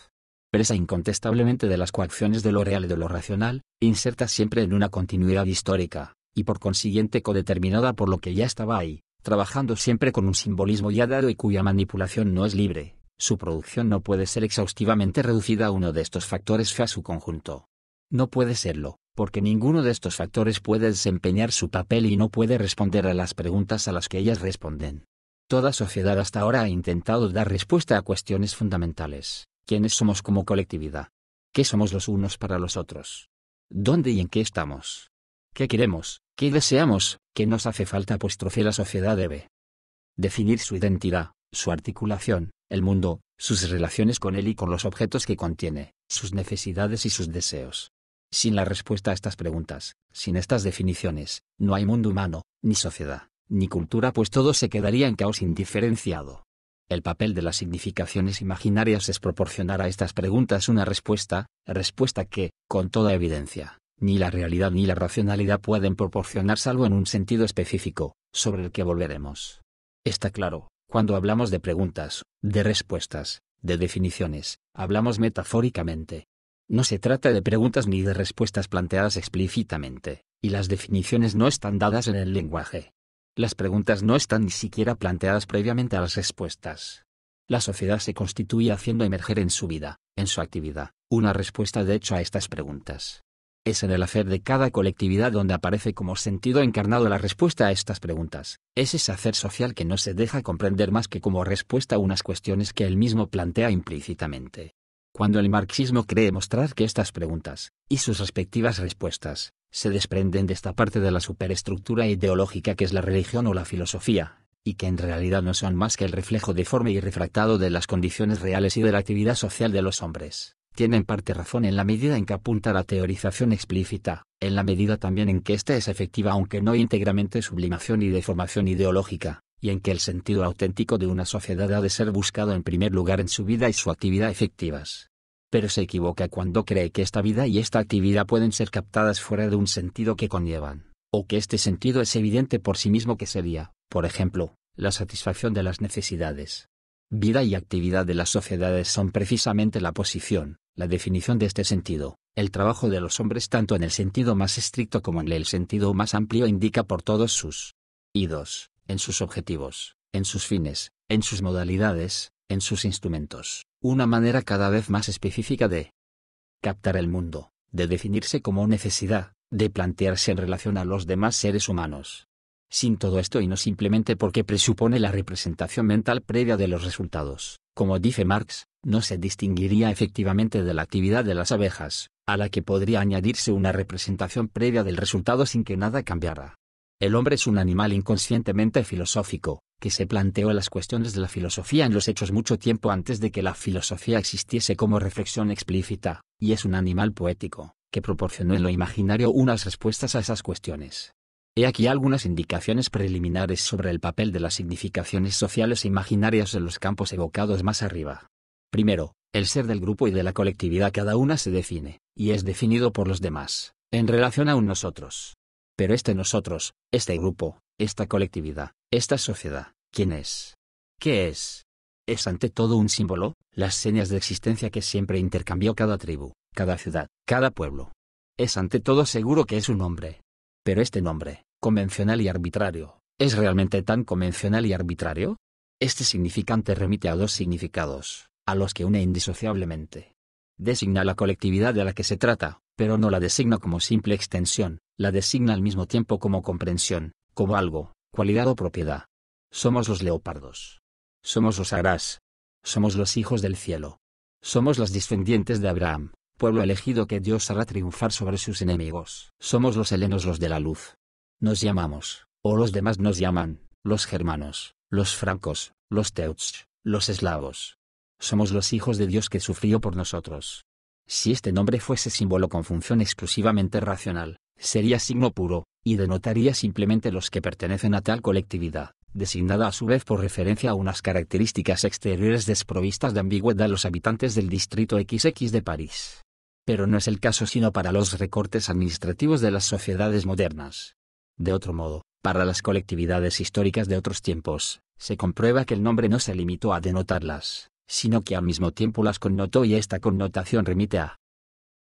presa incontestablemente de las coacciones de lo real y de lo racional, inserta siempre en una continuidad histórica, y por consiguiente codeterminada por lo que ya estaba ahí, trabajando siempre con un simbolismo ya dado y cuya manipulación no es libre, su producción no puede ser exhaustivamente reducida a uno de estos factores fe a su conjunto. No puede serlo, porque ninguno de estos factores puede desempeñar su papel y no puede responder a las preguntas a las que ellas responden. Toda sociedad hasta ahora ha intentado dar respuesta a cuestiones fundamentales, quiénes somos como colectividad, qué somos los unos para los otros, dónde y en qué estamos, qué queremos, qué deseamos, qué nos hace falta Apostrofe pues la sociedad debe definir su identidad, su articulación, el mundo, sus relaciones con él y con los objetos que contiene, sus necesidades y sus deseos. Sin la respuesta a estas preguntas, sin estas definiciones, no hay mundo humano, ni sociedad, ni cultura, pues todo se quedaría en caos indiferenciado. El papel de las significaciones imaginarias es proporcionar a estas preguntas una respuesta, respuesta que, con toda evidencia, ni la realidad ni la racionalidad pueden proporcionar salvo en un sentido específico, sobre el que volveremos. Está claro, cuando hablamos de preguntas, de respuestas, de definiciones, hablamos metafóricamente. No se trata de preguntas ni de respuestas planteadas explícitamente, y las definiciones no están dadas en el lenguaje, las preguntas no están ni siquiera planteadas previamente a las respuestas. La sociedad se constituye haciendo emerger en su vida, en su actividad, una respuesta de hecho a estas preguntas. Es en el hacer de cada colectividad donde aparece como sentido encarnado la respuesta a estas preguntas, es ese hacer social que no se deja comprender más que como respuesta a unas cuestiones que él mismo plantea implícitamente. Cuando el marxismo cree mostrar que estas preguntas, y sus respectivas respuestas, se desprenden de esta parte de la superestructura ideológica que es la religión o la filosofía, y que en realidad no son más que el reflejo deforme y refractado de las condiciones reales y de la actividad social de los hombres. Tienen parte razón en la medida en que apunta la teorización explícita, en la medida también en que ésta es efectiva aunque no íntegramente sublimación y deformación ideológica, y en que el sentido auténtico de una sociedad ha de ser buscado en primer lugar en su vida y su actividad efectivas pero se equivoca cuando cree que esta vida y esta actividad pueden ser captadas fuera de un sentido que conllevan, o que este sentido es evidente por sí mismo que sería, por ejemplo, la satisfacción de las necesidades. Vida y actividad de las sociedades son precisamente la posición, la definición de este sentido. El trabajo de los hombres tanto en el sentido más estricto como en el sentido más amplio indica por todos sus idos, en sus objetivos, en sus fines, en sus modalidades, en sus instrumentos una manera cada vez más específica de captar el mundo, de definirse como necesidad, de plantearse en relación a los demás seres humanos. Sin todo esto y no simplemente porque presupone la representación mental previa de los resultados, como dice Marx, no se distinguiría efectivamente de la actividad de las abejas, a la que podría añadirse una representación previa del resultado sin que nada cambiara. El hombre es un animal inconscientemente filosófico, que se planteó las cuestiones de la filosofía en los hechos mucho tiempo antes de que la filosofía existiese como reflexión explícita, y es un animal poético, que proporcionó en lo imaginario unas respuestas a esas cuestiones. He aquí algunas indicaciones preliminares sobre el papel de las significaciones sociales e imaginarias en los campos evocados más arriba. Primero, el ser del grupo y de la colectividad cada una se define, y es definido por los demás, en relación a un nosotros. Pero este nosotros, este grupo, esta colectividad, esta sociedad, ¿quién es? ¿Qué es? Es ante todo un símbolo, las señas de existencia que siempre intercambió cada tribu, cada ciudad, cada pueblo. Es ante todo seguro que es un nombre. Pero este nombre, convencional y arbitrario, ¿es realmente tan convencional y arbitrario? Este significante remite a dos significados, a los que une indisociablemente. Designa la colectividad de la que se trata, pero no la designa como simple extensión, la designa al mismo tiempo como comprensión, como algo, cualidad o propiedad. Somos los leopardos. Somos los Arás. Somos los hijos del cielo. Somos los descendientes de Abraham, pueblo elegido que Dios hará triunfar sobre sus enemigos. Somos los helenos los de la luz. Nos llamamos, o los demás nos llaman, los germanos, los francos, los teutsch, los eslavos. Somos los hijos de Dios que sufrió por nosotros. Si este nombre fuese símbolo con función exclusivamente racional, sería signo puro, y denotaría simplemente los que pertenecen a tal colectividad, designada a su vez por referencia a unas características exteriores desprovistas de ambigüedad a los habitantes del distrito XX de París. Pero no es el caso sino para los recortes administrativos de las sociedades modernas. De otro modo, para las colectividades históricas de otros tiempos, se comprueba que el nombre no se limitó a denotarlas, sino que al mismo tiempo las connotó y esta connotación remite a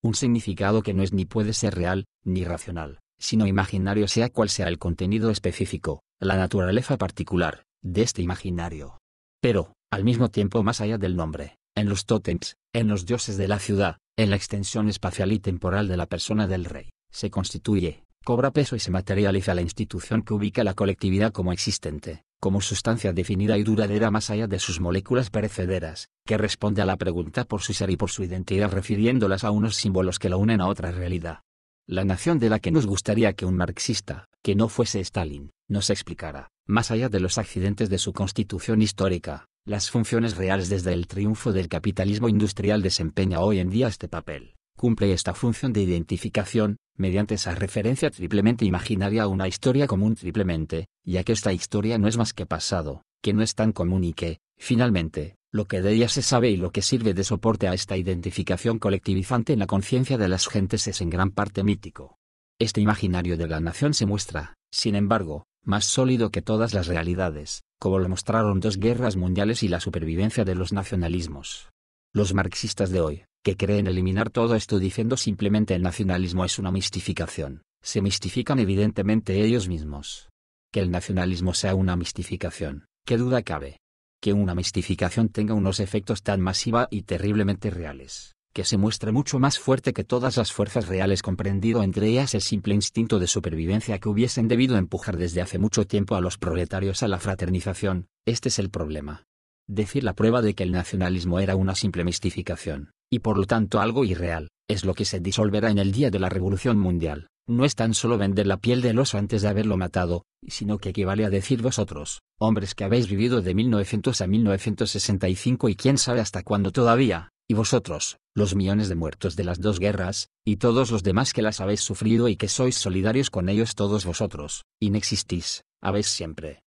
un significado que no es ni puede ser real, ni racional, sino imaginario sea cual sea el contenido específico, la naturaleza particular, de este imaginario. Pero, al mismo tiempo más allá del nombre, en los tótems, en los dioses de la ciudad, en la extensión espacial y temporal de la persona del rey, se constituye, cobra peso y se materializa la institución que ubica la colectividad como existente, como sustancia definida y duradera más allá de sus moléculas perecederas, que responde a la pregunta por su ser y por su identidad refiriéndolas a unos símbolos que la unen a otra realidad, la nación de la que nos gustaría que un marxista, que no fuese Stalin, nos explicara, más allá de los accidentes de su constitución histórica, las funciones reales desde el triunfo del capitalismo industrial desempeña hoy en día este papel, cumple esta función de identificación, mediante esa referencia triplemente imaginaria a una historia común triplemente, ya que esta historia no es más que pasado, que no es tan común y que, finalmente, lo que de ella se sabe y lo que sirve de soporte a esta identificación colectivizante en la conciencia de las gentes es en gran parte mítico. Este imaginario de la nación se muestra, sin embargo, más sólido que todas las realidades, como lo mostraron dos guerras mundiales y la supervivencia de los nacionalismos. Los marxistas de hoy, que creen eliminar todo esto diciendo simplemente el nacionalismo es una mistificación, se mistifican evidentemente ellos mismos. Que el nacionalismo sea una mistificación, qué duda cabe que una mistificación tenga unos efectos tan masiva y terriblemente reales, que se muestre mucho más fuerte que todas las fuerzas reales comprendido entre ellas el simple instinto de supervivencia que hubiesen debido empujar desde hace mucho tiempo a los proletarios a la fraternización, este es el problema. Decir la prueba de que el nacionalismo era una simple mistificación, y por lo tanto algo irreal, es lo que se disolverá en el día de la Revolución Mundial no es tan solo vender la piel del oso antes de haberlo matado, sino que equivale a decir vosotros, hombres que habéis vivido de 1900 a 1965 y quién sabe hasta cuándo todavía, y vosotros, los millones de muertos de las dos guerras, y todos los demás que las habéis sufrido y que sois solidarios con ellos todos vosotros, inexistís, habéis siempre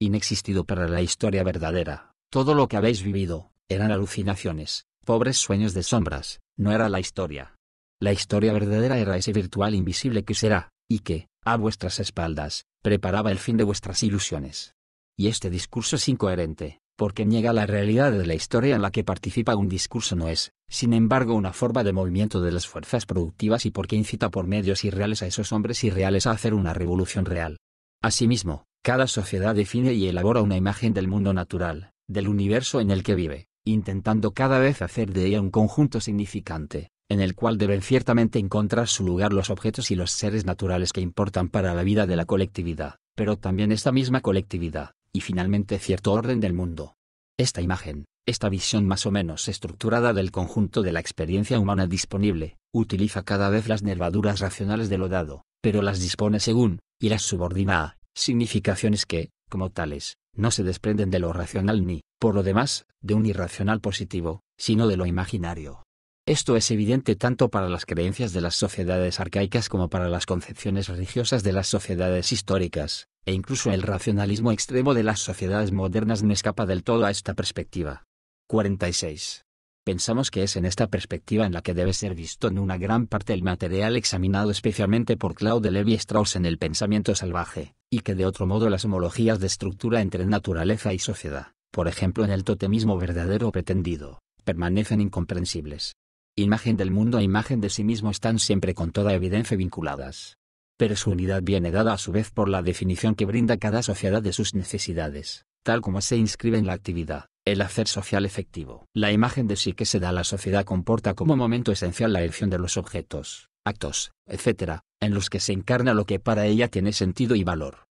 inexistido para la historia verdadera, todo lo que habéis vivido, eran alucinaciones, pobres sueños de sombras, no era la historia. La historia verdadera era ese virtual invisible que será, y que, a vuestras espaldas, preparaba el fin de vuestras ilusiones. Y este discurso es incoherente, porque niega la realidad de la historia en la que participa un discurso no es, sin embargo, una forma de movimiento de las fuerzas productivas y porque incita por medios irreales a esos hombres irreales a hacer una revolución real. Asimismo, cada sociedad define y elabora una imagen del mundo natural, del universo en el que vive, intentando cada vez hacer de ella un conjunto significante, en el cual deben ciertamente encontrar su lugar los objetos y los seres naturales que importan para la vida de la colectividad, pero también esta misma colectividad, y finalmente cierto orden del mundo. Esta imagen, esta visión más o menos estructurada del conjunto de la experiencia humana disponible, utiliza cada vez las nervaduras racionales de lo dado, pero las dispone según, y las subordina a, significaciones que, como tales, no se desprenden de lo racional ni, por lo demás, de un irracional positivo, sino de lo imaginario. Esto es evidente tanto para las creencias de las sociedades arcaicas como para las concepciones religiosas de las sociedades históricas, e incluso el racionalismo extremo de las sociedades modernas no escapa del todo a esta perspectiva. 46. Pensamos que es en esta perspectiva en la que debe ser visto en una gran parte el material examinado especialmente por Claude Levi Strauss en El pensamiento salvaje, y que de otro modo las homologías de estructura entre naturaleza y sociedad, por ejemplo en el totemismo verdadero o pretendido, permanecen incomprensibles imagen del mundo e imagen de sí mismo están siempre con toda evidencia vinculadas. Pero su unidad viene dada a su vez por la definición que brinda cada sociedad de sus necesidades, tal como se inscribe en la actividad, el hacer social efectivo. La imagen de sí que se da a la sociedad comporta como momento esencial la elección de los objetos, actos, etc., en los que se encarna lo que para ella tiene sentido y valor.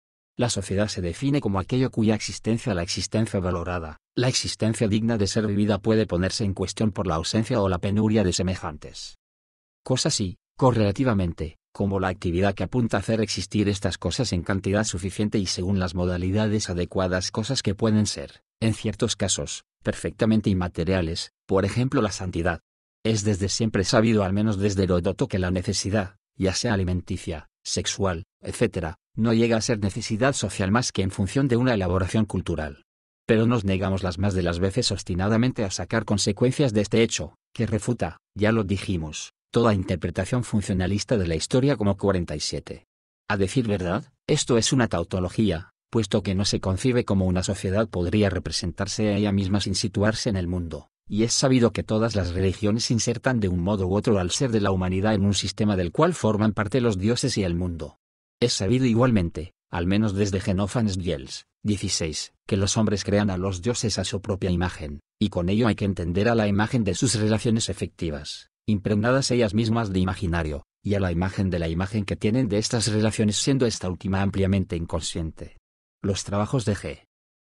La sociedad se define como aquello cuya existencia la existencia valorada, la existencia digna de ser vivida puede ponerse en cuestión por la ausencia o la penuria de semejantes. Cosas y, correlativamente, como la actividad que apunta a hacer existir estas cosas en cantidad suficiente y según las modalidades adecuadas cosas que pueden ser, en ciertos casos, perfectamente inmateriales, por ejemplo la santidad. Es desde siempre sabido al menos desde Heródoto que la necesidad, ya sea alimenticia, sexual, etc., no llega a ser necesidad social más que en función de una elaboración cultural. Pero nos negamos las más de las veces obstinadamente a sacar consecuencias de este hecho, que refuta, ya lo dijimos, toda interpretación funcionalista de la historia como 47. A decir verdad, esto es una tautología, puesto que no se concibe cómo una sociedad podría representarse a ella misma sin situarse en el mundo, y es sabido que todas las religiones insertan de un modo u otro al ser de la humanidad en un sistema del cual forman parte los dioses y el mundo es sabido igualmente, al menos desde Genófanes Giels, 16, que los hombres crean a los dioses a su propia imagen, y con ello hay que entender a la imagen de sus relaciones efectivas, impregnadas ellas mismas de imaginario, y a la imagen de la imagen que tienen de estas relaciones siendo esta última ampliamente inconsciente. Los trabajos de G.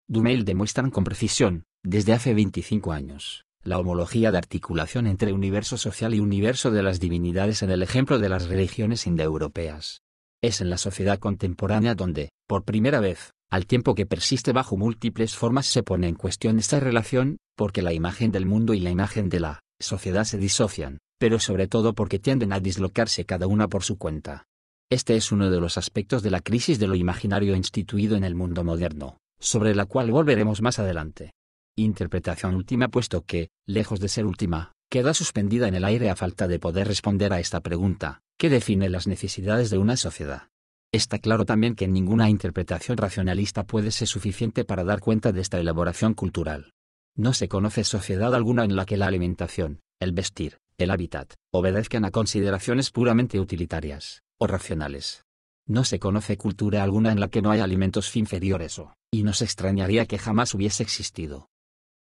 Dumail demuestran con precisión, desde hace 25 años, la homología de articulación entre universo social y universo de las divinidades en el ejemplo de las religiones indoeuropeas, es en la sociedad contemporánea donde, por primera vez, al tiempo que persiste bajo múltiples formas se pone en cuestión esta relación, porque la imagen del mundo y la imagen de la sociedad se disocian, pero sobre todo porque tienden a dislocarse cada una por su cuenta. Este es uno de los aspectos de la crisis de lo imaginario instituido en el mundo moderno, sobre la cual volveremos más adelante. Interpretación última puesto que, lejos de ser última, queda suspendida en el aire a falta de poder responder a esta pregunta, Qué define las necesidades de una sociedad. Está claro también que ninguna interpretación racionalista puede ser suficiente para dar cuenta de esta elaboración cultural. No se conoce sociedad alguna en la que la alimentación, el vestir, el hábitat, obedezcan a consideraciones puramente utilitarias, o racionales. No se conoce cultura alguna en la que no haya alimentos inferiores o, y nos extrañaría que jamás hubiese existido.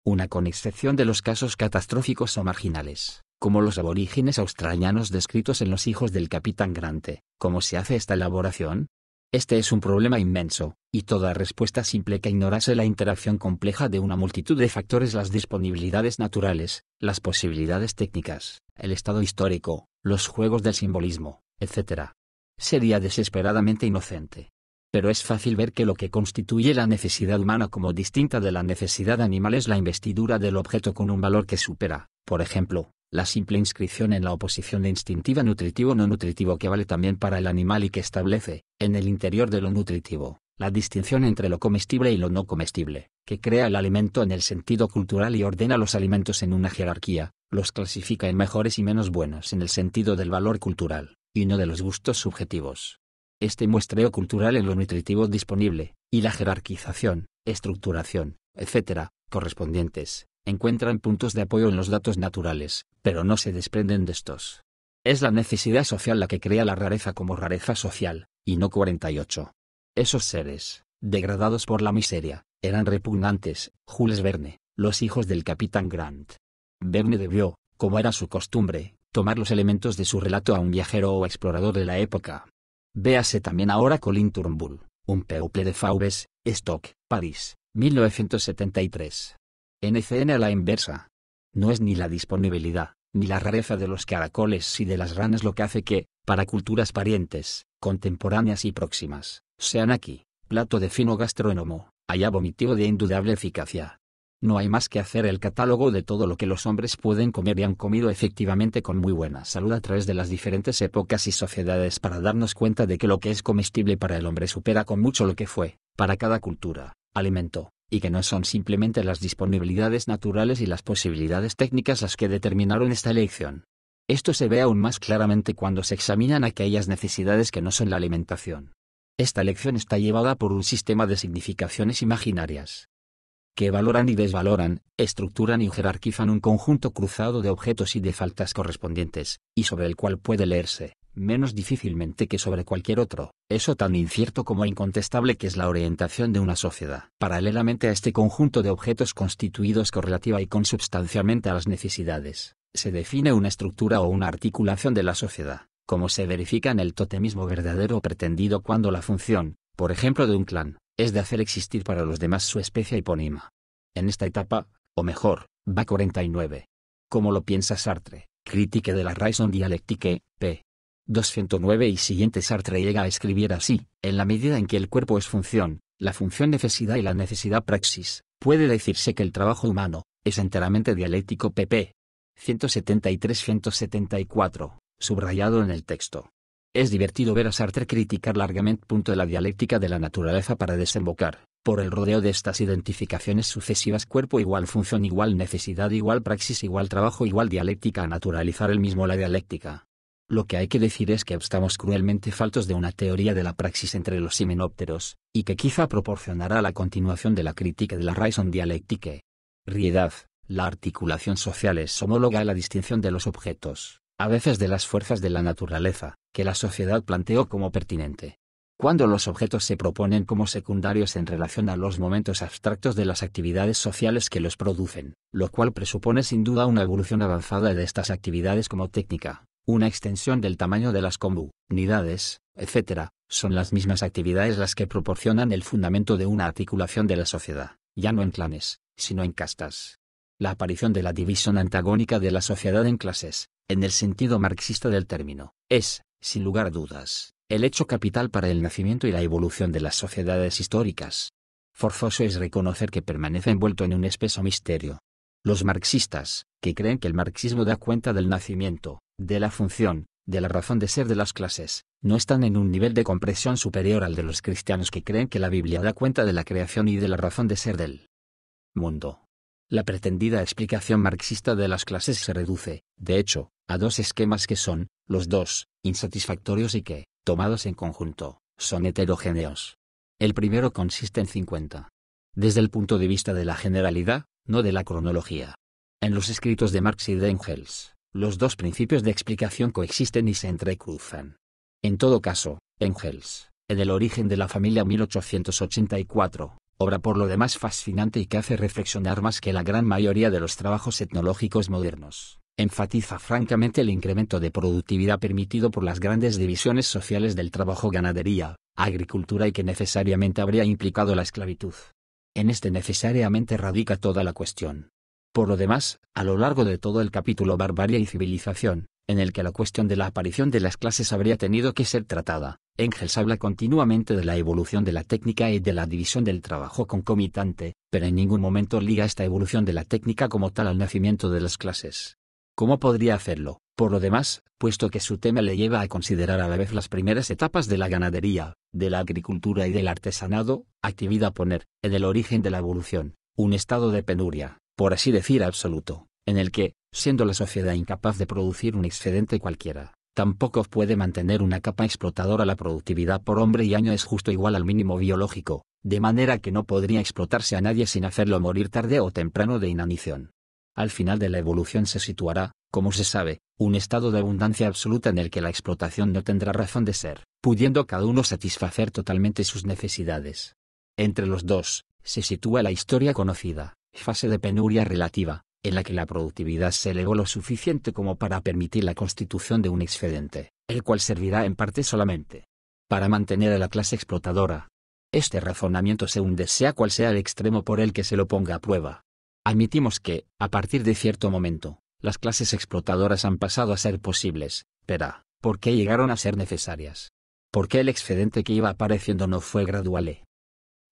Una con excepción de los casos catastróficos o marginales como los aborígenes australianos descritos en Los hijos del capitán Grante. ¿Cómo se hace esta elaboración? Este es un problema inmenso, y toda respuesta simple que ignorase la interacción compleja de una multitud de factores las disponibilidades naturales, las posibilidades técnicas, el estado histórico, los juegos del simbolismo, etc. Sería desesperadamente inocente. Pero es fácil ver que lo que constituye la necesidad humana como distinta de la necesidad animal es la investidura del objeto con un valor que supera, por ejemplo, la simple inscripción en la oposición de instintiva nutritivo-no nutritivo que vale también para el animal y que establece, en el interior de lo nutritivo, la distinción entre lo comestible y lo no comestible, que crea el alimento en el sentido cultural y ordena los alimentos en una jerarquía, los clasifica en mejores y menos buenos en el sentido del valor cultural, y no de los gustos subjetivos. Este muestreo cultural en lo nutritivo disponible, y la jerarquización, estructuración, etc., correspondientes, encuentran puntos de apoyo en los datos naturales, pero no se desprenden de estos. Es la necesidad social la que crea la rareza como rareza social, y no 48. Esos seres, degradados por la miseria, eran repugnantes, Jules Verne, los hijos del capitán Grant. Verne debió, como era su costumbre, tomar los elementos de su relato a un viajero o explorador de la época. Véase también ahora Colin Turnbull, un peuple de Faubes, Stock, París, 1973. NCN a la inversa. No es ni la disponibilidad, ni la rareza de los caracoles y de las ranas lo que hace que, para culturas parientes, contemporáneas y próximas, sean aquí, plato de fino gastrónomo, allá vomitivo de indudable eficacia. No hay más que hacer el catálogo de todo lo que los hombres pueden comer y han comido efectivamente con muy buena salud a través de las diferentes épocas y sociedades para darnos cuenta de que lo que es comestible para el hombre supera con mucho lo que fue, para cada cultura, alimento y que no son simplemente las disponibilidades naturales y las posibilidades técnicas las que determinaron esta elección. Esto se ve aún más claramente cuando se examinan aquellas necesidades que no son la alimentación. Esta elección está llevada por un sistema de significaciones imaginarias que valoran y desvaloran, estructuran y jerarquizan un conjunto cruzado de objetos y de faltas correspondientes, y sobre el cual puede leerse menos difícilmente que sobre cualquier otro, eso tan incierto como incontestable que es la orientación de una sociedad. Paralelamente a este conjunto de objetos constituidos correlativa y consubstancialmente a las necesidades, se define una estructura o una articulación de la sociedad, como se verifica en el totemismo verdadero o pretendido cuando la función, por ejemplo, de un clan, es de hacer existir para los demás su especie hipónima. En esta etapa, o mejor, va 49. Como lo piensa Sartre, crítica de la Raison Dialectique, p. 209 y siguiente Sartre llega a escribir así, en la medida en que el cuerpo es función, la función necesidad y la necesidad praxis, puede decirse que el trabajo humano, es enteramente dialéctico pp. 173-174, subrayado en el texto. Es divertido ver a Sartre criticar largamente punto de la dialéctica de la naturaleza para desembocar, por el rodeo de estas identificaciones sucesivas cuerpo igual función igual necesidad igual praxis igual trabajo igual dialéctica a naturalizar el mismo la dialéctica. Lo que hay que decir es que estamos cruelmente faltos de una teoría de la praxis entre los himenópteros, y que quizá proporcionará la continuación de la crítica de la raison dialectique. Riedad, la articulación social es homóloga a la distinción de los objetos, a veces de las fuerzas de la naturaleza, que la sociedad planteó como pertinente. Cuando los objetos se proponen como secundarios en relación a los momentos abstractos de las actividades sociales que los producen, lo cual presupone sin duda una evolución avanzada de estas actividades como técnica, una extensión del tamaño de las comunidades, etc., son las mismas actividades las que proporcionan el fundamento de una articulación de la sociedad, ya no en clanes, sino en castas. La aparición de la división antagónica de la sociedad en clases, en el sentido marxista del término, es, sin lugar a dudas, el hecho capital para el nacimiento y la evolución de las sociedades históricas. Forzoso es reconocer que permanece envuelto en un espeso misterio. Los marxistas, que creen que el marxismo da cuenta del nacimiento, de la función, de la razón de ser de las clases, no están en un nivel de compresión superior al de los cristianos que creen que la Biblia da cuenta de la creación y de la razón de ser del mundo. La pretendida explicación marxista de las clases se reduce, de hecho, a dos esquemas que son, los dos, insatisfactorios y que, tomados en conjunto, son heterogéneos. El primero consiste en 50. Desde el punto de vista de la generalidad, no de la cronología. En los escritos de Marx y de Engels, los dos principios de explicación coexisten y se entrecruzan. En todo caso, Engels, en El origen de la familia 1884, obra por lo demás fascinante y que hace reflexionar más que la gran mayoría de los trabajos etnológicos modernos, enfatiza francamente el incremento de productividad permitido por las grandes divisiones sociales del trabajo ganadería, agricultura y que necesariamente habría implicado la esclavitud. En este necesariamente radica toda la cuestión. Por lo demás, a lo largo de todo el capítulo Barbarie y Civilización, en el que la cuestión de la aparición de las clases habría tenido que ser tratada, Engels habla continuamente de la evolución de la técnica y de la división del trabajo concomitante, pero en ningún momento liga esta evolución de la técnica como tal al nacimiento de las clases. ¿Cómo podría hacerlo? Por lo demás, puesto que su tema le lleva a considerar a la vez las primeras etapas de la ganadería, de la agricultura y del artesanado, actividad a poner, en el origen de la evolución, un estado de penuria, por así decir, absoluto, en el que, siendo la sociedad incapaz de producir un excedente cualquiera, tampoco puede mantener una capa explotadora la productividad por hombre y año es justo igual al mínimo biológico, de manera que no podría explotarse a nadie sin hacerlo morir tarde o temprano de inanición. Al final de la evolución se situará, como se sabe, un estado de abundancia absoluta en el que la explotación no tendrá razón de ser, pudiendo cada uno satisfacer totalmente sus necesidades. Entre los dos, se sitúa la historia conocida, fase de penuria relativa, en la que la productividad se elevó lo suficiente como para permitir la constitución de un excedente, el cual servirá en parte solamente para mantener a la clase explotadora. Este razonamiento se hunde sea cual sea el extremo por el que se lo ponga a prueba. Admitimos que, a partir de cierto momento, las clases explotadoras han pasado a ser posibles, pero, ¿por qué llegaron a ser necesarias? ¿Por qué el excedente que iba apareciendo no fue gradual?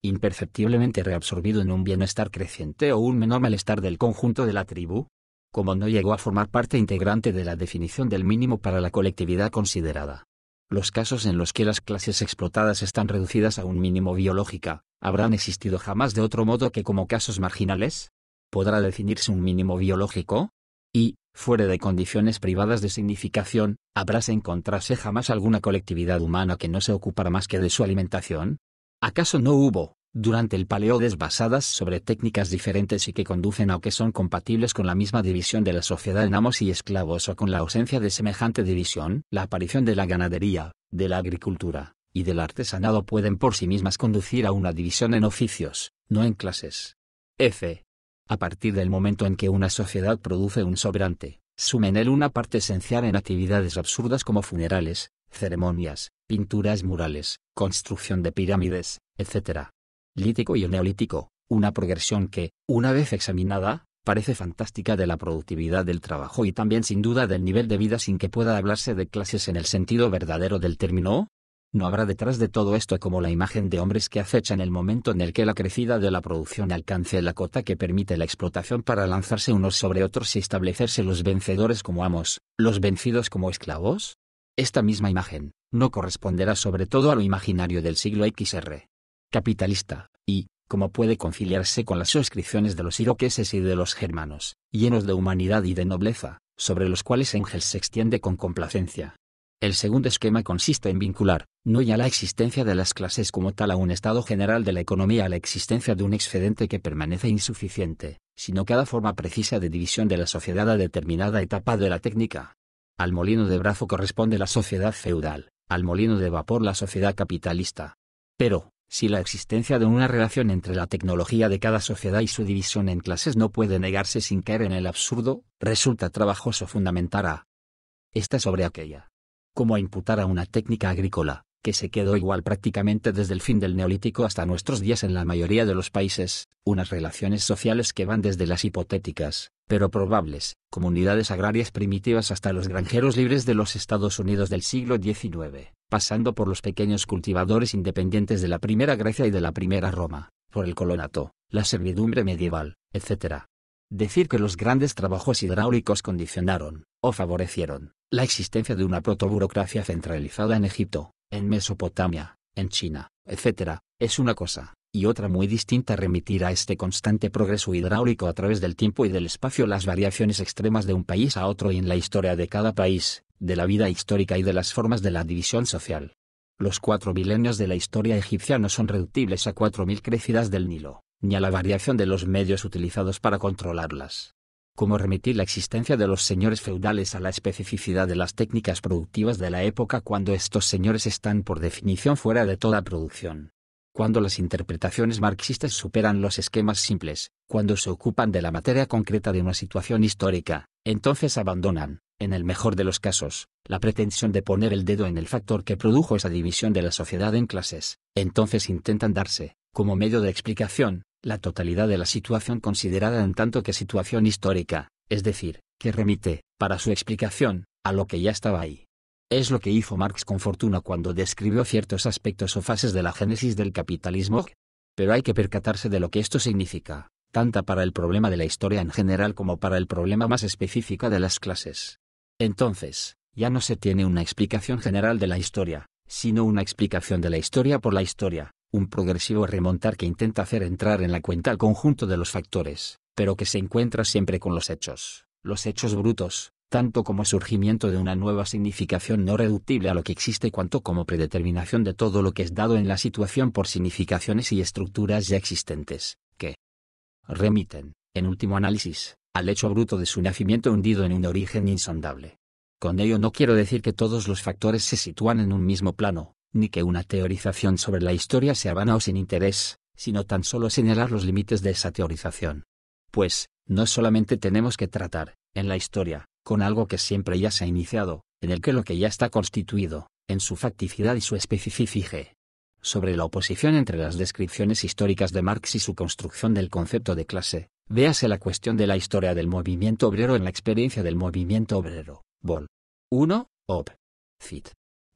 imperceptiblemente reabsorbido en un bienestar creciente o un menor malestar del conjunto de la tribu? Como no llegó a formar parte integrante de la definición del mínimo para la colectividad considerada. Los casos en los que las clases explotadas están reducidas a un mínimo biológica, ¿habrán existido jamás de otro modo que como casos marginales? ¿Podrá definirse un mínimo biológico? Y, fuera de condiciones privadas de significación, ¿habráse encontrarse jamás alguna colectividad humana que no se ocupara más que de su alimentación? ¿Acaso no hubo, durante el paleodes basadas sobre técnicas diferentes y que conducen a o que son compatibles con la misma división de la sociedad en amos y esclavos o con la ausencia de semejante división, la aparición de la ganadería, de la agricultura, y del artesanado pueden por sí mismas conducir a una división en oficios, no en clases. F. A partir del momento en que una sociedad produce un sobrante, sumen él una parte esencial en actividades absurdas como funerales, ceremonias, pinturas murales, construcción de pirámides, etc. Lítico y neolítico, una progresión que, una vez examinada, parece fantástica de la productividad del trabajo y también sin duda del nivel de vida sin que pueda hablarse de clases en el sentido verdadero del término. No habrá detrás de todo esto como la imagen de hombres que acechan el momento en el que la crecida de la producción alcance la cota que permite la explotación para lanzarse unos sobre otros y establecerse los vencedores como amos, los vencidos como esclavos, esta misma imagen, no corresponderá sobre todo a lo imaginario del siglo XR. Capitalista, y, como puede conciliarse con las suscripciones de los iroqueses y de los germanos, llenos de humanidad y de nobleza, sobre los cuales Engels se extiende con complacencia. El segundo esquema consiste en vincular, no ya la existencia de las clases como tal a un estado general de la economía a la existencia de un excedente que permanece insuficiente, sino cada forma precisa de división de la sociedad a determinada etapa de la técnica, al molino de brazo corresponde la sociedad feudal, al molino de vapor la sociedad capitalista. Pero, si la existencia de una relación entre la tecnología de cada sociedad y su división en clases no puede negarse sin caer en el absurdo, resulta trabajoso fundamentar a esta sobre aquella. Como a imputar a una técnica agrícola, que se quedó igual prácticamente desde el fin del Neolítico hasta nuestros días en la mayoría de los países, unas relaciones sociales que van desde las hipotéticas, pero probables, comunidades agrarias primitivas hasta los granjeros libres de los Estados Unidos del siglo XIX, pasando por los pequeños cultivadores independientes de la primera Grecia y de la primera Roma, por el colonato, la servidumbre medieval, etc. Decir que los grandes trabajos hidráulicos condicionaron, o favorecieron, la existencia de una protoburocracia centralizada en Egipto, en Mesopotamia, en China, etc., es una cosa, y otra muy distinta remitir a este constante progreso hidráulico a través del tiempo y del espacio las variaciones extremas de un país a otro y en la historia de cada país, de la vida histórica y de las formas de la división social. Los cuatro milenios de la historia egipcia no son reductibles a cuatro mil crecidas del Nilo, ni a la variación de los medios utilizados para controlarlas. Como remitir la existencia de los señores feudales a la especificidad de las técnicas productivas de la época cuando estos señores están por definición fuera de toda producción cuando las interpretaciones marxistas superan los esquemas simples, cuando se ocupan de la materia concreta de una situación histórica, entonces abandonan, en el mejor de los casos, la pretensión de poner el dedo en el factor que produjo esa división de la sociedad en clases, entonces intentan darse, como medio de explicación, la totalidad de la situación considerada en tanto que situación histórica, es decir, que remite, para su explicación, a lo que ya estaba ahí. Es lo que hizo Marx con fortuna cuando describió ciertos aspectos o fases de la génesis del capitalismo. Pero hay que percatarse de lo que esto significa, tanto para el problema de la historia en general como para el problema más específico de las clases. Entonces, ya no se tiene una explicación general de la historia, sino una explicación de la historia por la historia, un progresivo remontar que intenta hacer entrar en la cuenta el conjunto de los factores, pero que se encuentra siempre con los hechos, los hechos brutos, tanto como surgimiento de una nueva significación no reductible a lo que existe cuanto como predeterminación de todo lo que es dado en la situación por significaciones y estructuras ya existentes, que remiten, en último análisis, al hecho bruto de su nacimiento hundido en un origen insondable. Con ello no quiero decir que todos los factores se sitúan en un mismo plano, ni que una teorización sobre la historia sea vana o sin interés, sino tan solo señalar los límites de esa teorización. Pues, no solamente tenemos que tratar, en la historia, con algo que siempre ya se ha iniciado, en el que lo que ya está constituido, en su facticidad y su especificidad. Sobre la oposición entre las descripciones históricas de Marx y su construcción del concepto de clase, véase la cuestión de la historia del movimiento obrero en la experiencia del movimiento obrero, Vol. 1, Op. Cit.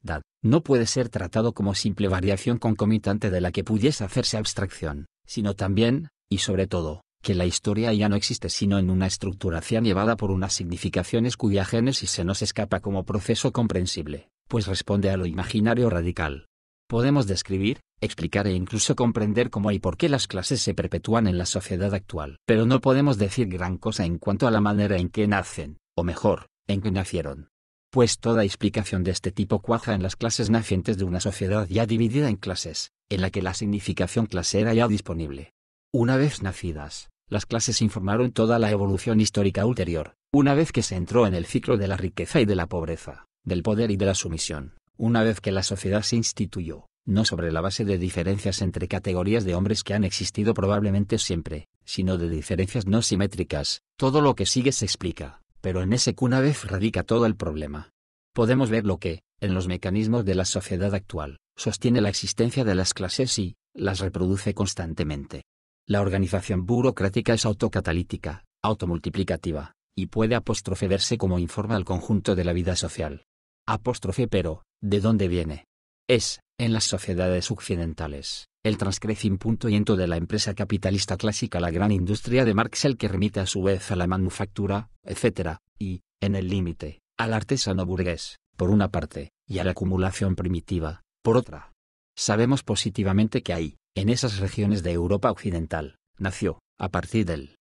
Dad. No puede ser tratado como simple variación concomitante de la que pudiese hacerse abstracción, sino también, y sobre todo, que la historia ya no existe sino en una estructuración llevada por unas significaciones cuya génesis se nos escapa como proceso comprensible, pues responde a lo imaginario radical. Podemos describir, explicar e incluso comprender cómo y por qué las clases se perpetúan en la sociedad actual, pero no podemos decir gran cosa en cuanto a la manera en que nacen, o mejor, en que nacieron. Pues toda explicación de este tipo cuaja en las clases nacientes de una sociedad ya dividida en clases, en la que la significación clasera ya disponible. Una vez nacidas, las clases informaron toda la evolución histórica ulterior, una vez que se entró en el ciclo de la riqueza y de la pobreza, del poder y de la sumisión, una vez que la sociedad se instituyó, no sobre la base de diferencias entre categorías de hombres que han existido probablemente siempre, sino de diferencias no simétricas, todo lo que sigue se explica, pero en ese que una vez radica todo el problema. Podemos ver lo que, en los mecanismos de la sociedad actual, sostiene la existencia de las clases y, las reproduce constantemente la organización burocrática es autocatalítica, automultiplicativa, y puede apóstrofe verse como informa al conjunto de la vida social. Apóstrofe pero, ¿de dónde viene? Es, en las sociedades occidentales, el transcrecimiento de la empresa capitalista clásica la gran industria de Marx el que remite a su vez a la manufactura, etc., y, en el límite, al artesano burgués, por una parte, y a la acumulación primitiva, por otra. Sabemos positivamente que hay, en esas regiones de Europa occidental, nació, a partir del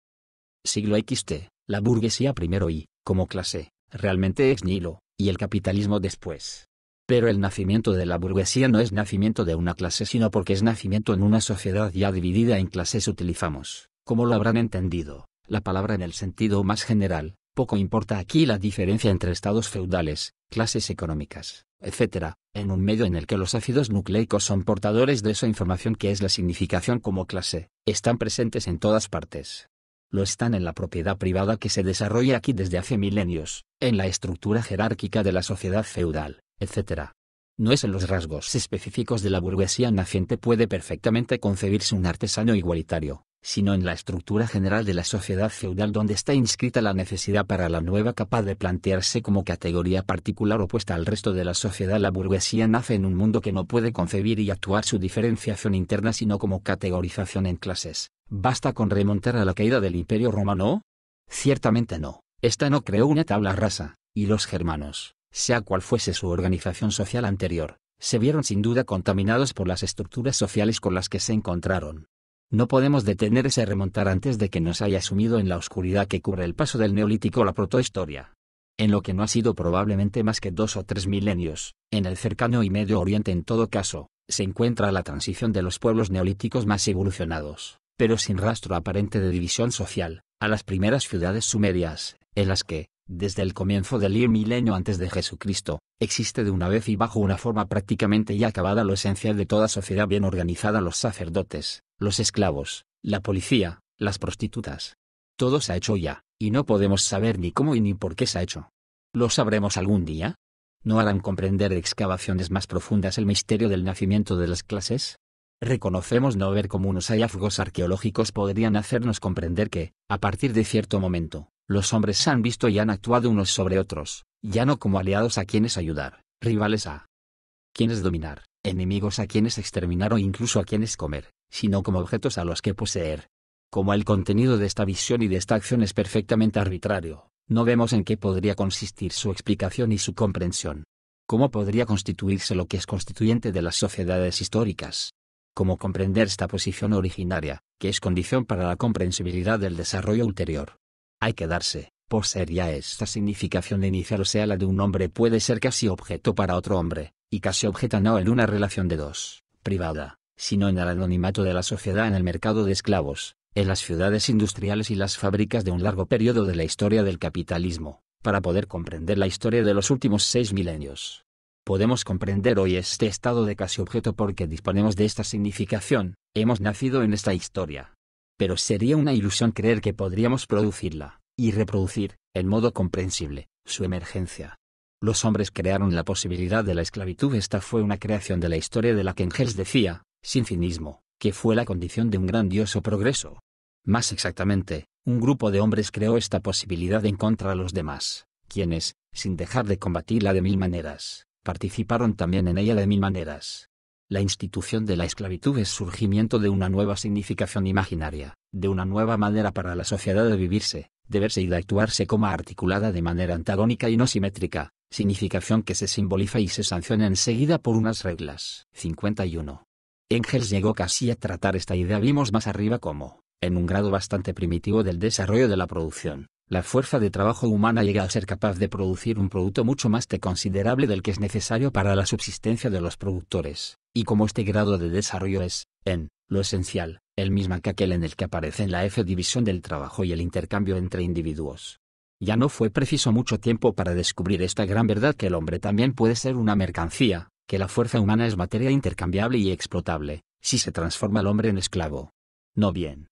siglo XT, la burguesía primero y, como clase, realmente ex Nilo, y el capitalismo después. Pero el nacimiento de la burguesía no es nacimiento de una clase sino porque es nacimiento en una sociedad ya dividida en clases utilizamos, como lo habrán entendido, la palabra en el sentido más general, poco importa aquí la diferencia entre estados feudales, clases económicas, etc., en un medio en el que los ácidos nucleicos son portadores de esa información que es la significación como clase, están presentes en todas partes. Lo están en la propiedad privada que se desarrolla aquí desde hace milenios, en la estructura jerárquica de la sociedad feudal, etc. No es en los rasgos específicos de la burguesía naciente puede perfectamente concebirse un artesano igualitario, sino en la estructura general de la sociedad feudal donde está inscrita la necesidad para la nueva capaz de plantearse como categoría particular opuesta al resto de la sociedad. La burguesía nace en un mundo que no puede concebir y actuar su diferenciación interna sino como categorización en clases. ¿Basta con remontar a la caída del imperio romano? Ciertamente no. Esta no creó una tabla rasa, y los germanos, sea cual fuese su organización social anterior, se vieron sin duda contaminados por las estructuras sociales con las que se encontraron, no podemos detener ese remontar antes de que nos haya sumido en la oscuridad que cubre el paso del neolítico a la protohistoria. En lo que no ha sido probablemente más que dos o tres milenios, en el cercano y medio oriente en todo caso, se encuentra la transición de los pueblos neolíticos más evolucionados, pero sin rastro aparente de división social, a las primeras ciudades sumerias, en las que, desde el comienzo del milenio antes de Jesucristo, existe de una vez y bajo una forma prácticamente ya acabada lo esencial de toda sociedad bien organizada los sacerdotes, los esclavos, la policía, las prostitutas. Todo se ha hecho ya, y no podemos saber ni cómo y ni por qué se ha hecho. ¿Lo sabremos algún día? ¿No harán comprender excavaciones más profundas el misterio del nacimiento de las clases? Reconocemos no ver cómo unos hallazgos arqueológicos podrían hacernos comprender que, a partir de cierto momento, los hombres se han visto y han actuado unos sobre otros, ya no como aliados a quienes ayudar, rivales a quienes dominar, enemigos a quienes exterminar o incluso a quienes comer, sino como objetos a los que poseer. Como el contenido de esta visión y de esta acción es perfectamente arbitrario, no vemos en qué podría consistir su explicación y su comprensión. ¿Cómo podría constituirse lo que es constituyente de las sociedades históricas? ¿Cómo comprender esta posición originaria, que es condición para la comprensibilidad del desarrollo ulterior? Hay que darse, por ser ya esta significación de inicial o sea la de un hombre puede ser casi objeto para otro hombre, y casi objeto no en una relación de dos, privada, sino en el anonimato de la sociedad en el mercado de esclavos, en las ciudades industriales y las fábricas de un largo periodo de la historia del capitalismo, para poder comprender la historia de los últimos seis milenios. Podemos comprender hoy este estado de casi objeto porque disponemos de esta significación, hemos nacido en esta historia, pero sería una ilusión creer que podríamos producirla, y reproducir, en modo comprensible, su emergencia. Los hombres crearon la posibilidad de la esclavitud. Esta fue una creación de la historia de la que Engels decía, sin cinismo, que fue la condición de un grandioso progreso. Más exactamente, un grupo de hombres creó esta posibilidad en contra de los demás, quienes, sin dejar de combatirla de mil maneras, participaron también en ella de mil maneras. La institución de la esclavitud es surgimiento de una nueva significación imaginaria, de una nueva manera para la sociedad de vivirse, de verse y de actuarse como articulada de manera antagónica y no simétrica, significación que se simboliza y se sanciona enseguida por unas reglas. 51. Engels llegó casi a tratar esta idea vimos más arriba cómo, en un grado bastante primitivo del desarrollo de la producción, la fuerza de trabajo humana llega a ser capaz de producir un producto mucho más de considerable del que es necesario para la subsistencia de los productores, y como este grado de desarrollo es, en, lo esencial, el mismo que aquel en el que aparece en la F división del trabajo y el intercambio entre individuos. Ya no fue preciso mucho tiempo para descubrir esta gran verdad que el hombre también puede ser una mercancía, que la fuerza humana es materia intercambiable y explotable, si se transforma el hombre en esclavo. No bien.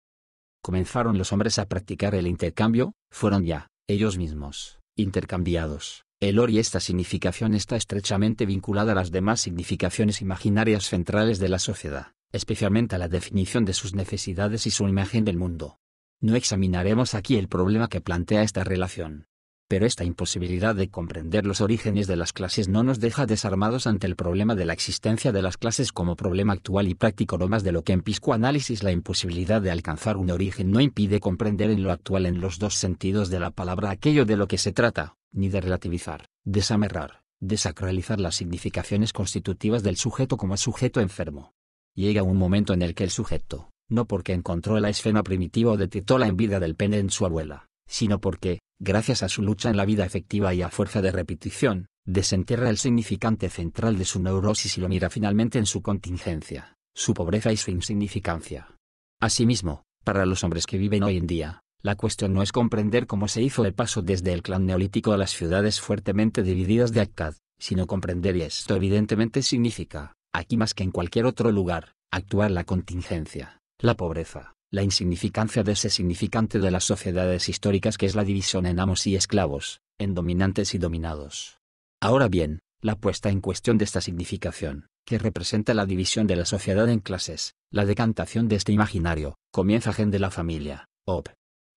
Comenzaron los hombres a practicar el intercambio, fueron ya, ellos mismos, intercambiados. El or y esta significación está estrechamente vinculada a las demás significaciones imaginarias centrales de la sociedad, especialmente a la definición de sus necesidades y su imagen del mundo. No examinaremos aquí el problema que plantea esta relación. Pero esta imposibilidad de comprender los orígenes de las clases no nos deja desarmados ante el problema de la existencia de las clases como problema actual y práctico no más de lo que en análisis la imposibilidad de alcanzar un origen no impide comprender en lo actual en los dos sentidos de la palabra aquello de lo que se trata ni de relativizar, desamerrar, desacralizar las significaciones constitutivas del sujeto como sujeto enfermo. Llega un momento en el que el sujeto, no porque encontró la esfema primitiva o detectó la envidia del pene en su abuela, sino porque, gracias a su lucha en la vida efectiva y a fuerza de repetición, desentierra el significante central de su neurosis y lo mira finalmente en su contingencia, su pobreza y su insignificancia. Asimismo, para los hombres que viven hoy en día, la cuestión no es comprender cómo se hizo el paso desde el clan neolítico a las ciudades fuertemente divididas de Akkad, sino comprender y esto evidentemente significa, aquí más que en cualquier otro lugar, actuar la contingencia, la pobreza, la insignificancia de ese significante de las sociedades históricas que es la división en amos y esclavos, en dominantes y dominados. Ahora bien, la puesta en cuestión de esta significación, que representa la división de la sociedad en clases, la decantación de este imaginario, comienza gente de la familia, op.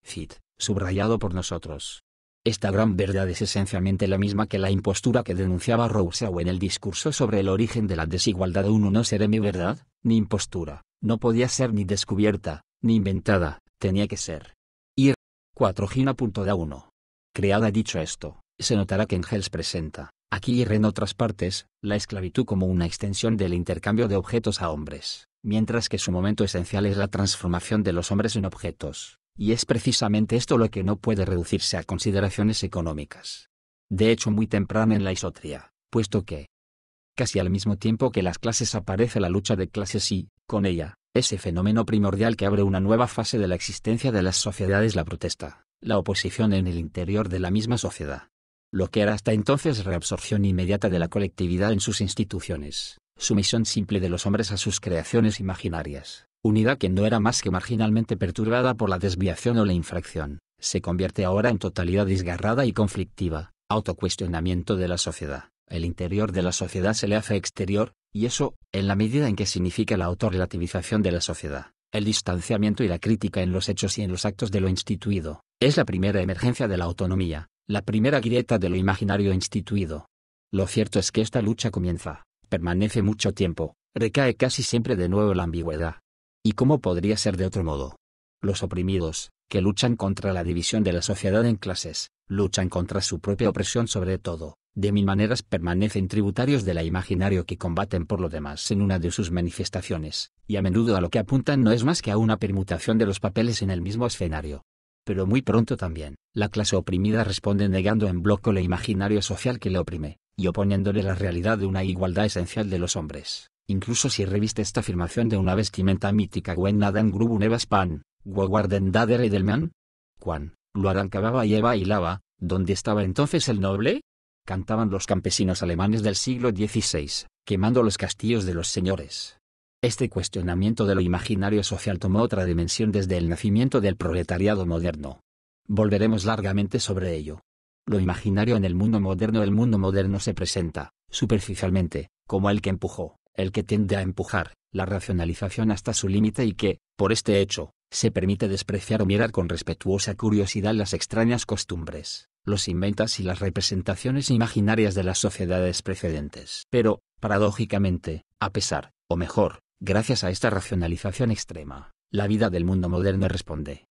Cit, subrayado por nosotros. Esta gran verdad es esencialmente la misma que la impostura que denunciaba Rousseau en el discurso sobre el origen de la desigualdad. Uno no seré mi verdad, ni impostura, no podía ser ni descubierta, ni inventada, tenía que ser. Ir 4 Gina.da 1. Creada dicho esto, se notará que Engels presenta, aquí y en otras partes, la esclavitud como una extensión del intercambio de objetos a hombres, mientras que su momento esencial es la transformación de los hombres en objetos y es precisamente esto lo que no puede reducirse a consideraciones económicas. De hecho, muy temprano en la isotría, puesto que casi al mismo tiempo que las clases aparece la lucha de clases y, con ella, ese fenómeno primordial que abre una nueva fase de la existencia de las sociedades, la protesta, la oposición en el interior de la misma sociedad. Lo que era hasta entonces reabsorción inmediata de la colectividad en sus instituciones, sumisión simple de los hombres a sus creaciones imaginarias, unidad que no era más que marginalmente perturbada por la desviación o la infracción, se convierte ahora en totalidad desgarrada y conflictiva, autocuestionamiento de la sociedad. El interior de la sociedad se le hace exterior, y eso, en la medida en que significa la autorrelativización de la sociedad, el distanciamiento y la crítica en los hechos y en los actos de lo instituido, es la primera emergencia de la autonomía, la primera grieta de lo imaginario instituido. Lo cierto es que esta lucha comienza, permanece mucho tiempo, recae casi siempre de nuevo la ambigüedad, ¿Y cómo podría ser de otro modo? Los oprimidos, que luchan contra la división de la sociedad en clases, luchan contra su propia opresión sobre todo, de mil maneras permanecen tributarios de la imaginario que combaten por lo demás en una de sus manifestaciones, y a menudo a lo que apuntan no es más que a una permutación de los papeles en el mismo escenario. Pero muy pronto también, la clase oprimida responde negando en bloco la imaginario social que le oprime, y oponiéndole la realidad de una igualdad esencial de los hombres incluso si reviste esta afirmación de una vestimenta mítica Gwen Nadan Grubu Nevas Pan, Edelman? Juan, lo arancababa y Eva lava, ¿dónde estaba entonces el noble? Cantaban los campesinos alemanes del siglo XVI, quemando los castillos de los señores. Este cuestionamiento de lo imaginario social tomó otra dimensión desde el nacimiento del proletariado moderno. Volveremos largamente sobre ello. Lo imaginario en el mundo moderno El mundo moderno se presenta, superficialmente, como el que empujó, el que tiende a empujar la racionalización hasta su límite y que, por este hecho, se permite despreciar o mirar con respetuosa curiosidad las extrañas costumbres, los inventas y las representaciones imaginarias de las sociedades precedentes. Pero, paradójicamente, a pesar, o mejor, gracias a esta racionalización extrema, la vida del mundo moderno responde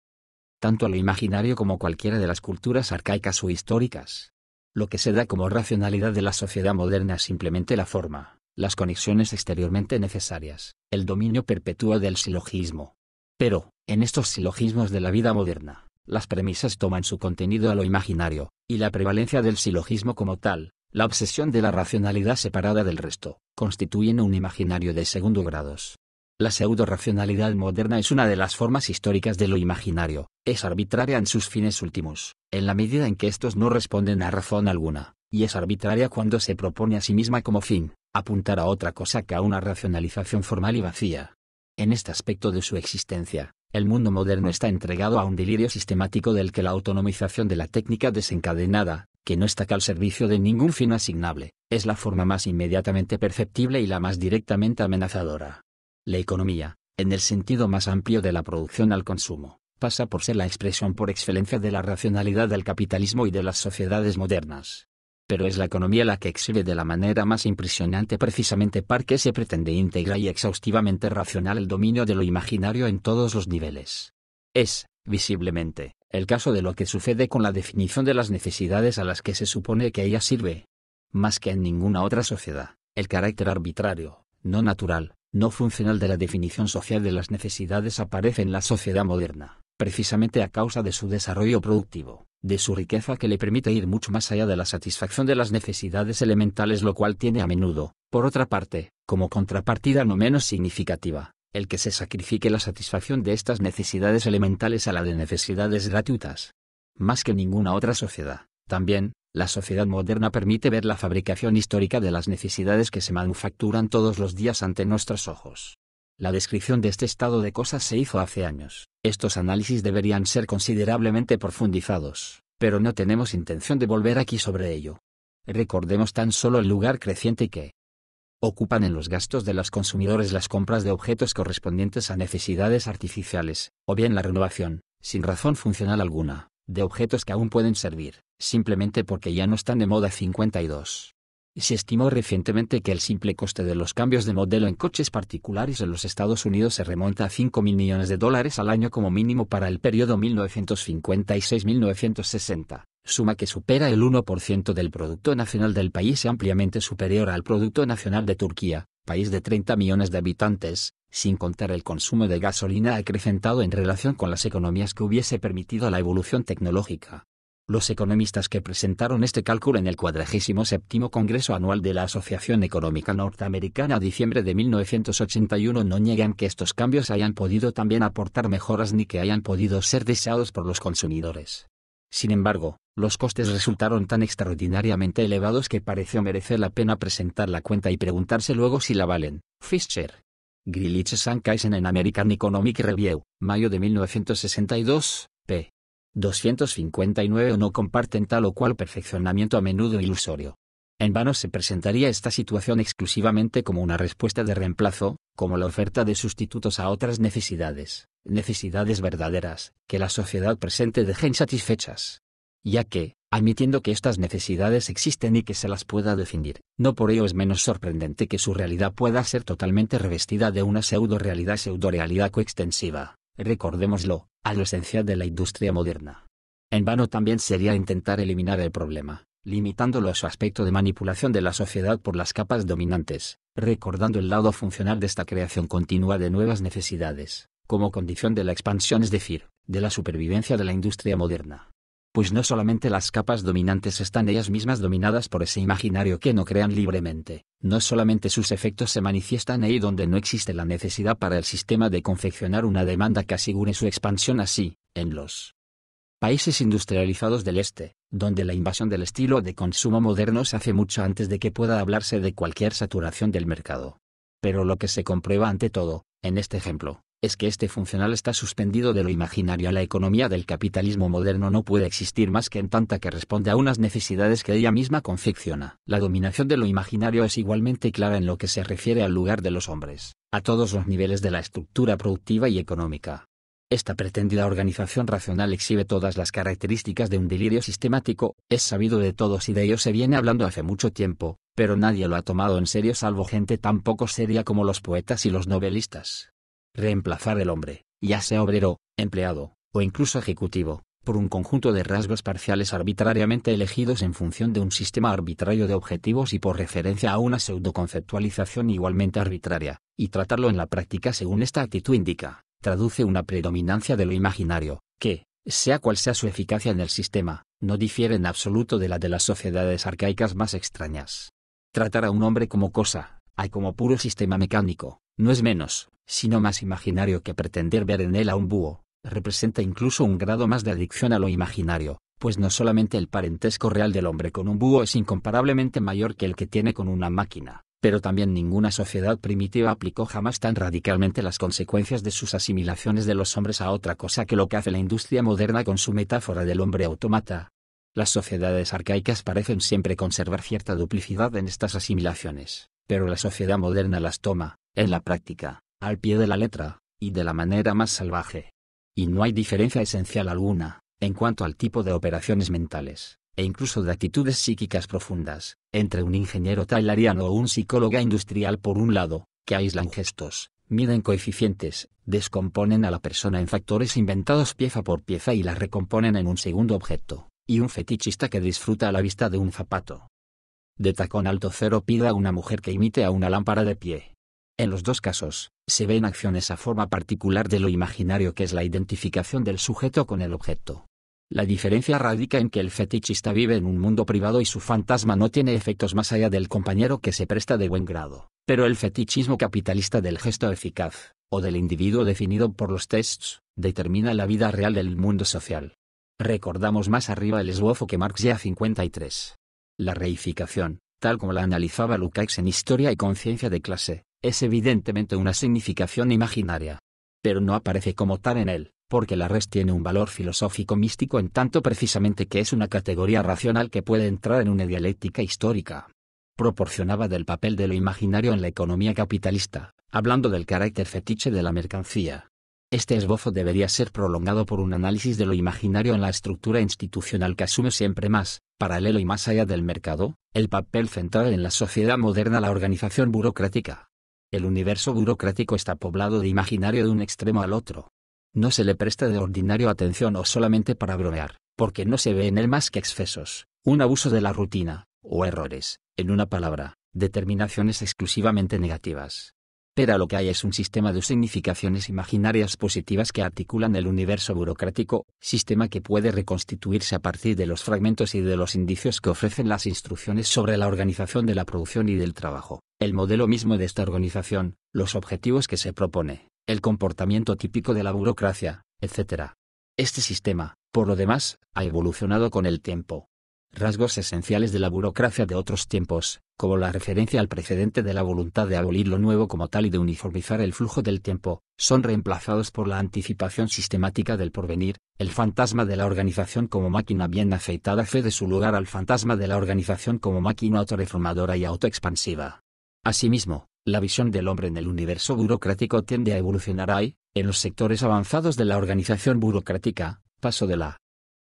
tanto a lo imaginario como cualquiera de las culturas arcaicas o históricas. Lo que se da como racionalidad de la sociedad moderna es simplemente la forma las conexiones exteriormente necesarias, el dominio perpetuo del silogismo. Pero, en estos silogismos de la vida moderna, las premisas toman su contenido a lo imaginario, y la prevalencia del silogismo como tal, la obsesión de la racionalidad separada del resto, constituyen un imaginario de segundo grados. La pseudo-racionalidad moderna es una de las formas históricas de lo imaginario, es arbitraria en sus fines últimos, en la medida en que estos no responden a razón alguna, y es arbitraria cuando se propone a sí misma como fin, apuntar a otra cosa que a una racionalización formal y vacía. En este aspecto de su existencia, el mundo moderno está entregado a un delirio sistemático del que la autonomización de la técnica desencadenada, que no está al servicio de ningún fin asignable, es la forma más inmediatamente perceptible y la más directamente amenazadora. La economía, en el sentido más amplio de la producción al consumo, pasa por ser la expresión por excelencia de la racionalidad del capitalismo y de las sociedades modernas pero es la economía la que exhibe de la manera más impresionante precisamente porque se pretende integrar y exhaustivamente racional el dominio de lo imaginario en todos los niveles. Es, visiblemente, el caso de lo que sucede con la definición de las necesidades a las que se supone que ella sirve. Más que en ninguna otra sociedad, el carácter arbitrario, no natural, no funcional de la definición social de las necesidades aparece en la sociedad moderna, precisamente a causa de su desarrollo productivo de su riqueza que le permite ir mucho más allá de la satisfacción de las necesidades elementales, lo cual tiene a menudo, por otra parte, como contrapartida no menos significativa, el que se sacrifique la satisfacción de estas necesidades elementales a la de necesidades gratuitas. Más que ninguna otra sociedad, también, la sociedad moderna permite ver la fabricación histórica de las necesidades que se manufacturan todos los días ante nuestros ojos. La descripción de este estado de cosas se hizo hace años. Estos análisis deberían ser considerablemente profundizados, pero no tenemos intención de volver aquí sobre ello. Recordemos tan solo el lugar creciente que ocupan en los gastos de los consumidores las compras de objetos correspondientes a necesidades artificiales, o bien la renovación, sin razón funcional alguna, de objetos que aún pueden servir, simplemente porque ya no están de moda 52. Se estimó recientemente que el simple coste de los cambios de modelo en coches particulares en los Estados Unidos se remonta a 5 mil millones de dólares al año como mínimo para el periodo 1956-1960, suma que supera el 1% del Producto Nacional del país y ampliamente superior al Producto Nacional de Turquía, país de 30 millones de habitantes, sin contar el consumo de gasolina acrecentado en relación con las economías que hubiese permitido la evolución tecnológica los economistas que presentaron este cálculo en el 47 Congreso Anual de la Asociación Económica Norteamericana a diciembre de 1981 no niegan que estos cambios hayan podido también aportar mejoras ni que hayan podido ser deseados por los consumidores. Sin embargo, los costes resultaron tan extraordinariamente elevados que pareció merecer la pena presentar la cuenta y preguntarse luego si la valen. Fischer. grillich Sankaisen en American Economic Review, mayo de 1962, p. 259 no comparten tal o cual perfeccionamiento a menudo ilusorio. En vano se presentaría esta situación exclusivamente como una respuesta de reemplazo, como la oferta de sustitutos a otras necesidades, necesidades verdaderas, que la sociedad presente deja insatisfechas. Ya que, admitiendo que estas necesidades existen y que se las pueda definir, no por ello es menos sorprendente que su realidad pueda ser totalmente revestida de una pseudo realidad pseudo realidad coextensiva recordémoslo, a lo esencial de la industria moderna. En vano también sería intentar eliminar el problema, limitándolo a su aspecto de manipulación de la sociedad por las capas dominantes, recordando el lado funcional de esta creación continua de nuevas necesidades, como condición de la expansión, es decir, de la supervivencia de la industria moderna pues no solamente las capas dominantes están ellas mismas dominadas por ese imaginario que no crean libremente, no solamente sus efectos se manifiestan ahí donde no existe la necesidad para el sistema de confeccionar una demanda que asegure su expansión así, en los países industrializados del Este, donde la invasión del estilo de consumo moderno se hace mucho antes de que pueda hablarse de cualquier saturación del mercado. Pero lo que se comprueba ante todo, en este ejemplo, es que este funcional está suspendido de lo imaginario. La economía del capitalismo moderno no puede existir más que en tanta que responde a unas necesidades que ella misma confecciona. La dominación de lo imaginario es igualmente clara en lo que se refiere al lugar de los hombres, a todos los niveles de la estructura productiva y económica. Esta pretendida organización racional exhibe todas las características de un delirio sistemático, es sabido de todos y de ello se viene hablando hace mucho tiempo, pero nadie lo ha tomado en serio salvo gente tan poco seria como los poetas y los novelistas reemplazar el hombre, ya sea obrero, empleado, o incluso ejecutivo, por un conjunto de rasgos parciales arbitrariamente elegidos en función de un sistema arbitrario de objetivos y por referencia a una pseudoconceptualización igualmente arbitraria, y tratarlo en la práctica según esta actitud indica, traduce una predominancia de lo imaginario, que, sea cual sea su eficacia en el sistema, no difiere en absoluto de la de las sociedades arcaicas más extrañas. Tratar a un hombre como cosa, hay como puro sistema mecánico, no es menos, sino más imaginario que pretender ver en él a un búho, representa incluso un grado más de adicción a lo imaginario, pues no solamente el parentesco real del hombre con un búho es incomparablemente mayor que el que tiene con una máquina, pero también ninguna sociedad primitiva aplicó jamás tan radicalmente las consecuencias de sus asimilaciones de los hombres a otra cosa que lo que hace la industria moderna con su metáfora del hombre autómata. Las sociedades arcaicas parecen siempre conservar cierta duplicidad en estas asimilaciones, pero la sociedad moderna las toma, en la práctica, al pie de la letra, y de la manera más salvaje. Y no hay diferencia esencial alguna, en cuanto al tipo de operaciones mentales, e incluso de actitudes psíquicas profundas, entre un ingeniero tailariano o un psicóloga industrial por un lado, que aíslan gestos, miden coeficientes, descomponen a la persona en factores inventados pieza por pieza y la recomponen en un segundo objeto, y un fetichista que disfruta a la vista de un zapato. De tacón alto cero pida a una mujer que imite a una lámpara de pie, en los dos casos, se ve en acción esa forma particular de lo imaginario que es la identificación del sujeto con el objeto. La diferencia radica en que el fetichista vive en un mundo privado y su fantasma no tiene efectos más allá del compañero que se presta de buen grado, pero el fetichismo capitalista del gesto eficaz, o del individuo definido por los tests, determina la vida real del mundo social. Recordamos más arriba el esbozo que Marx ya 53. La reificación, tal como la analizaba Lukács en Historia y Conciencia de Clase, es evidentemente una significación imaginaria. Pero no aparece como tal en él, porque la res tiene un valor filosófico místico en tanto precisamente que es una categoría racional que puede entrar en una dialéctica histórica. Proporcionaba del papel de lo imaginario en la economía capitalista, hablando del carácter fetiche de la mercancía. Este esbozo debería ser prolongado por un análisis de lo imaginario en la estructura institucional que asume siempre más, paralelo y más allá del mercado, el papel central en la sociedad moderna la organización burocrática. El universo burocrático está poblado de imaginario de un extremo al otro. No se le presta de ordinario atención o solamente para bromear, porque no se ve en él más que excesos, un abuso de la rutina, o errores, en una palabra, determinaciones exclusivamente negativas pero lo que hay es un sistema de significaciones imaginarias positivas que articulan el universo burocrático, sistema que puede reconstituirse a partir de los fragmentos y de los indicios que ofrecen las instrucciones sobre la organización de la producción y del trabajo, el modelo mismo de esta organización, los objetivos que se propone, el comportamiento típico de la burocracia, etc. Este sistema, por lo demás, ha evolucionado con el tiempo, rasgos esenciales de la burocracia de otros tiempos, como la referencia al precedente de la voluntad de abolir lo nuevo como tal y de uniformizar el flujo del tiempo, son reemplazados por la anticipación sistemática del porvenir, el fantasma de la organización como máquina bien aceitada cede su lugar al fantasma de la organización como máquina autoreformadora y autoexpansiva. Asimismo, la visión del hombre en el universo burocrático tiende a evolucionar ahí, en los sectores avanzados de la organización burocrática, paso de la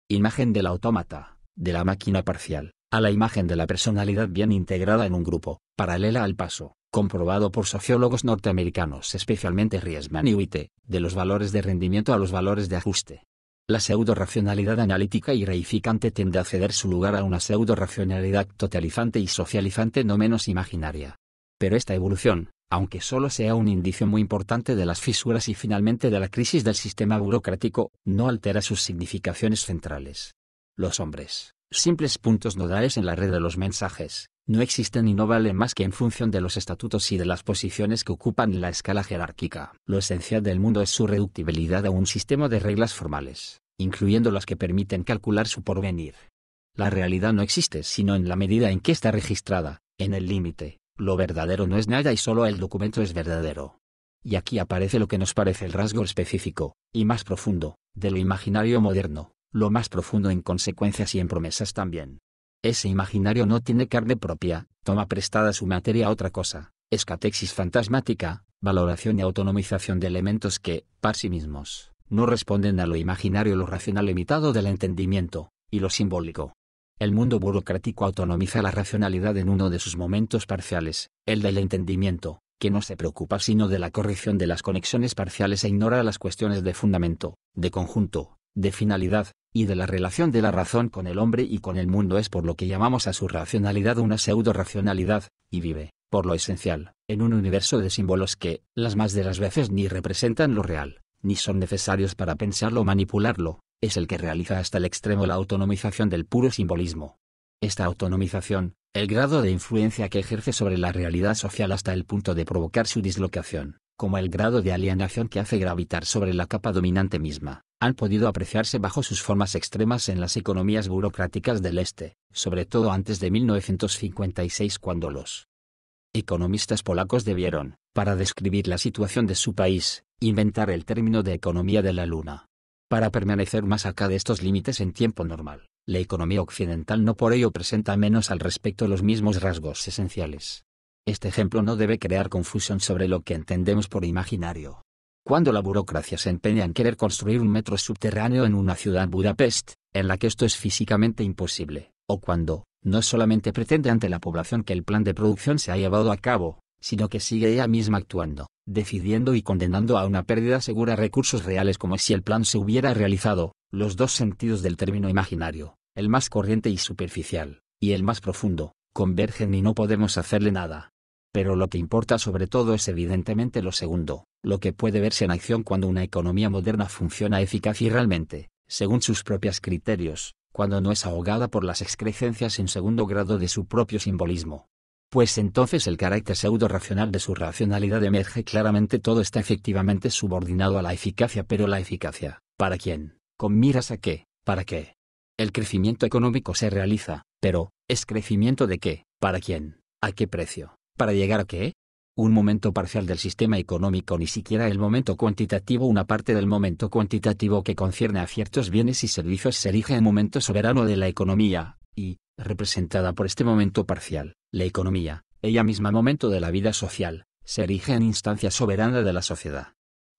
imagen del autómata de la máquina parcial, a la imagen de la personalidad bien integrada en un grupo, paralela al paso, comprobado por sociólogos norteamericanos especialmente Riesman y Witte, de los valores de rendimiento a los valores de ajuste. La pseudo-racionalidad analítica y reificante tiende a ceder su lugar a una pseudo-racionalidad totalizante y socializante no menos imaginaria. Pero esta evolución, aunque solo sea un indicio muy importante de las fisuras y finalmente de la crisis del sistema burocrático, no altera sus significaciones centrales. Los hombres, simples puntos nodales en la red de los mensajes, no existen y no valen más que en función de los estatutos y de las posiciones que ocupan en la escala jerárquica. Lo esencial del mundo es su reductibilidad a un sistema de reglas formales, incluyendo las que permiten calcular su porvenir. La realidad no existe sino en la medida en que está registrada, en el límite, lo verdadero no es nada y solo el documento es verdadero. Y aquí aparece lo que nos parece el rasgo específico, y más profundo, de lo imaginario moderno, lo más profundo en consecuencias y en promesas también. Ese imaginario no tiene carne propia, toma prestada su materia a otra cosa, escatexis fantasmática, valoración y autonomización de elementos que, para sí mismos, no responden a lo imaginario, lo racional limitado del entendimiento, y lo simbólico. El mundo burocrático autonomiza la racionalidad en uno de sus momentos parciales, el del entendimiento, que no se preocupa sino de la corrección de las conexiones parciales e ignora las cuestiones de fundamento, de conjunto, de finalidad, y de la relación de la razón con el hombre y con el mundo es por lo que llamamos a su racionalidad una pseudo-racionalidad, y vive, por lo esencial, en un universo de símbolos que, las más de las veces ni representan lo real, ni son necesarios para pensarlo o manipularlo, es el que realiza hasta el extremo la autonomización del puro simbolismo. Esta autonomización, el grado de influencia que ejerce sobre la realidad social hasta el punto de provocar su dislocación, como el grado de alienación que hace gravitar sobre la capa dominante misma, han podido apreciarse bajo sus formas extremas en las economías burocráticas del Este, sobre todo antes de 1956 cuando los economistas polacos debieron, para describir la situación de su país, inventar el término de economía de la luna. Para permanecer más acá de estos límites en tiempo normal, la economía occidental no por ello presenta menos al respecto los mismos rasgos esenciales. Este ejemplo no debe crear confusión sobre lo que entendemos por imaginario cuando la burocracia se empeña en querer construir un metro subterráneo en una ciudad Budapest, en la que esto es físicamente imposible, o cuando, no solamente pretende ante la población que el plan de producción se ha llevado a cabo, sino que sigue ella misma actuando, decidiendo y condenando a una pérdida segura recursos reales como si el plan se hubiera realizado, los dos sentidos del término imaginario, el más corriente y superficial, y el más profundo, convergen y no podemos hacerle nada. Pero lo que importa sobre todo es evidentemente lo segundo, lo que puede verse en acción cuando una economía moderna funciona eficaz y realmente, según sus propios criterios, cuando no es ahogada por las excrecencias en segundo grado de su propio simbolismo. Pues entonces el carácter pseudo-racional de su racionalidad emerge claramente todo está efectivamente subordinado a la eficacia pero la eficacia, ¿para quién? ¿Con miras a qué? ¿Para qué? El crecimiento económico se realiza, pero, ¿es crecimiento de qué? ¿Para quién? ¿A qué precio? para llegar a que un momento parcial del sistema económico ni siquiera el momento cuantitativo una parte del momento cuantitativo que concierne a ciertos bienes y servicios se erige en momento soberano de la economía, y, representada por este momento parcial, la economía, ella misma momento de la vida social, se erige en instancia soberana de la sociedad.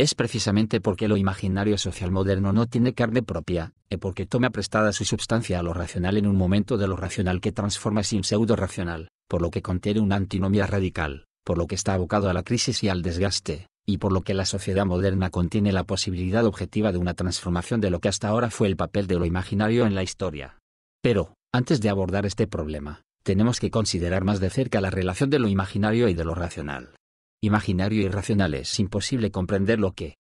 Es precisamente porque lo imaginario social moderno no tiene carne propia, y porque toma prestada su substancia a lo racional en un momento de lo racional que transforma sin pseudo racional, por lo que contiene una antinomia radical, por lo que está abocado a la crisis y al desgaste, y por lo que la sociedad moderna contiene la posibilidad objetiva de una transformación de lo que hasta ahora fue el papel de lo imaginario en la historia. Pero, antes de abordar este problema, tenemos que considerar más de cerca la relación de lo imaginario y de lo racional imaginario y racional es imposible comprender lo que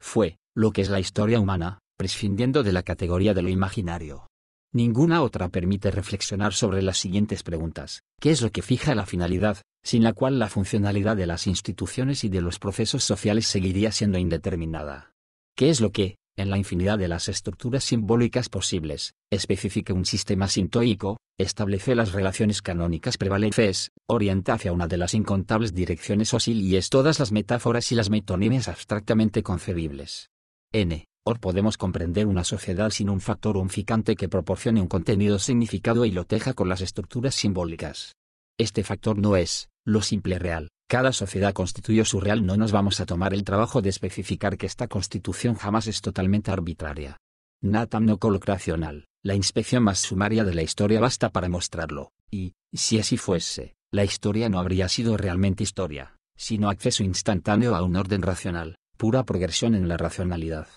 fue, lo que es la historia humana, prescindiendo de la categoría de lo imaginario. Ninguna otra permite reflexionar sobre las siguientes preguntas. ¿Qué es lo que fija la finalidad, sin la cual la funcionalidad de las instituciones y de los procesos sociales seguiría siendo indeterminada? ¿Qué es lo que, en la infinidad de las estructuras simbólicas posibles, especifique un sistema sintoico, establece las relaciones canónicas prevalentes, orienta hacia una de las incontables direcciones es todas las metáforas y las metonimias abstractamente concebibles. N. Or podemos comprender una sociedad sin un factor unificante que proporcione un contenido significado y lo teja con las estructuras simbólicas. Este factor no es, lo simple real, cada sociedad constituyó su real. No nos vamos a tomar el trabajo de especificar que esta constitución jamás es totalmente arbitraria. Natam no colocracional, la inspección más sumaria de la historia basta para mostrarlo, y, si así fuese, la historia no habría sido realmente historia, sino acceso instantáneo a un orden racional, pura progresión en la racionalidad.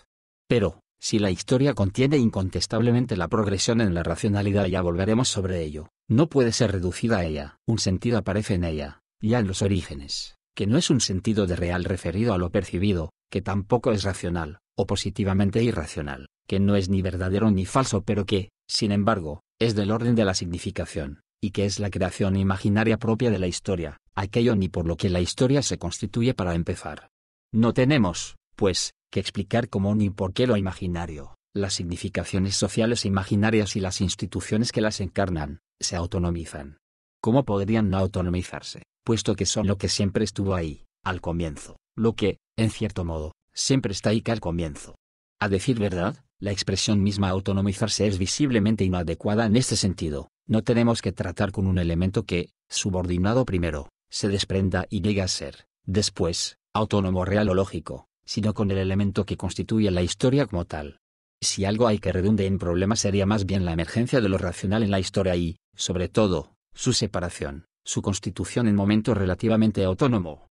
Pero, si la historia contiene incontestablemente la progresión en la racionalidad, ya volveremos sobre ello, no puede ser reducida a ella, un sentido aparece en ella, y a los orígenes, que no es un sentido de real referido a lo percibido, que tampoco es racional, o positivamente irracional, que no es ni verdadero ni falso, pero que, sin embargo, es del orden de la significación, y que es la creación imaginaria propia de la historia, aquello ni por lo que la historia se constituye para empezar. No tenemos, pues, que explicar cómo ni por qué lo imaginario, las significaciones sociales imaginarias y las instituciones que las encarnan, se autonomizan. ¿Cómo podrían no autonomizarse? puesto que son lo que siempre estuvo ahí, al comienzo, lo que, en cierto modo, siempre está ahí que al comienzo. A decir verdad, la expresión misma autonomizarse es visiblemente inadecuada en este sentido, no tenemos que tratar con un elemento que, subordinado primero, se desprenda y llega a ser, después, autónomo real o lógico, sino con el elemento que constituye la historia como tal. Si algo hay que redunde en problema sería más bien la emergencia de lo racional en la historia y, sobre todo, su separación, su constitución en momento relativamente autónomo.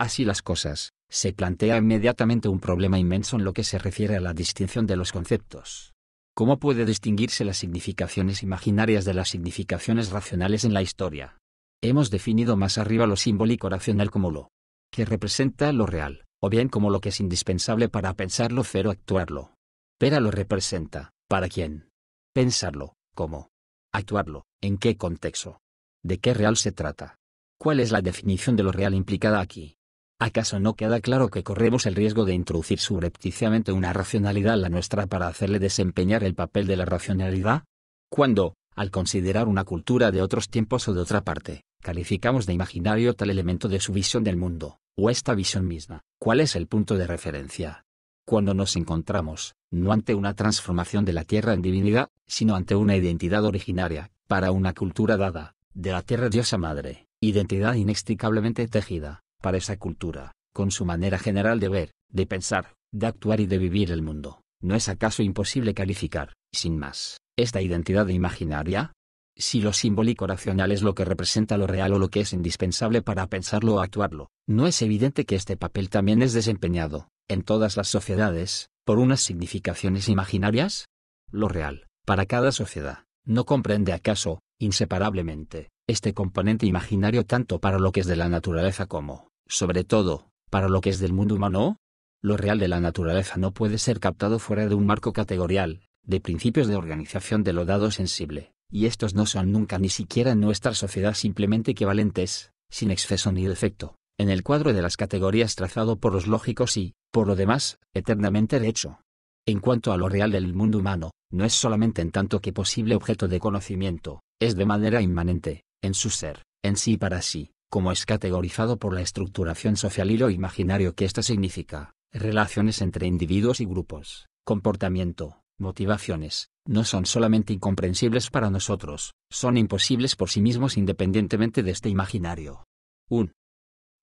Así las cosas, se plantea inmediatamente un problema inmenso en lo que se refiere a la distinción de los conceptos. ¿Cómo puede distinguirse las significaciones imaginarias de las significaciones racionales en la historia? Hemos definido más arriba lo simbólico racional como lo que representa lo real, o bien como lo que es indispensable para pensarlo, pero actuarlo. pero lo representa, ¿para quién? Pensarlo, cómo. Actuarlo, en qué contexto. ¿De qué real se trata? ¿Cuál es la definición de lo real implicada aquí? ¿Acaso no queda claro que corremos el riesgo de introducir subrepticiamente una racionalidad a la nuestra para hacerle desempeñar el papel de la racionalidad? Cuando, al considerar una cultura de otros tiempos o de otra parte, calificamos de imaginario tal elemento de su visión del mundo, o esta visión misma, ¿cuál es el punto de referencia? Cuando nos encontramos, no ante una transformación de la tierra en divinidad, sino ante una identidad originaria, para una cultura dada, de la tierra diosa madre, identidad inextricablemente tejida, para esa cultura, con su manera general de ver, de pensar, de actuar y de vivir el mundo. ¿No es acaso imposible calificar, sin más, esta identidad imaginaria? Si lo simbólico racional es lo que representa lo real o lo que es indispensable para pensarlo o actuarlo, ¿no es evidente que este papel también es desempeñado, en todas las sociedades, por unas significaciones imaginarias? Lo real, para cada sociedad, ¿No comprende acaso, inseparablemente, este componente imaginario tanto para lo que es de la naturaleza como, sobre todo, para lo que es del mundo humano? Lo real de la naturaleza no puede ser captado fuera de un marco categorial, de principios de organización de lo dado sensible, y estos no son nunca ni siquiera en nuestra sociedad simplemente equivalentes, sin exceso ni defecto, en el cuadro de las categorías trazado por los lógicos y, por lo demás, eternamente derecho. En cuanto a lo real del mundo humano, no es solamente en tanto que posible objeto de conocimiento, es de manera inmanente, en su ser, en sí para sí, como es categorizado por la estructuración social y lo imaginario que ésta significa, relaciones entre individuos y grupos, comportamiento, motivaciones, no son solamente incomprensibles para nosotros, son imposibles por sí mismos independientemente de este imaginario. 1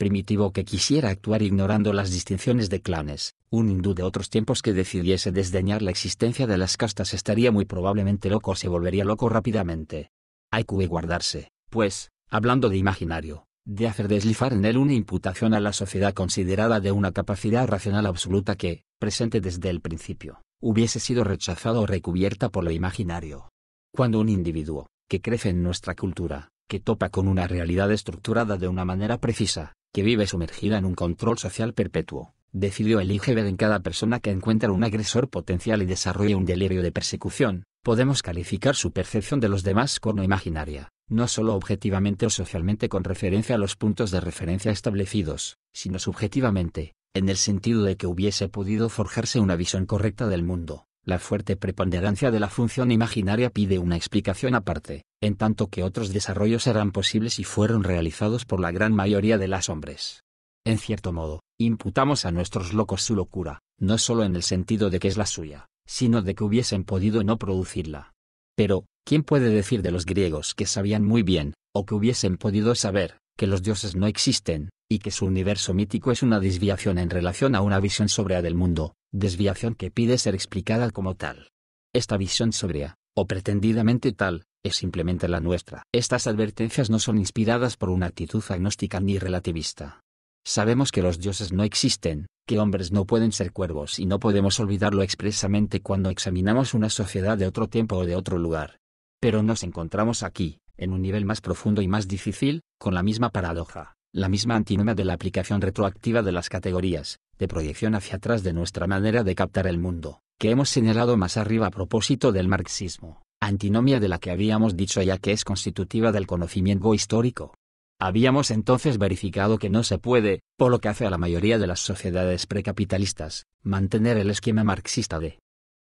primitivo que quisiera actuar ignorando las distinciones de clanes, un hindú de otros tiempos que decidiese desdeñar la existencia de las castas estaría muy probablemente loco o se volvería loco rápidamente. Hay que guardarse, pues, hablando de imaginario, de hacer deslizar en él una imputación a la sociedad considerada de una capacidad racional absoluta que, presente desde el principio, hubiese sido rechazada o recubierta por lo imaginario. Cuando un individuo, que crece en nuestra cultura, que topa con una realidad estructurada de una manera precisa, que vive sumergida en un control social perpetuo, decidió el ver en cada persona que encuentra un agresor potencial y desarrolla un delirio de persecución, podemos calificar su percepción de los demás como imaginaria, no solo objetivamente o socialmente con referencia a los puntos de referencia establecidos, sino subjetivamente, en el sentido de que hubiese podido forjarse una visión correcta del mundo, la fuerte preponderancia de la función imaginaria pide una explicación aparte, en tanto que otros desarrollos eran posibles y fueron realizados por la gran mayoría de las hombres. En cierto modo, imputamos a nuestros locos su locura, no solo en el sentido de que es la suya, sino de que hubiesen podido no producirla. Pero, ¿quién puede decir de los griegos que sabían muy bien, o que hubiesen podido saber, que los dioses no existen, y que su universo mítico es una desviación en relación a una visión sobrea del mundo, desviación que pide ser explicada como tal. Esta visión sobria, o pretendidamente tal, es simplemente la nuestra. Estas advertencias no son inspiradas por una actitud agnóstica ni relativista. Sabemos que los dioses no existen, que hombres no pueden ser cuervos y no podemos olvidarlo expresamente cuando examinamos una sociedad de otro tiempo o de otro lugar. Pero nos encontramos aquí, en un nivel más profundo y más difícil, con la misma paradoja la misma antinomia de la aplicación retroactiva de las categorías, de proyección hacia atrás de nuestra manera de captar el mundo, que hemos señalado más arriba a propósito del marxismo, antinomia de la que habíamos dicho ya que es constitutiva del conocimiento histórico. Habíamos entonces verificado que no se puede, por lo que hace a la mayoría de las sociedades precapitalistas, mantener el esquema marxista de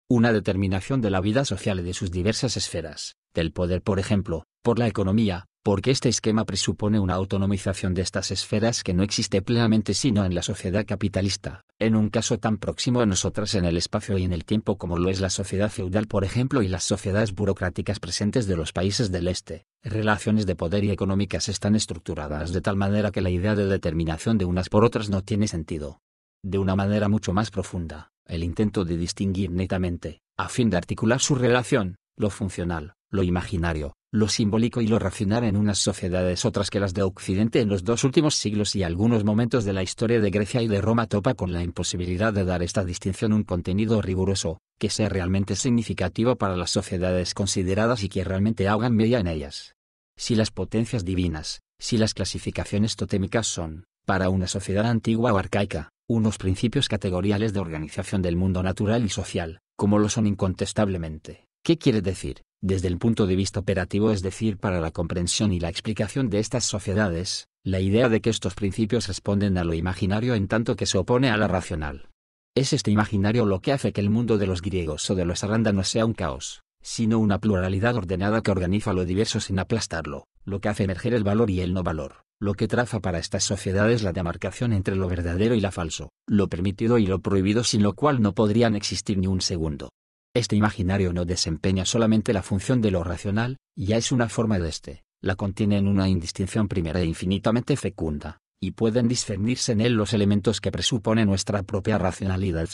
una determinación de la vida social y de sus diversas esferas, del poder por ejemplo, por la economía, porque este esquema presupone una autonomización de estas esferas que no existe plenamente sino en la sociedad capitalista, en un caso tan próximo a nosotras en el espacio y en el tiempo como lo es la sociedad feudal por ejemplo y las sociedades burocráticas presentes de los países del este. Relaciones de poder y económicas están estructuradas de tal manera que la idea de determinación de unas por otras no tiene sentido. De una manera mucho más profunda, el intento de distinguir netamente, a fin de articular su relación, lo funcional, lo imaginario, lo simbólico y lo racional en unas sociedades otras que las de Occidente en los dos últimos siglos y algunos momentos de la historia de Grecia y de Roma topa con la imposibilidad de dar esta distinción un contenido riguroso, que sea realmente significativo para las sociedades consideradas y que realmente hagan media en ellas. Si las potencias divinas, si las clasificaciones totémicas son, para una sociedad antigua o arcaica, unos principios categoriales de organización del mundo natural y social, como lo son incontestablemente, ¿qué quiere decir? Desde el punto de vista operativo, es decir, para la comprensión y la explicación de estas sociedades, la idea de que estos principios responden a lo imaginario en tanto que se opone a la racional. Es este imaginario lo que hace que el mundo de los griegos o de los arándanos sea un caos, sino una pluralidad ordenada que organiza lo diverso sin aplastarlo, lo que hace emerger el valor y el no valor, lo que traza para estas sociedades la demarcación entre lo verdadero y lo falso, lo permitido y lo prohibido sin lo cual no podrían existir ni un segundo. Este imaginario no desempeña solamente la función de lo racional, ya es una forma de este, la contiene en una indistinción primera e infinitamente fecunda, y pueden discernirse en él los elementos que presupone nuestra propia racionalidad.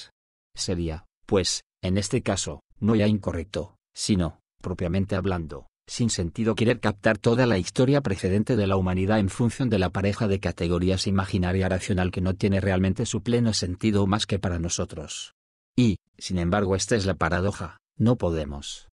Sería, pues, en este caso, no ya incorrecto, sino, propiamente hablando, sin sentido querer captar toda la historia precedente de la humanidad en función de la pareja de categorías imaginaria racional que no tiene realmente su pleno sentido más que para nosotros. Y, sin embargo, esta es la paradoja, no podemos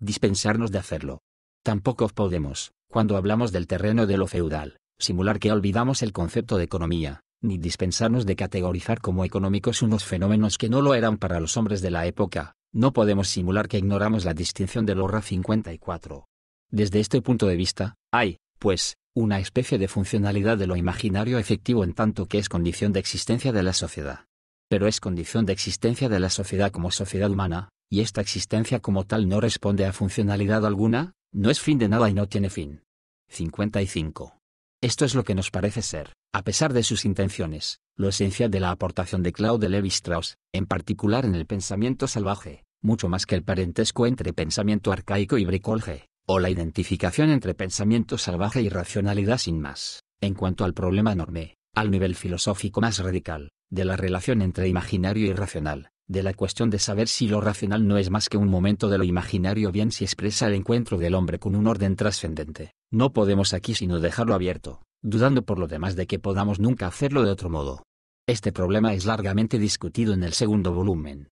dispensarnos de hacerlo. Tampoco podemos, cuando hablamos del terreno de lo feudal, simular que olvidamos el concepto de economía, ni dispensarnos de categorizar como económicos unos fenómenos que no lo eran para los hombres de la época, no podemos simular que ignoramos la distinción del horra 54. Desde este punto de vista, hay, pues, una especie de funcionalidad de lo imaginario efectivo en tanto que es condición de existencia de la sociedad pero es condición de existencia de la sociedad como sociedad humana, y esta existencia como tal no responde a funcionalidad alguna, no es fin de nada y no tiene fin. 55. Esto es lo que nos parece ser, a pesar de sus intenciones, lo esencial de la aportación de Claude Levi-Strauss, en particular en el pensamiento salvaje, mucho más que el parentesco entre pensamiento arcaico y bricolge, o la identificación entre pensamiento salvaje y racionalidad sin más, en cuanto al problema enorme, al nivel filosófico más radical, de la relación entre imaginario y racional, de la cuestión de saber si lo racional no es más que un momento de lo imaginario bien si expresa el encuentro del hombre con un orden trascendente. No podemos aquí sino dejarlo abierto, dudando por lo demás de que podamos nunca hacerlo de otro modo. Este problema es largamente discutido en el segundo volumen.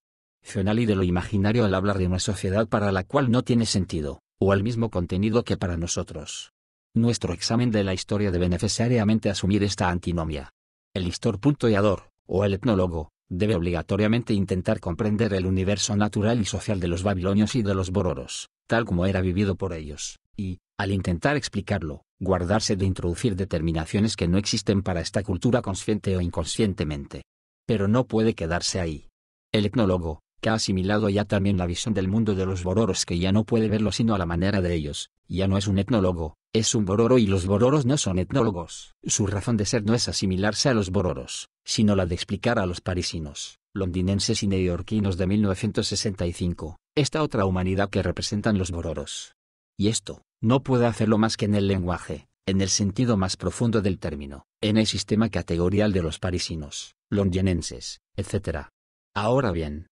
y de lo imaginario al hablar de una sociedad para la cual no tiene sentido, o el mismo contenido que para nosotros. Nuestro examen de la historia debe necesariamente asumir esta antinomia. El histor o el etnólogo, debe obligatoriamente intentar comprender el universo natural y social de los babilonios y de los bororos, tal como era vivido por ellos, y, al intentar explicarlo, guardarse de introducir determinaciones que no existen para esta cultura consciente o inconscientemente. Pero no puede quedarse ahí. El etnólogo, que ha asimilado ya también la visión del mundo de los bororos que ya no puede verlo sino a la manera de ellos, ya no es un etnólogo, es un bororo y los bororos no son etnólogos. Su razón de ser no es asimilarse a los bororos, sino la de explicar a los parisinos, londinenses y neoyorquinos de 1965, esta otra humanidad que representan los bororos. Y esto, no puede hacerlo más que en el lenguaje, en el sentido más profundo del término, en el sistema categorial de los parisinos, londinenses, etc. Ahora bien,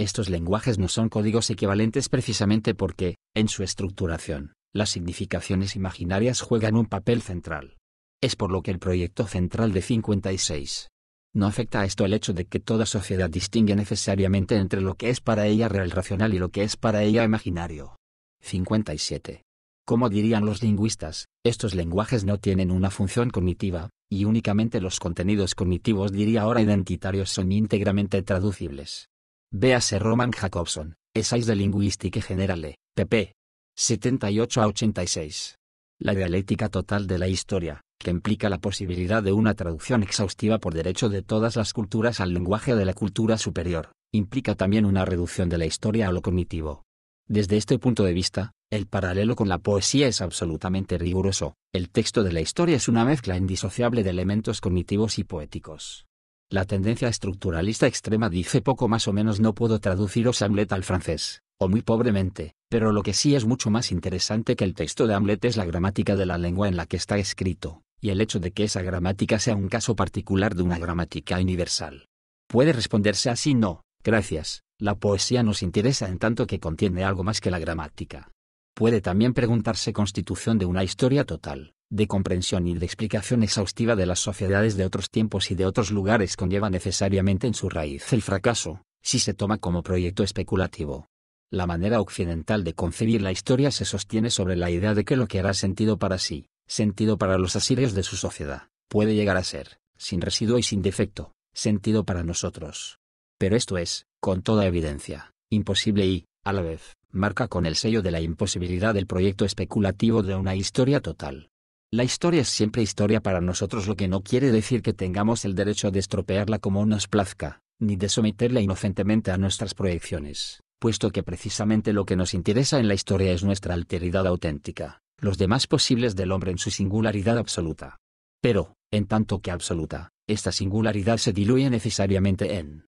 estos lenguajes no son códigos equivalentes precisamente porque, en su estructuración, las significaciones imaginarias juegan un papel central. Es por lo que el proyecto central de 56. No afecta a esto el hecho de que toda sociedad distingue necesariamente entre lo que es para ella real racional y lo que es para ella imaginario. 57. Como dirían los lingüistas, estos lenguajes no tienen una función cognitiva, y únicamente los contenidos cognitivos diría ahora identitarios son íntegramente traducibles. Véase Roman Jacobson, Essays de lingüística Generale, pp. 78 a 86. La dialéctica total de la historia, que implica la posibilidad de una traducción exhaustiva por derecho de todas las culturas al lenguaje de la cultura superior, implica también una reducción de la historia a lo cognitivo. Desde este punto de vista, el paralelo con la poesía es absolutamente riguroso, el texto de la historia es una mezcla indisociable de elementos cognitivos y poéticos. La tendencia estructuralista extrema dice poco más o menos no puedo traducir Hamlet al francés, o muy pobremente, pero lo que sí es mucho más interesante que el texto de Hamlet es la gramática de la lengua en la que está escrito, y el hecho de que esa gramática sea un caso particular de una gramática universal. Puede responderse así no, gracias, la poesía nos interesa en tanto que contiene algo más que la gramática. Puede también preguntarse constitución de una historia total, de comprensión y de explicación exhaustiva de las sociedades de otros tiempos y de otros lugares conlleva necesariamente en su raíz el fracaso, si se toma como proyecto especulativo. La manera occidental de concebir la historia se sostiene sobre la idea de que lo que hará sentido para sí, sentido para los asirios de su sociedad, puede llegar a ser, sin residuo y sin defecto, sentido para nosotros. Pero esto es, con toda evidencia, imposible y, a la vez, marca con el sello de la imposibilidad el proyecto especulativo de una historia total. La historia es siempre historia para nosotros lo que no quiere decir que tengamos el derecho de estropearla como nos plazca, ni de someterla inocentemente a nuestras proyecciones puesto que precisamente lo que nos interesa en la historia es nuestra alteridad auténtica, los demás posibles del hombre en su singularidad absoluta. Pero, en tanto que absoluta, esta singularidad se diluye necesariamente en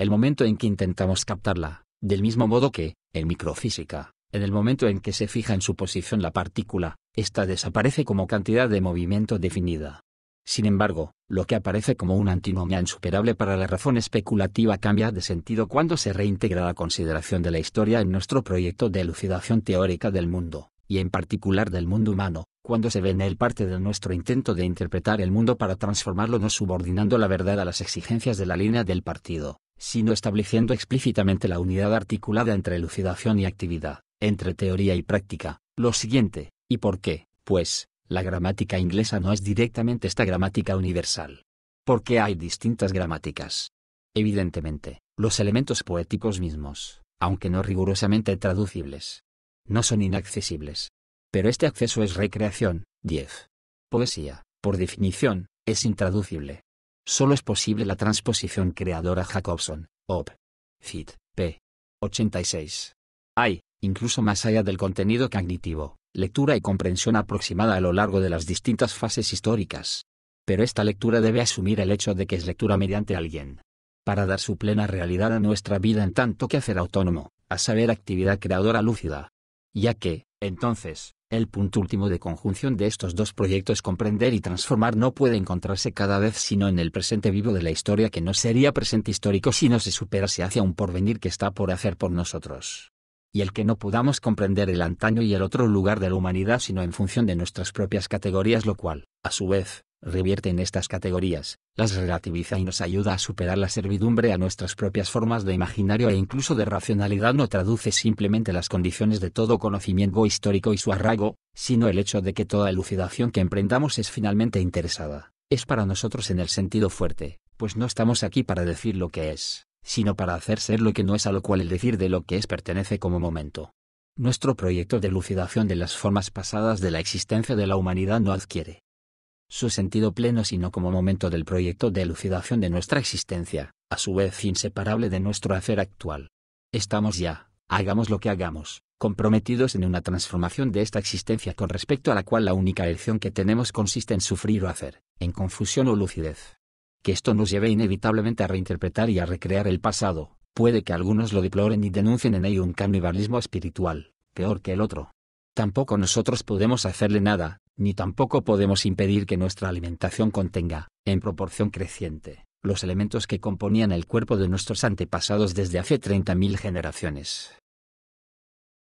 el momento en que intentamos captarla, del mismo modo que, en microfísica, en el momento en que se fija en su posición la partícula, esta desaparece como cantidad de movimiento definida, sin embargo, lo que aparece como una antinomia insuperable para la razón especulativa cambia de sentido cuando se reintegra la consideración de la historia en nuestro proyecto de elucidación teórica del mundo, y en particular del mundo humano, cuando se ve en él parte de nuestro intento de interpretar el mundo para transformarlo no subordinando la verdad a las exigencias de la línea del partido, sino estableciendo explícitamente la unidad articulada entre elucidación y actividad, entre teoría y práctica, lo siguiente, ¿y por qué? Pues, la gramática inglesa no es directamente esta gramática universal. Porque hay distintas gramáticas. Evidentemente, los elementos poéticos mismos, aunque no rigurosamente traducibles, no son inaccesibles. Pero este acceso es recreación. 10. Poesía, por definición, es intraducible. Solo es posible la transposición creadora Jacobson, op. Fit, p. 86. Hay, incluso más allá del contenido cognitivo, lectura y comprensión aproximada a lo largo de las distintas fases históricas. Pero esta lectura debe asumir el hecho de que es lectura mediante alguien. Para dar su plena realidad a nuestra vida en tanto que hacer autónomo, a saber actividad creadora lúcida. Ya que, entonces, el punto último de conjunción de estos dos proyectos comprender y transformar no puede encontrarse cada vez sino en el presente vivo de la historia que no sería presente histórico si no se superase hacia un porvenir que está por hacer por nosotros y el que no podamos comprender el antaño y el otro lugar de la humanidad sino en función de nuestras propias categorías, lo cual, a su vez, revierte en estas categorías, las relativiza y nos ayuda a superar la servidumbre a nuestras propias formas de imaginario e incluso de racionalidad no traduce simplemente las condiciones de todo conocimiento histórico y su arraigo, sino el hecho de que toda elucidación que emprendamos es finalmente interesada, es para nosotros en el sentido fuerte, pues no estamos aquí para decir lo que es, sino para hacer ser lo que no es a lo cual el decir de lo que es pertenece como momento. Nuestro proyecto de lucidación de las formas pasadas de la existencia de la humanidad no adquiere su sentido pleno sino como momento del proyecto de lucidación de nuestra existencia, a su vez inseparable de nuestro hacer actual. Estamos ya, hagamos lo que hagamos, comprometidos en una transformación de esta existencia con respecto a la cual la única elección que tenemos consiste en sufrir o hacer, en confusión o lucidez que esto nos lleve inevitablemente a reinterpretar y a recrear el pasado, puede que algunos lo deploren y denuncien en ello un canibalismo espiritual, peor que el otro. Tampoco nosotros podemos hacerle nada, ni tampoco podemos impedir que nuestra alimentación contenga, en proporción creciente, los elementos que componían el cuerpo de nuestros antepasados desde hace 30.000 generaciones.